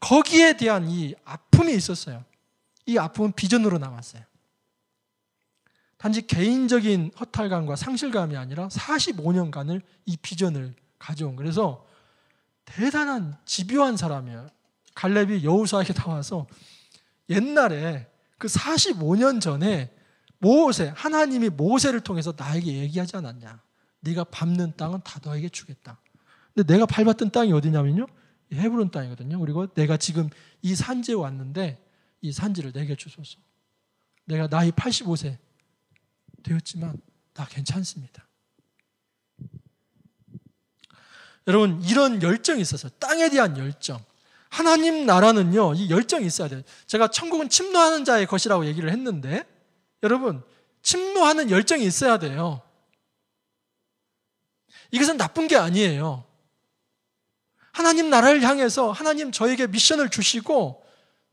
거기에 대한 이 아픔이 있었어요. 이 아픔은 비전으로 남았어요. 단지 개인적인 허탈감과 상실감이 아니라 45년간을 이 비전을 가져온. 그래서 대단한 집요한 사람이에요. 갈렙이 여우사에게 나와서 옛날에 그 45년 전에 모세 하나님이 모세를 통해서 나에게 얘기하지 않았냐? 네가 밟는 땅은 다 너에게 주겠다. 근데 내가 밟았던 땅이 어디냐면요. 헤브론 땅이거든요. 그리고 내가 지금 이 산지에 왔는데 이 산지를 내게 주소서. 내가 나이 85세 되었지만 나 괜찮습니다. 여러분 이런 열정이 있어서 땅에 대한 열정. 하나님 나라는요, 이 열정이 있어야 돼요. 제가 천국은 침노하는 자의 것이라고 얘기를 했는데, 여러분, 침노하는 열정이 있어야 돼요. 이것은 나쁜 게 아니에요. 하나님 나라를 향해서 하나님 저에게 미션을 주시고,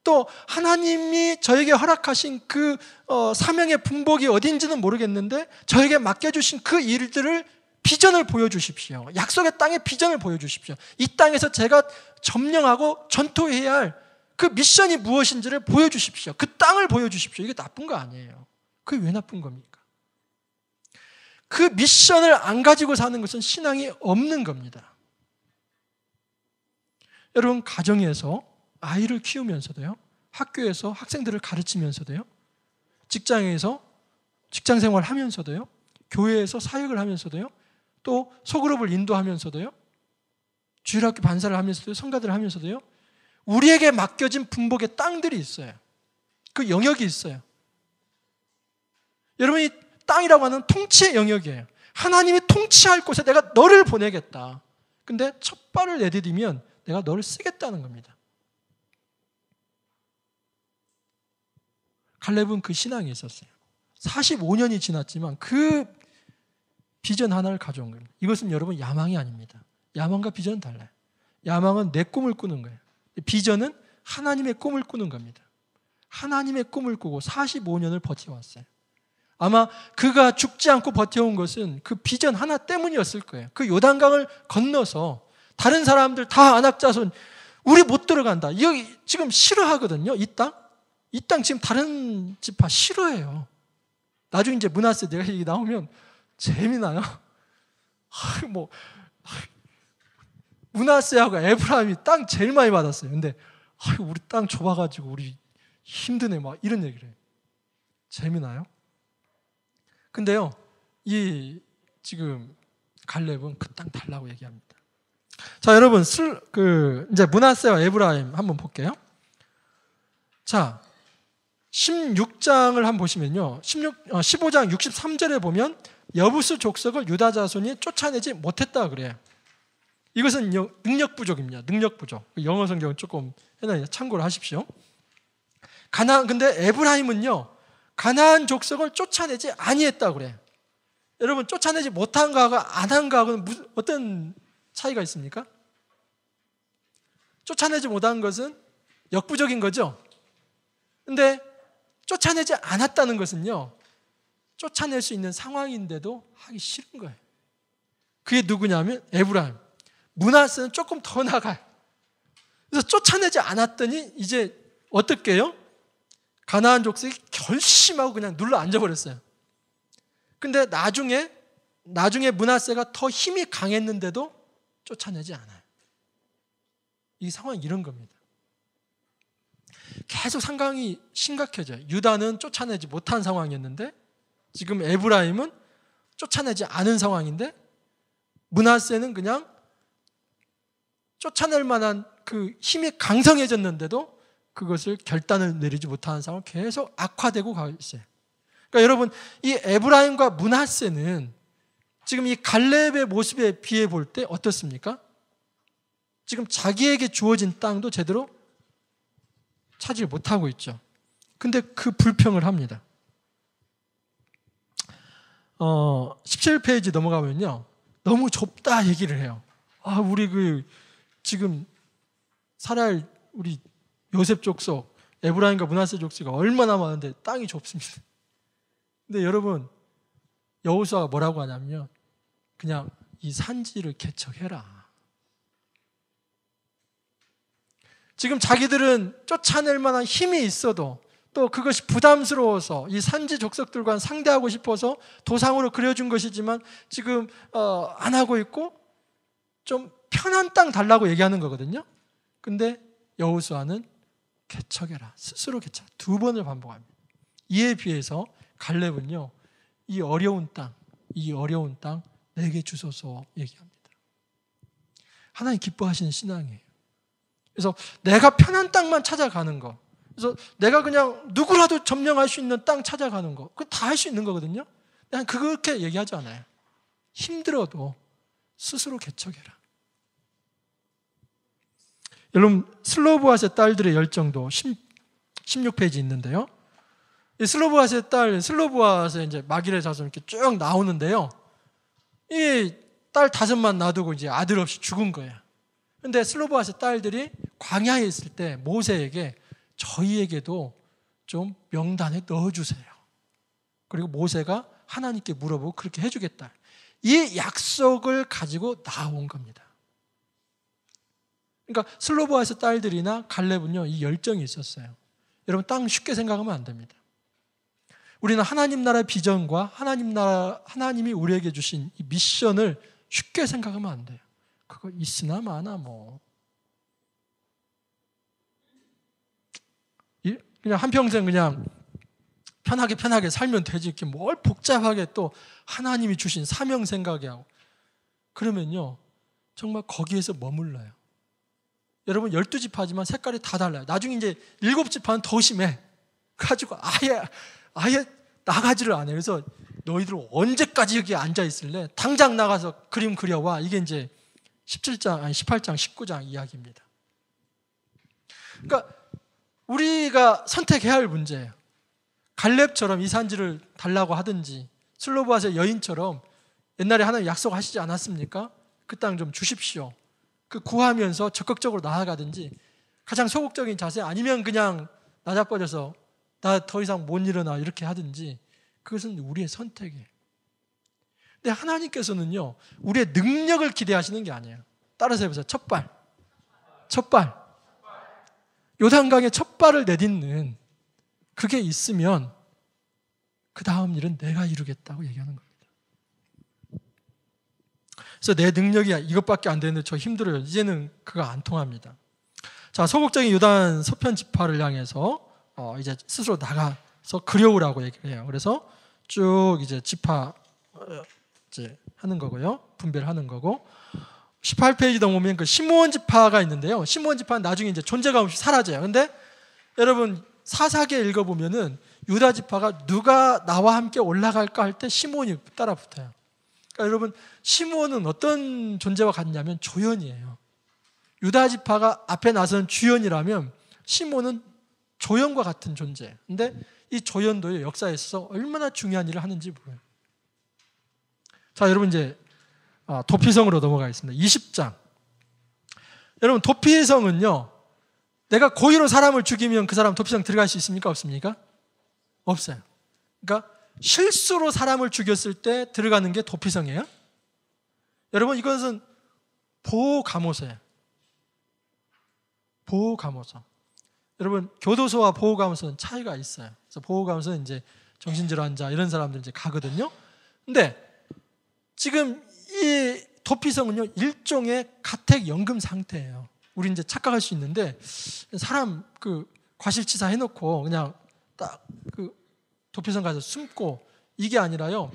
또 하나님이 저에게 허락하신 그 어, 사명의 분복이 어딘지는 모르겠는데, 저에게 맡겨주신 그 일들을 비전을 보여주십시오. 약속의 땅의 비전을 보여주십시오. 이 땅에서 제가 점령하고 전투해야 할 그 미션이 무엇인지를 보여주십시오. 그 땅을 보여주십시오. 이게 나쁜 거 아니에요. 그게 왜 나쁜 겁니까? 그 미션을 안 가지고 사는 것은 신앙이 없는 겁니다. 여러분, 가정에서 아이를 키우면서도요, 학교에서 학생들을 가르치면서도요, 직장에서 직장 생활 하면서도요, 교회에서 사역을 하면서도요, 또 소그룹을 인도하면서도요. 주일학교 반사를 하면서도 성가들을 하면서도요. 우리에게 맡겨진 분복의 땅들이 있어요. 그 영역이 있어요. 여러분 이 땅이라고 하는 통치의 영역이에요. 하나님이 통치할 곳에 내가 너를 보내겠다. 근데 첫 발을 내디디면 내가 너를 쓰겠다는 겁니다. 갈렙은 그 신앙이 있었어요. 45년이 지났지만 그 비전 하나를 가져온 겁니다. 이것은 여러분 야망이 아닙니다. 야망과 비전은 달라요. 야망은 내 꿈을 꾸는 거예요. 비전은 하나님의 꿈을 꾸는 겁니다. 하나님의 꿈을 꾸고 45년을 버텨왔어요. 아마 그가 죽지 않고 버텨온 것은 그 비전 하나 때문이었을 거예요. 그 요단강을 건너서 다른 사람들 다 안악자손 우리 못 들어간다. 여기 지금 싫어하거든요. 이 땅. 이 땅 지금 다른 집파 싫어해요. 나중에 이제 문화세 내가 얘기 나오면 재미나요? 뭐 문하세하고 에브라임이 땅 제일 많이 받았어요. 근데 우리 땅 좁아가지고 우리 힘드네 막 이런 얘기를 해 재미나요? 근데요 이 지금 갈렙은 그 땅 달라고 얘기합니다. 자 여러분 슬, 그 이제 문하세와 에브라임 한번 볼게요. 자 16장을 한번 보시면요. 16, 15장 63절에 보면 여부스 족속을 유다 자손이 쫓아내지 못했다 그래. 이것은 능력 부족입니다. 능력 부족. 그 영어 성경은 조금 해놔야 참고를 하십시오. 가나 근데 에브라임은요 가나안 족속을 쫓아내지 아니했다 그래. 여러분 쫓아내지 못한가가 안한가하고는 어떤 차이가 있습니까? 쫓아내지 못한 것은 역부족인 거죠. 근데 쫓아내지 않았다는 것은요 쫓아낼 수 있는 상황인데도 하기 싫은 거예요. 그게 누구냐면 에브라임. 문하스는 조금 더 나가요. 그래서 쫓아내지 않았더니 이제 어떻게 요 가나안 족속이 결심하고 그냥 눌러 앉아버렸어요. 근데 나중에 나중에 문하세가 더 힘이 강했는데도 쫓아내지 않아요. 이 상황이 이런 겁니다. 계속 상황이 심각해져요. 유다는 쫓아내지 못한 상황이었는데 지금 에브라임은 쫓아내지 않은 상황인데 문하세는 그냥 쫓아낼 만한 그 힘이 강성해졌는데도 그것을 결단을 내리지 못하는 상황 계속 악화되고 가 있어요. 그러니까 여러분 이 에브라임과 문하세는 지금 이 갈렙의 모습에 비해 볼 때 어떻습니까? 지금 자기에게 주어진 땅도 제대로 차지 못하고 있죠. 근데 그 불평을 합니다. 어, 17페이지 넘어가면요. 너무 좁다 얘기를 해요. 아, 우리 그 지금 살아야 우리 요셉 족속, 에브라임과 문하세 족속이 얼마나 많은데 땅이 좁습니다. 근데 여러분 여호수아가 뭐라고 하냐면 그냥 이 산지를 개척해라. 지금 자기들은 쫓아낼 만한 힘이 있어도 또 그것이 부담스러워서 이 산지 족속들과 상대하고 싶어서 도상으로 그려준 것이지만 지금 어, 안 하고 있고 좀 편한 땅 달라고 얘기하는 거거든요. 근데 여호수아는 개척해라 스스로 개척 두 번을 반복합니다. 이에 비해서 갈렙은요 이 어려운 땅, 이 어려운 땅 내게 주소서 얘기합니다. 하나님 기뻐하시는 신앙이에요. 그래서 내가 편한 땅만 찾아가는 거. 그래서 내가 그냥 누구라도 점령할 수 있는 땅 찾아가는 거. 그거다 할 수 있는 거거든요. 난 그렇게 얘기하지 않아요. 힘들어도 스스로 개척해라. 여러분, 슬로브아의 딸들의 열정도 1 6페이지 있는데요. 이 슬로브아의 딸, 슬로브아의 이제 마길의 자손 이렇게 쭉 나오는데요. 이 딸 다섯만 놔두고 이제 아들 없이 죽은 거예요. 근데 슬로브아의 딸들이 광야에 있을 때 모세에게 저희에게도 좀 명단에 넣어주세요. 그리고 모세가 하나님께 물어보고 그렇게 해주겠다. 이 약속을 가지고 나온 겁니다. 그러니까 슬로보아에서 딸들이나 갈렙은요, 이 열정이 있었어요. 여러분, 땅 쉽게 생각하면 안 됩니다. 우리는 하나님 나라의 비전과 하나님 나라, 하나님이 우리에게 주신 미션을 쉽게 생각하면 안 돼요. 그거 있으나 마나 뭐. 그냥 한평생 그냥 편하게 편하게 살면 되지. 이렇게 뭘 복잡하게 또 하나님이 주신 사명 생각이 하고. 그러면요. 정말 거기에서 머물러요. 여러분, 12지파지만 색깔이 다 달라요. 나중에 이제 7지파는 더 심해. 가지고 아예, 아예 나가지를 않아요. 그래서 너희들 언제까지 여기 앉아 있을래? 당장 나가서 그림 그려와. 이게 이제 17장, 아니 18장, 19장 이야기입니다. 그러니까 우리가 선택해야 할 문제예요. 갈렙처럼 이 산지를 달라고 하든지 슬로바스의 여인처럼 옛날에 하나님 약속하시지 않았습니까? 그 땅 좀 주십시오. 그 구하면서 적극적으로 나아가든지 가장 소극적인 자세 아니면 그냥 낮아버려서 나 더 이상 못 일어나 이렇게 하든지 그것은 우리의 선택이에요. 근데 하나님께서는요, 우리의 능력을 기대하시는 게 아니에요. 따라서 해보세요. 첫발. 첫발. 요단강에 첫 발을 내딛는 그게 있으면 그 다음 일은 내가 이루겠다고 얘기하는 겁니다. 그래서 내 능력이 이것밖에 안 되는데 저 힘들어요. 이제는 그거 안 통합니다. 자, 소극적인 유단 서편 지파를 향해서 어, 이제 스스로 나가서 그려오라고 얘기해요. 그래서 쭉 이제 지파 어, 이제 하는 거고요. 분별하는 거고 18페이지 넘어보면 그 시므온 지파가 있는데요. 시므온 지파는 나중에 이제 존재감 없이 사라져요. 근데 여러분 사사기에 읽어보면은 유다 지파가 누가 나와 함께 올라갈까 할 때 시므온이 따라 붙어요. 그러니까 여러분 시므온은 어떤 존재와 같냐면 조연이에요. 유다 지파가 앞에 나선 주연이라면 시므온은 조연과 같은 존재. 근데 이 조연도 역사에 서 얼마나 중요한 일을 하는지 보여요. 자, 여러분 이제 아, 도피성으로 넘어가겠습니다. 20장. 여러분, 도피성은요, 내가 고의로 사람을 죽이면 그 사람 도피성 들어갈 수 있습니까? 없습니까? 없어요. 그러니까 실수로 사람을 죽였을 때 들어가는 게 도피성이에요. 여러분, 이것은 보호감호서예요. 보호감호서. 여러분, 교도소와 보호감호서는 차이가 있어요. 그래서 보호감호서는 이제 정신질환자 이런 사람들 이제 가거든요. 근데 지금 이 도피성은요 일종의 가택 연금 상태예요. 우리 이제 착각할 수 있는데 사람 그 과실치사 해놓고 그냥 딱 그 도피성 가서 숨고 이게 아니라요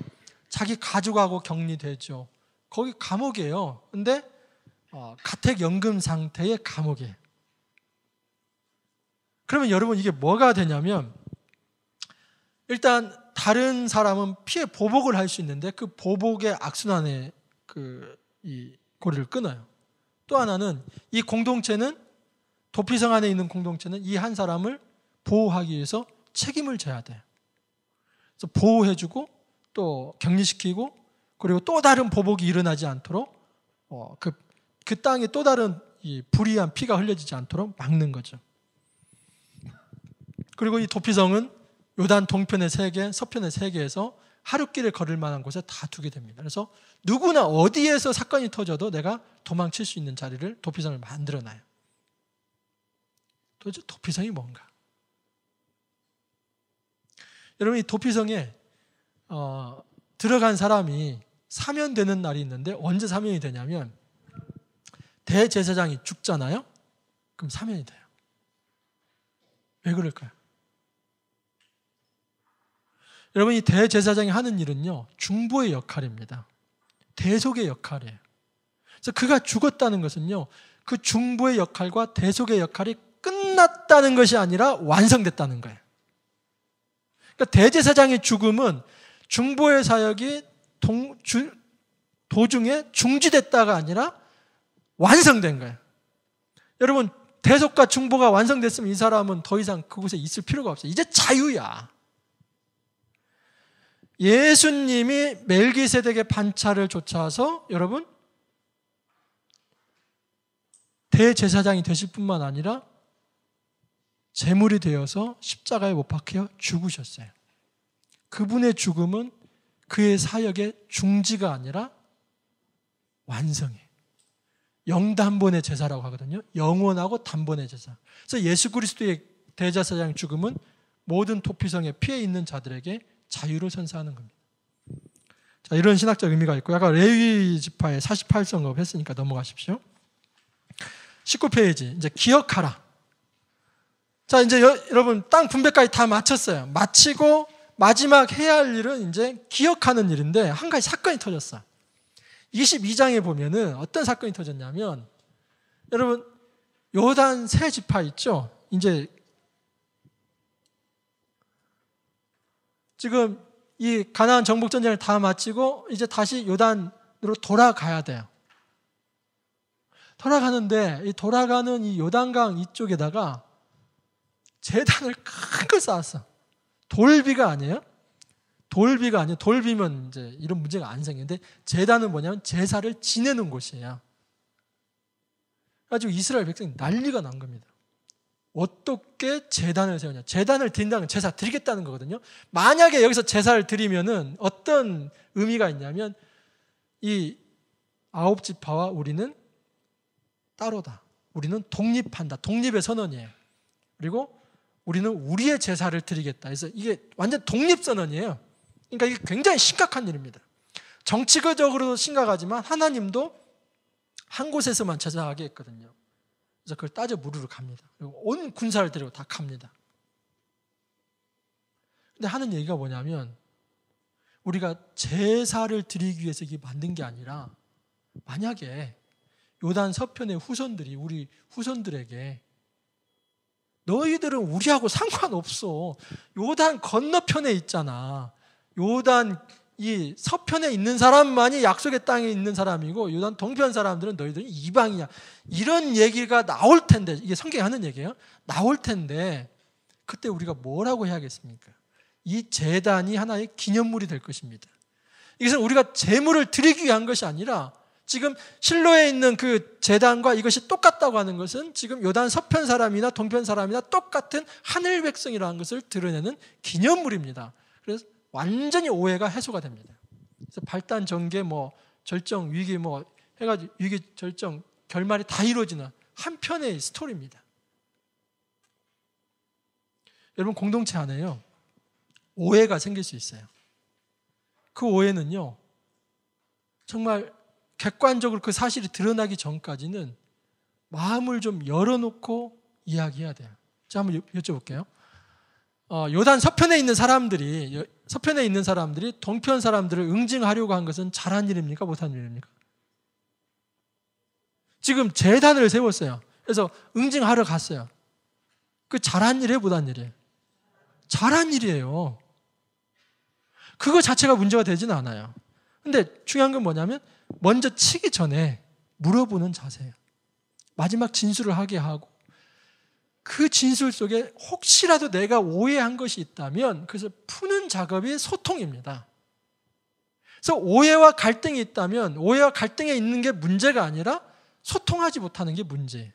자기 가족하고 격리되죠. 거기 감옥이에요. 근데 어, 가택 연금 상태의 감옥에 그러면 여러분 이게 뭐가 되냐면 일단 다른 사람은 피해 보복을 할 수 있는데 그 보복의 악순환에 그이 고리를 끊어요. 또 하나는 이 공동체는 도피성 안에 있는 공동체는 이 한 사람을 보호하기 위해서 책임을 져야 돼요. 그래서 보호해주고 또 격리시키고 그리고 또 다른 보복이 일어나지 않도록 어, 그, 그 땅에 또 다른 불의한 피가 흘려지지 않도록 막는 거죠. 그리고 이 도피성은 요단 동편의 세계, 서편의 세계에서 하루길을 걸을 만한 곳에 다 두게 됩니다. 그래서 누구나 어디에서 사건이 터져도 내가 도망칠 수 있는 자리를 도피성을 만들어놔요. 도대체 도피성이 뭔가? 여러분 이 도피성에 어, 들어간 사람이 사면되는 날이 있는데 언제 사면이 되냐면 대제사장이 죽잖아요. 그럼 사면이 돼요. 왜 그럴까요? 여러분 이 대제사장이 하는 일은요 중보의 역할입니다. 대속의 역할이에요. 그래서 그가 죽었다는 것은요 그 중보의 역할과 대속의 역할이 끝났다는 것이 아니라 완성됐다는 거예요. 그러니까 대제사장의 죽음은 중보의 사역이 동, 주, 도중에 중지됐다가 아니라 완성된 거예요. 여러분 대속과 중보가 완성됐으면 이 사람은 더 이상 그곳에 있을 필요가 없어요. 이제 자유야. 예수님이 멜기세덱의 반차를 쫓아서 여러분 대제사장이 되실 뿐만 아니라 재물이 되어서 십자가에 못 박혀 죽으셨어요. 그분의 죽음은 그의 사역의 중지가 아니라 완성이 영단번의 제사라고 하거든요. 영원하고 단번의 제사. 그래서 예수 그리스도의 대제사장 죽음은 모든 토피성에 피해 있는 자들에게 자유를 선사하는 겁니다. 자, 이런 신학적 의미가 있고 약간 레위 지파의 48성업 했으니까 넘어가십시오. 19페이지. 이제 기억하라. 자, 이제 여, 여러분 땅 분배까지 다 마쳤어요. 마치고 마지막 해야 할 일은 이제 기억하는 일인데 한 가지 사건이 터졌어. 22장에 보면은 어떤 사건이 터졌냐면 여러분 요단 세 지파 있죠? 이제 지금 이 가나안 정복 전쟁을 다 마치고 이제 다시 요단으로 돌아가야 돼요. 돌아가는데 이 돌아가는 이 요단강 이쪽에다가 재단을 큰걸 쌓았어. 돌비가 아니에요? 돌비가 아니에요. 돌비면 이제 이런 문제가 안 생기는데 재단은 뭐냐면 제사를 지내는 곳이에요. 가지 이스라엘 백성이 난리가 난 겁니다. 어떻게 재단을 세우냐. 재단을 드린다는 제사 드리겠다는 거거든요. 만약에 여기서 제사를 드리면은 어떤 의미가 있냐면 이 아홉 지파와 우리는 따로다. 우리는 독립한다. 독립의 선언이에요. 그리고 우리는 우리의 제사를 드리겠다. 그래서 이게 완전 독립 선언이에요. 그러니까 이게 굉장히 심각한 일입니다. 정치적으로도 심각하지만 하나님도 한 곳에서만 제사하게 했거든요. 그래서 그걸 따져 물으러 갑니다. 그리고 온 군사를 데리고 다 갑니다. 근데 하는 얘기가 뭐냐면 우리가 제사를 드리기 위해서 이게 만든 게 아니라 만약에 요단 서편의 후손들이 우리 후손들에게 너희들은 우리하고 상관없어. 요단 건너편에 있잖아. 요단 이 서편에 있는 사람만이 약속의 땅에 있는 사람이고 요단 동편 사람들은 너희들은 이방이야. 이런 얘기가 나올 텐데 이게 성경이 하는 얘기예요. 나올 텐데 그때 우리가 뭐라고 해야겠습니까? 이 재단이 하나의 기념물이 될 것입니다. 이것은 우리가 재물을 드리기 위한 것이 아니라 지금 실로에 있는 그 재단과 이것이 똑같다고 하는 것은 지금 요단 서편 사람이나 동편 사람이나 똑같은 하늘 백성이라는 것을 드러내는 기념물입니다. 그래서 완전히 오해가 해소가 됩니다. 그래서 발단 전개 뭐 절정 위기 뭐 해가지고 위기 절정 결말이 다 이루어지는 한 편의 스토리입니다. 여러분 공동체 안에요 오해가 생길 수 있어요. 그 오해는요 정말 객관적으로 그 사실이 드러나기 전까지는 마음을 좀 열어놓고 이야기해야 돼요. 자 한번 여쭤볼게요. 어, 요단 서편에 있는 사람들이 서편에 있는 사람들이 동편 사람들을 응징하려고 한 것은 잘한 일입니까? 못한 일입니까? 지금 재단을 세웠어요. 그래서 응징하러 갔어요. 그 잘한 일에 못한 일이에요. 잘한 일이에요. 그거 자체가 문제가 되진 않아요. 근데 중요한 건 뭐냐면 먼저 치기 전에 물어보는 자세예요. 마지막 진술을 하게 하고 그 진술 속에 혹시라도 내가 오해한 것이 있다면 그것을 푸는 작업이 소통입니다. 그래서 오해와 갈등이 있다면 오해와 갈등에 있는 게 문제가 아니라 소통하지 못하는 게문제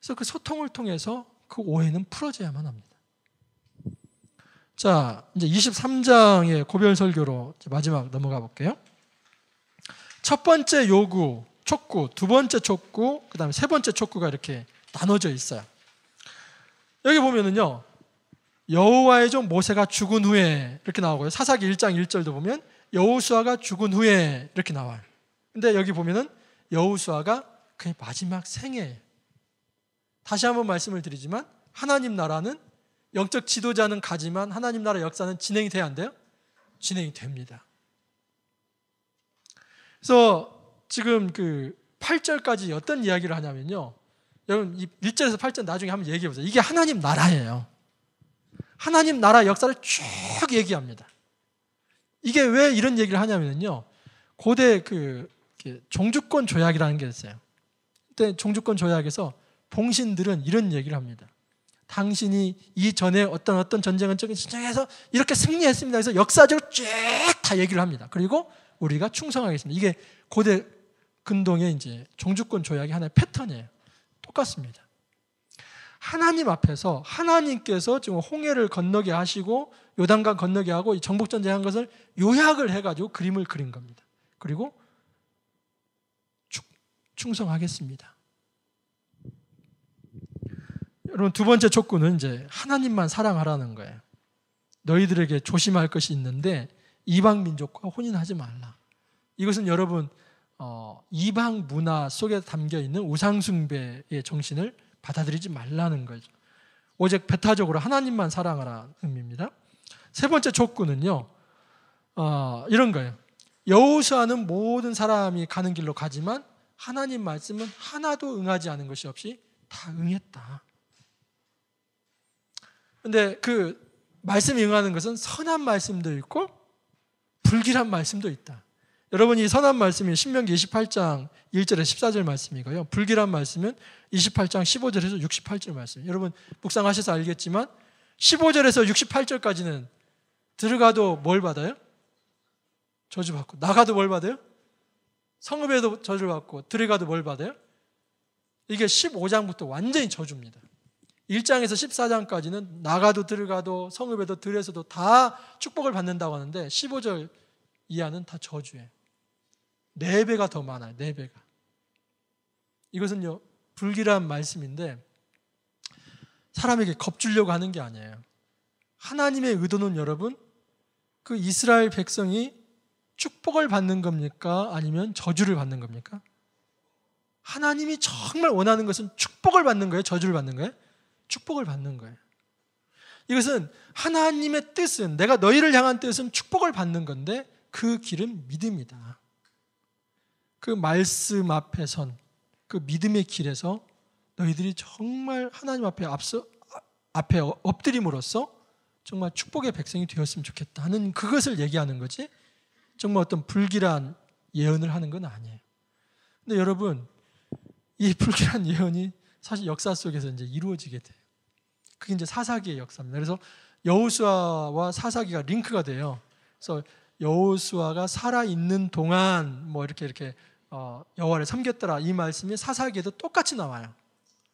그래서 그 소통을 통해서 그 오해는 풀어져야만 합니다. 자, 이제 23장의 고별 설교로 마지막 넘어가 볼게요. 첫 번째 요구, 촉구, 두 번째 촉구, 그 다음에 세 번째 촉구가 이렇게 나눠져 있어요. 여기 보면은요. 여호와의 종 모세가 죽은 후에 이렇게 나오고요. 사사기 1장 1절도 보면 여호수아가 죽은 후에 이렇게 나와요. 근데 여기 보면은 여호수아가 그의 마지막 생애 다시 한번 말씀을 드리지만 하나님 나라는 영적 지도자는 가지만 하나님 나라 역사는 진행이 돼야 한대요. 진행이 됩니다. 그래서 지금 그 8절까지 어떤 이야기를 하냐면요. 여러분 이 1절에서 8절 나중에 한번 얘기해 보세요. 이게 하나님 나라예요. 하나님 나라 역사를 쭉 얘기합니다. 이게 왜 이런 얘기를 하냐면요. 고대 그, 그 종주권 조약이라는 게 있어요. 그때 종주권 조약에서 봉신들은 이런 얘기를 합니다. 당신이 이전에 어떤 어떤 전쟁은 적인 신청해서 이렇게 승리했습니다. 그래서 역사적으로 쭉 다 얘기를 합니다. 그리고 우리가 충성하겠습니다. 이게 고대 근동의 이제 종주권 조약의 하나의 패턴이에요. 똑같습니다. 하나님 앞에서 하나님께서 지금 홍해를 건너게 하시고 요단강 건너게 하고 정복 전쟁한 것을 요약을 해가지고 그림을 그린 겁니다. 그리고 충성하겠습니다. 여러분 두 번째 촉구는 이제 하나님만 사랑하라는 거예요. 너희들에게 조심할 것이 있는데 이방 민족과 혼인하지 말라. 이것은 여러분 어, 이방 문화 속에 담겨 있는 우상숭배의 정신을 받아들이지 말라는 거죠. 오직 배타적으로 하나님만 사랑하라 의미입니다. 세 번째 촉구는요, 어, 이런 거예요. 여호수아는 모든 사람이 가는 길로 가지만 하나님 말씀은 하나도 응하지 않은 것이 없이 다 응했다. 근데 그 말씀 응하는 것은 선한 말씀도 있고 불길한 말씀도 있다. 여러분 이 선한 말씀이 신명기 28장 1절에 14절 말씀이고요. 불길한 말씀은 28장 15절에서 68절 말씀. 여러분 묵상하셔서 알겠지만 15절에서 68절까지는 들어가도 뭘 받아요? 저주받고 나가도 뭘 받아요? 성읍에도 저주받고 들어가도 뭘 받아요? 이게 15장부터 완전히 저주입니다. 1장에서 14장까지는 나가도 들어가도 성읍에도 들에서도 다 축복을 받는다고 하는데 15절 이하는 다 저주예요. 네 배가 더 많아요. 네 배가. 이것은요 불길한 말씀인데 사람에게 겁주려고 하는 게 아니에요. 하나님의 의도는 여러분 그 이스라엘 백성이 축복을 받는 겁니까? 아니면 저주를 받는 겁니까? 하나님이 정말 원하는 것은 축복을 받는 거예요? 저주를 받는 거예요? 축복을 받는 거예요. 이것은 하나님의 뜻은, 내가 너희를 향한 뜻은 축복을 받는 건데 그 길은 믿음이다. 그 말씀 앞에 선, 그 믿음의 길에서 너희들이 정말 하나님 앞에 앞서, 앞에 엎드림으로써 정말 축복의 백성이 되었으면 좋겠다 하는 그것을 얘기하는 거지 정말 어떤 불길한 예언을 하는 건 아니에요. 근데 여러분 이 불길한 예언이 사실 역사 속에서 이제 이루어지게 돼요. 그게 이제 사사기의 역사입니다. 그래서 여우수아와 사사기가 링크가 돼요. 그래서 여우수아가 살아 있는 동안 뭐 이렇게 이렇게 어, 여호와를 섬겼더라 이 말씀이 사사기에도 똑같이 나와요.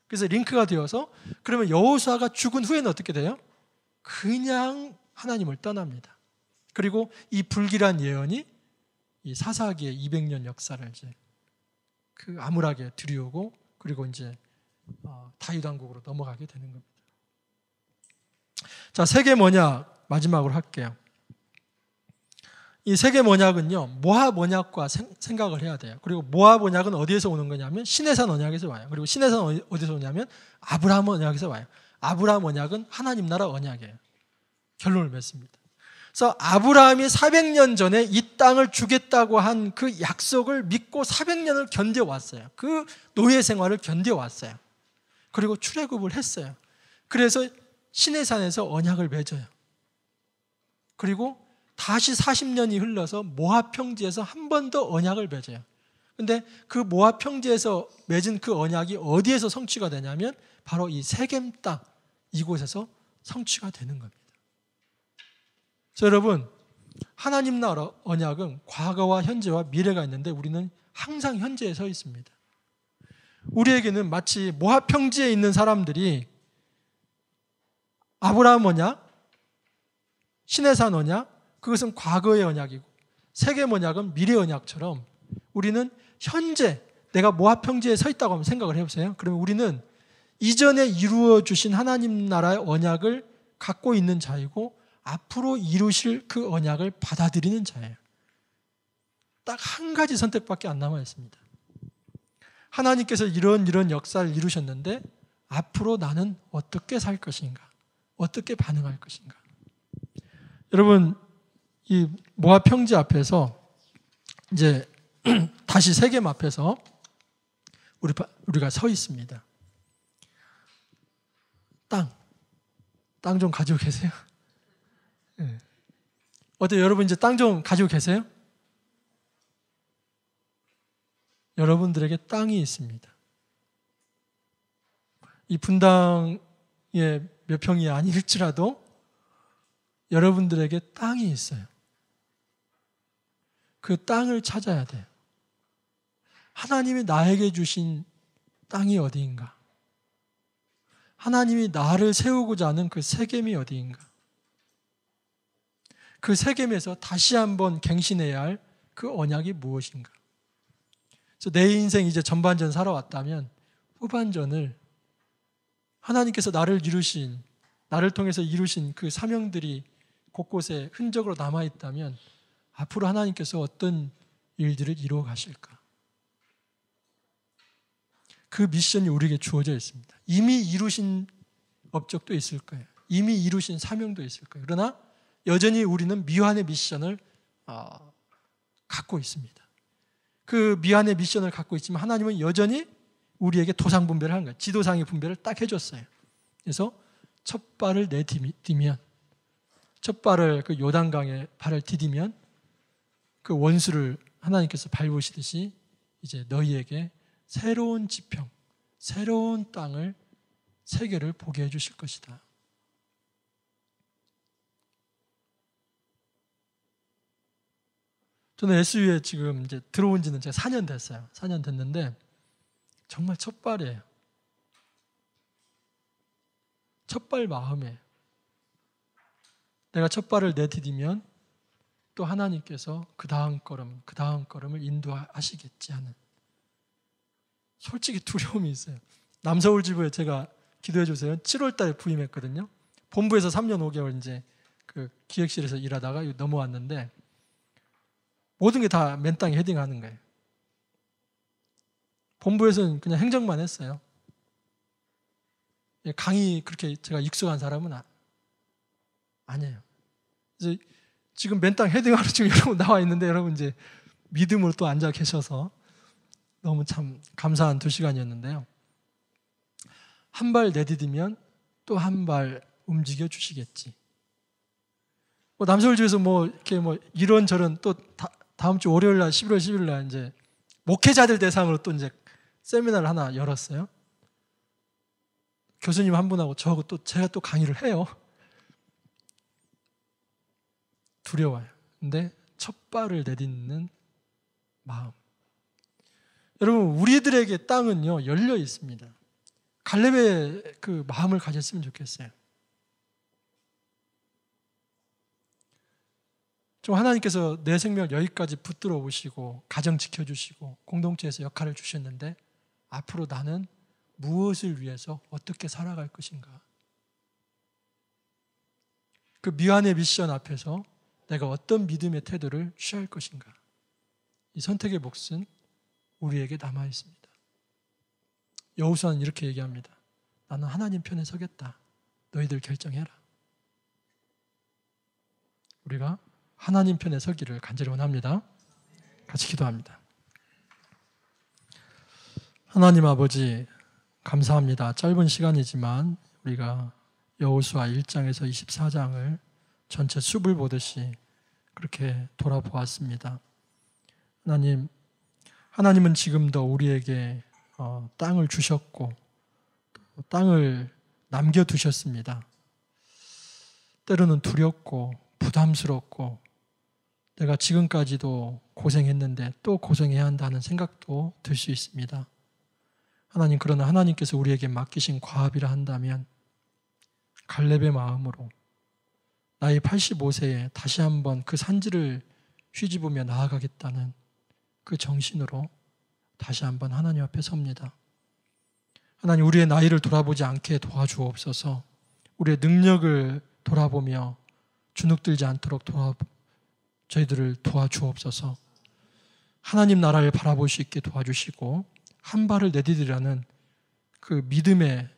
그래서 링크가 되어서 그러면 여호수아가 죽은 후에는 어떻게 돼요? 그냥 하나님을 떠납니다. 그리고 이 불길한 예언이 이 사사기의 200년 역사를 이제 그 암울하게 들이오고 그리고 이제 어, 다윗 왕국으로 넘어가게 되는 겁니다. 자, 세계 뭐냐 마지막으로 할게요. 이 세계 언약은요, 모압 언약과 생각을 해야 돼요. 그리고 모압 언약은 어디에서 오는 거냐면 신해산 언약에서 와요. 그리고 신해산 어디서 오냐면 아브라함 언약에서 와요. 아브라함 언약은 하나님 나라 언약이에요. 결론을 맺습니다. 그래서 아브라함이 400년 전에 이 땅을 주겠다고 한 그 약속을 믿고 400년을 견뎌왔어요. 그 노예 생활을 견뎌왔어요. 그리고 출애굽을 했어요. 그래서 신해산에서 언약을 맺어요. 그리고 다시 40년이 흘러서 모압 평지에서 한 번 더 언약을 맺어요. 근데 그 모압 평지에서 맺은 그 언약이 어디에서 성취가 되냐면 바로 이 세겜 땅 이곳에서 성취가 되는 겁니다. 자, 여러분 하나님 나라 언약은 과거와 현재와 미래가 있는데 우리는 항상 현재에 서 있습니다. 우리에게는 마치 모압 평지에 있는 사람들이 아브라함 언약, 신해산 언약, 그것은 과거의 언약이고 세계 언약은 미래 언약처럼 우리는 현재 내가 모합평지에 서 있다고 하면 생각을 해보세요. 그러면 우리는 이전에 이루어 주신 하나님 나라의 언약을 갖고 있는 자이고 앞으로 이루실 그 언약을 받아들이는 자예요. 딱 한 가지 선택밖에 안 남아 있습니다. 하나님께서 이런 이런 역사를 이루셨는데 앞으로 나는 어떻게 살 것인가? 어떻게 반응할 것인가? 여러분 이 모압 평지 앞에서 이제 다시 세겜 앞에서 우리 우리가 서 있습니다. 땅, 땅 좀 가지고 계세요. 네. 어때 여러분 이제 땅 좀 가지고 계세요? 여러분들에게 땅이 있습니다. 이 분당의 몇 평이 아닐지라도 여러분들에게 땅이 있어요. 그 땅을 찾아야 돼요. 하나님이 나에게 주신 땅이 어디인가? 하나님이 나를 세우고자 하는 그 세겜이 어디인가? 그 세겜에서 다시 한번 갱신해야 할 그 언약이 무엇인가? 그래서 내 인생 이제 전반전 살아왔다면 후반전을 하나님께서 나를 이루신, 나를 통해서 이루신 그 사명들이 곳곳에 흔적으로 남아있다면 앞으로 하나님께서 어떤 일들을 이루어 가실까? 그 미션이 우리에게 주어져 있습니다. 이미 이루신 업적도 있을 거예요. 이미 이루신 사명도 있을 거예요. 그러나 여전히 우리는 미환의 미션을 어, 갖고 있습니다. 그 미환의 미션을 갖고 있지만 하나님은 여전히 우리에게 도상 분배를 하 거예요. 지도상의 분배를 딱 해줬어요. 그래서 첫 발을 내디면, 첫 발을 그 요단강에 발을 디디면 그 원수를 하나님께서 밟으시듯이 이제 너희에게 새로운 지평, 새로운 땅을 세계를 보게 해 주실 것이다. 저는 SU에 지금 이제 들어온 지는 제가 4년 됐어요. 4년 됐는데 정말 첫발이에요. 첫발 마음에 내가 첫발을 내디디면 또 하나님께서 그 다음 걸음, 그 다음 걸음을 인도하시겠지 하는 솔직히 두려움이 있어요. 남서울 지부에 제가 기도해 주세요. 7월 달에 부임했거든요. 본부에서 3년 5개월 이제 그 기획실에서 일하다가 넘어왔는데 모든 게 다 맨땅에 헤딩하는 거예요. 본부에서는 그냥 행정만 했어요. 예, 강의 그렇게 제가 익숙한 사람은 아, 아니에요. 이제 지금 맨땅 헤딩하러 지금 여러분 나와 있는데 여러분 이제 믿음으로 또 앉아 계셔서 너무 참 감사한 두 시간이었는데요. 한 발 내디디면 또 한 발 움직여 주시겠지. 뭐 남서울주에서 뭐 이렇게 뭐 이런저런 또 다, 음주 월요일 날 11월 11일 날 이제 목회자들 대상으로 또 이제 세미나를 하나 열었어요. 교수님 한 분하고 저하고 또 제가 또 강의를 해요. 두려워요. 근데 첫 발을 내딛는 마음. 여러분, 우리들에게 땅은요, 열려 있습니다. 갈렙의 그 마음을 가졌으면 좋겠어요. 좀 하나님께서 내생명 여기까지 붙들어 오시고, 가정 지켜주시고, 공동체에서 역할을 주셨는데, 앞으로 나는 무엇을 위해서 어떻게 살아갈 것인가. 그 미완의 미션 앞에서 내가 어떤 믿음의 태도를 취할 것인가. 이 선택의 몫은 우리에게 남아 있습니다. 여호수아는 이렇게 얘기합니다. 나는 하나님 편에 서겠다. 너희들 결정해라. 우리가 하나님 편에 서기를 간절히 원합니다. 같이 기도합니다. 하나님 아버지 감사합니다. 짧은 시간이지만 우리가 여호수아 1장에서 24장을 전체 숲을 보듯이 그렇게 돌아보았습니다. 하나님, 하나님은 지금도 우리에게 어, 땅을 주셨고 땅을 남겨 두셨습니다. 때로는 두렵고 부담스럽고 내가 지금까지도 고생했는데 또 고생해야 한다는 생각도 들 수 있습니다. 하나님 그러나 하나님께서 우리에게 맡기신 과업이라 한다면 갈렙의 마음으로 나이 85세에 다시 한번 그 산지를 휘집으며 나아가겠다는 그 정신으로 다시 한번 하나님 앞에 섭니다. 하나님 우리의 나이를 돌아보지 않게 도와주옵소서. 우리의 능력을 돌아보며 주눅들지 않도록 도와 저희들을 도와주옵소서. 하나님 나라를 바라볼 수 있게 도와주시고 한 발을 내디디라는 그 믿음의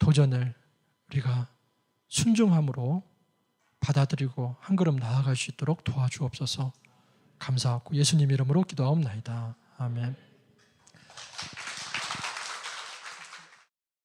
도전을 우리가 순종함으로 받아들이고 한 걸음 나아갈 수 있도록 도와주옵소서. 감사하고 예수님 이름으로 기도하옵나이다. 아멘.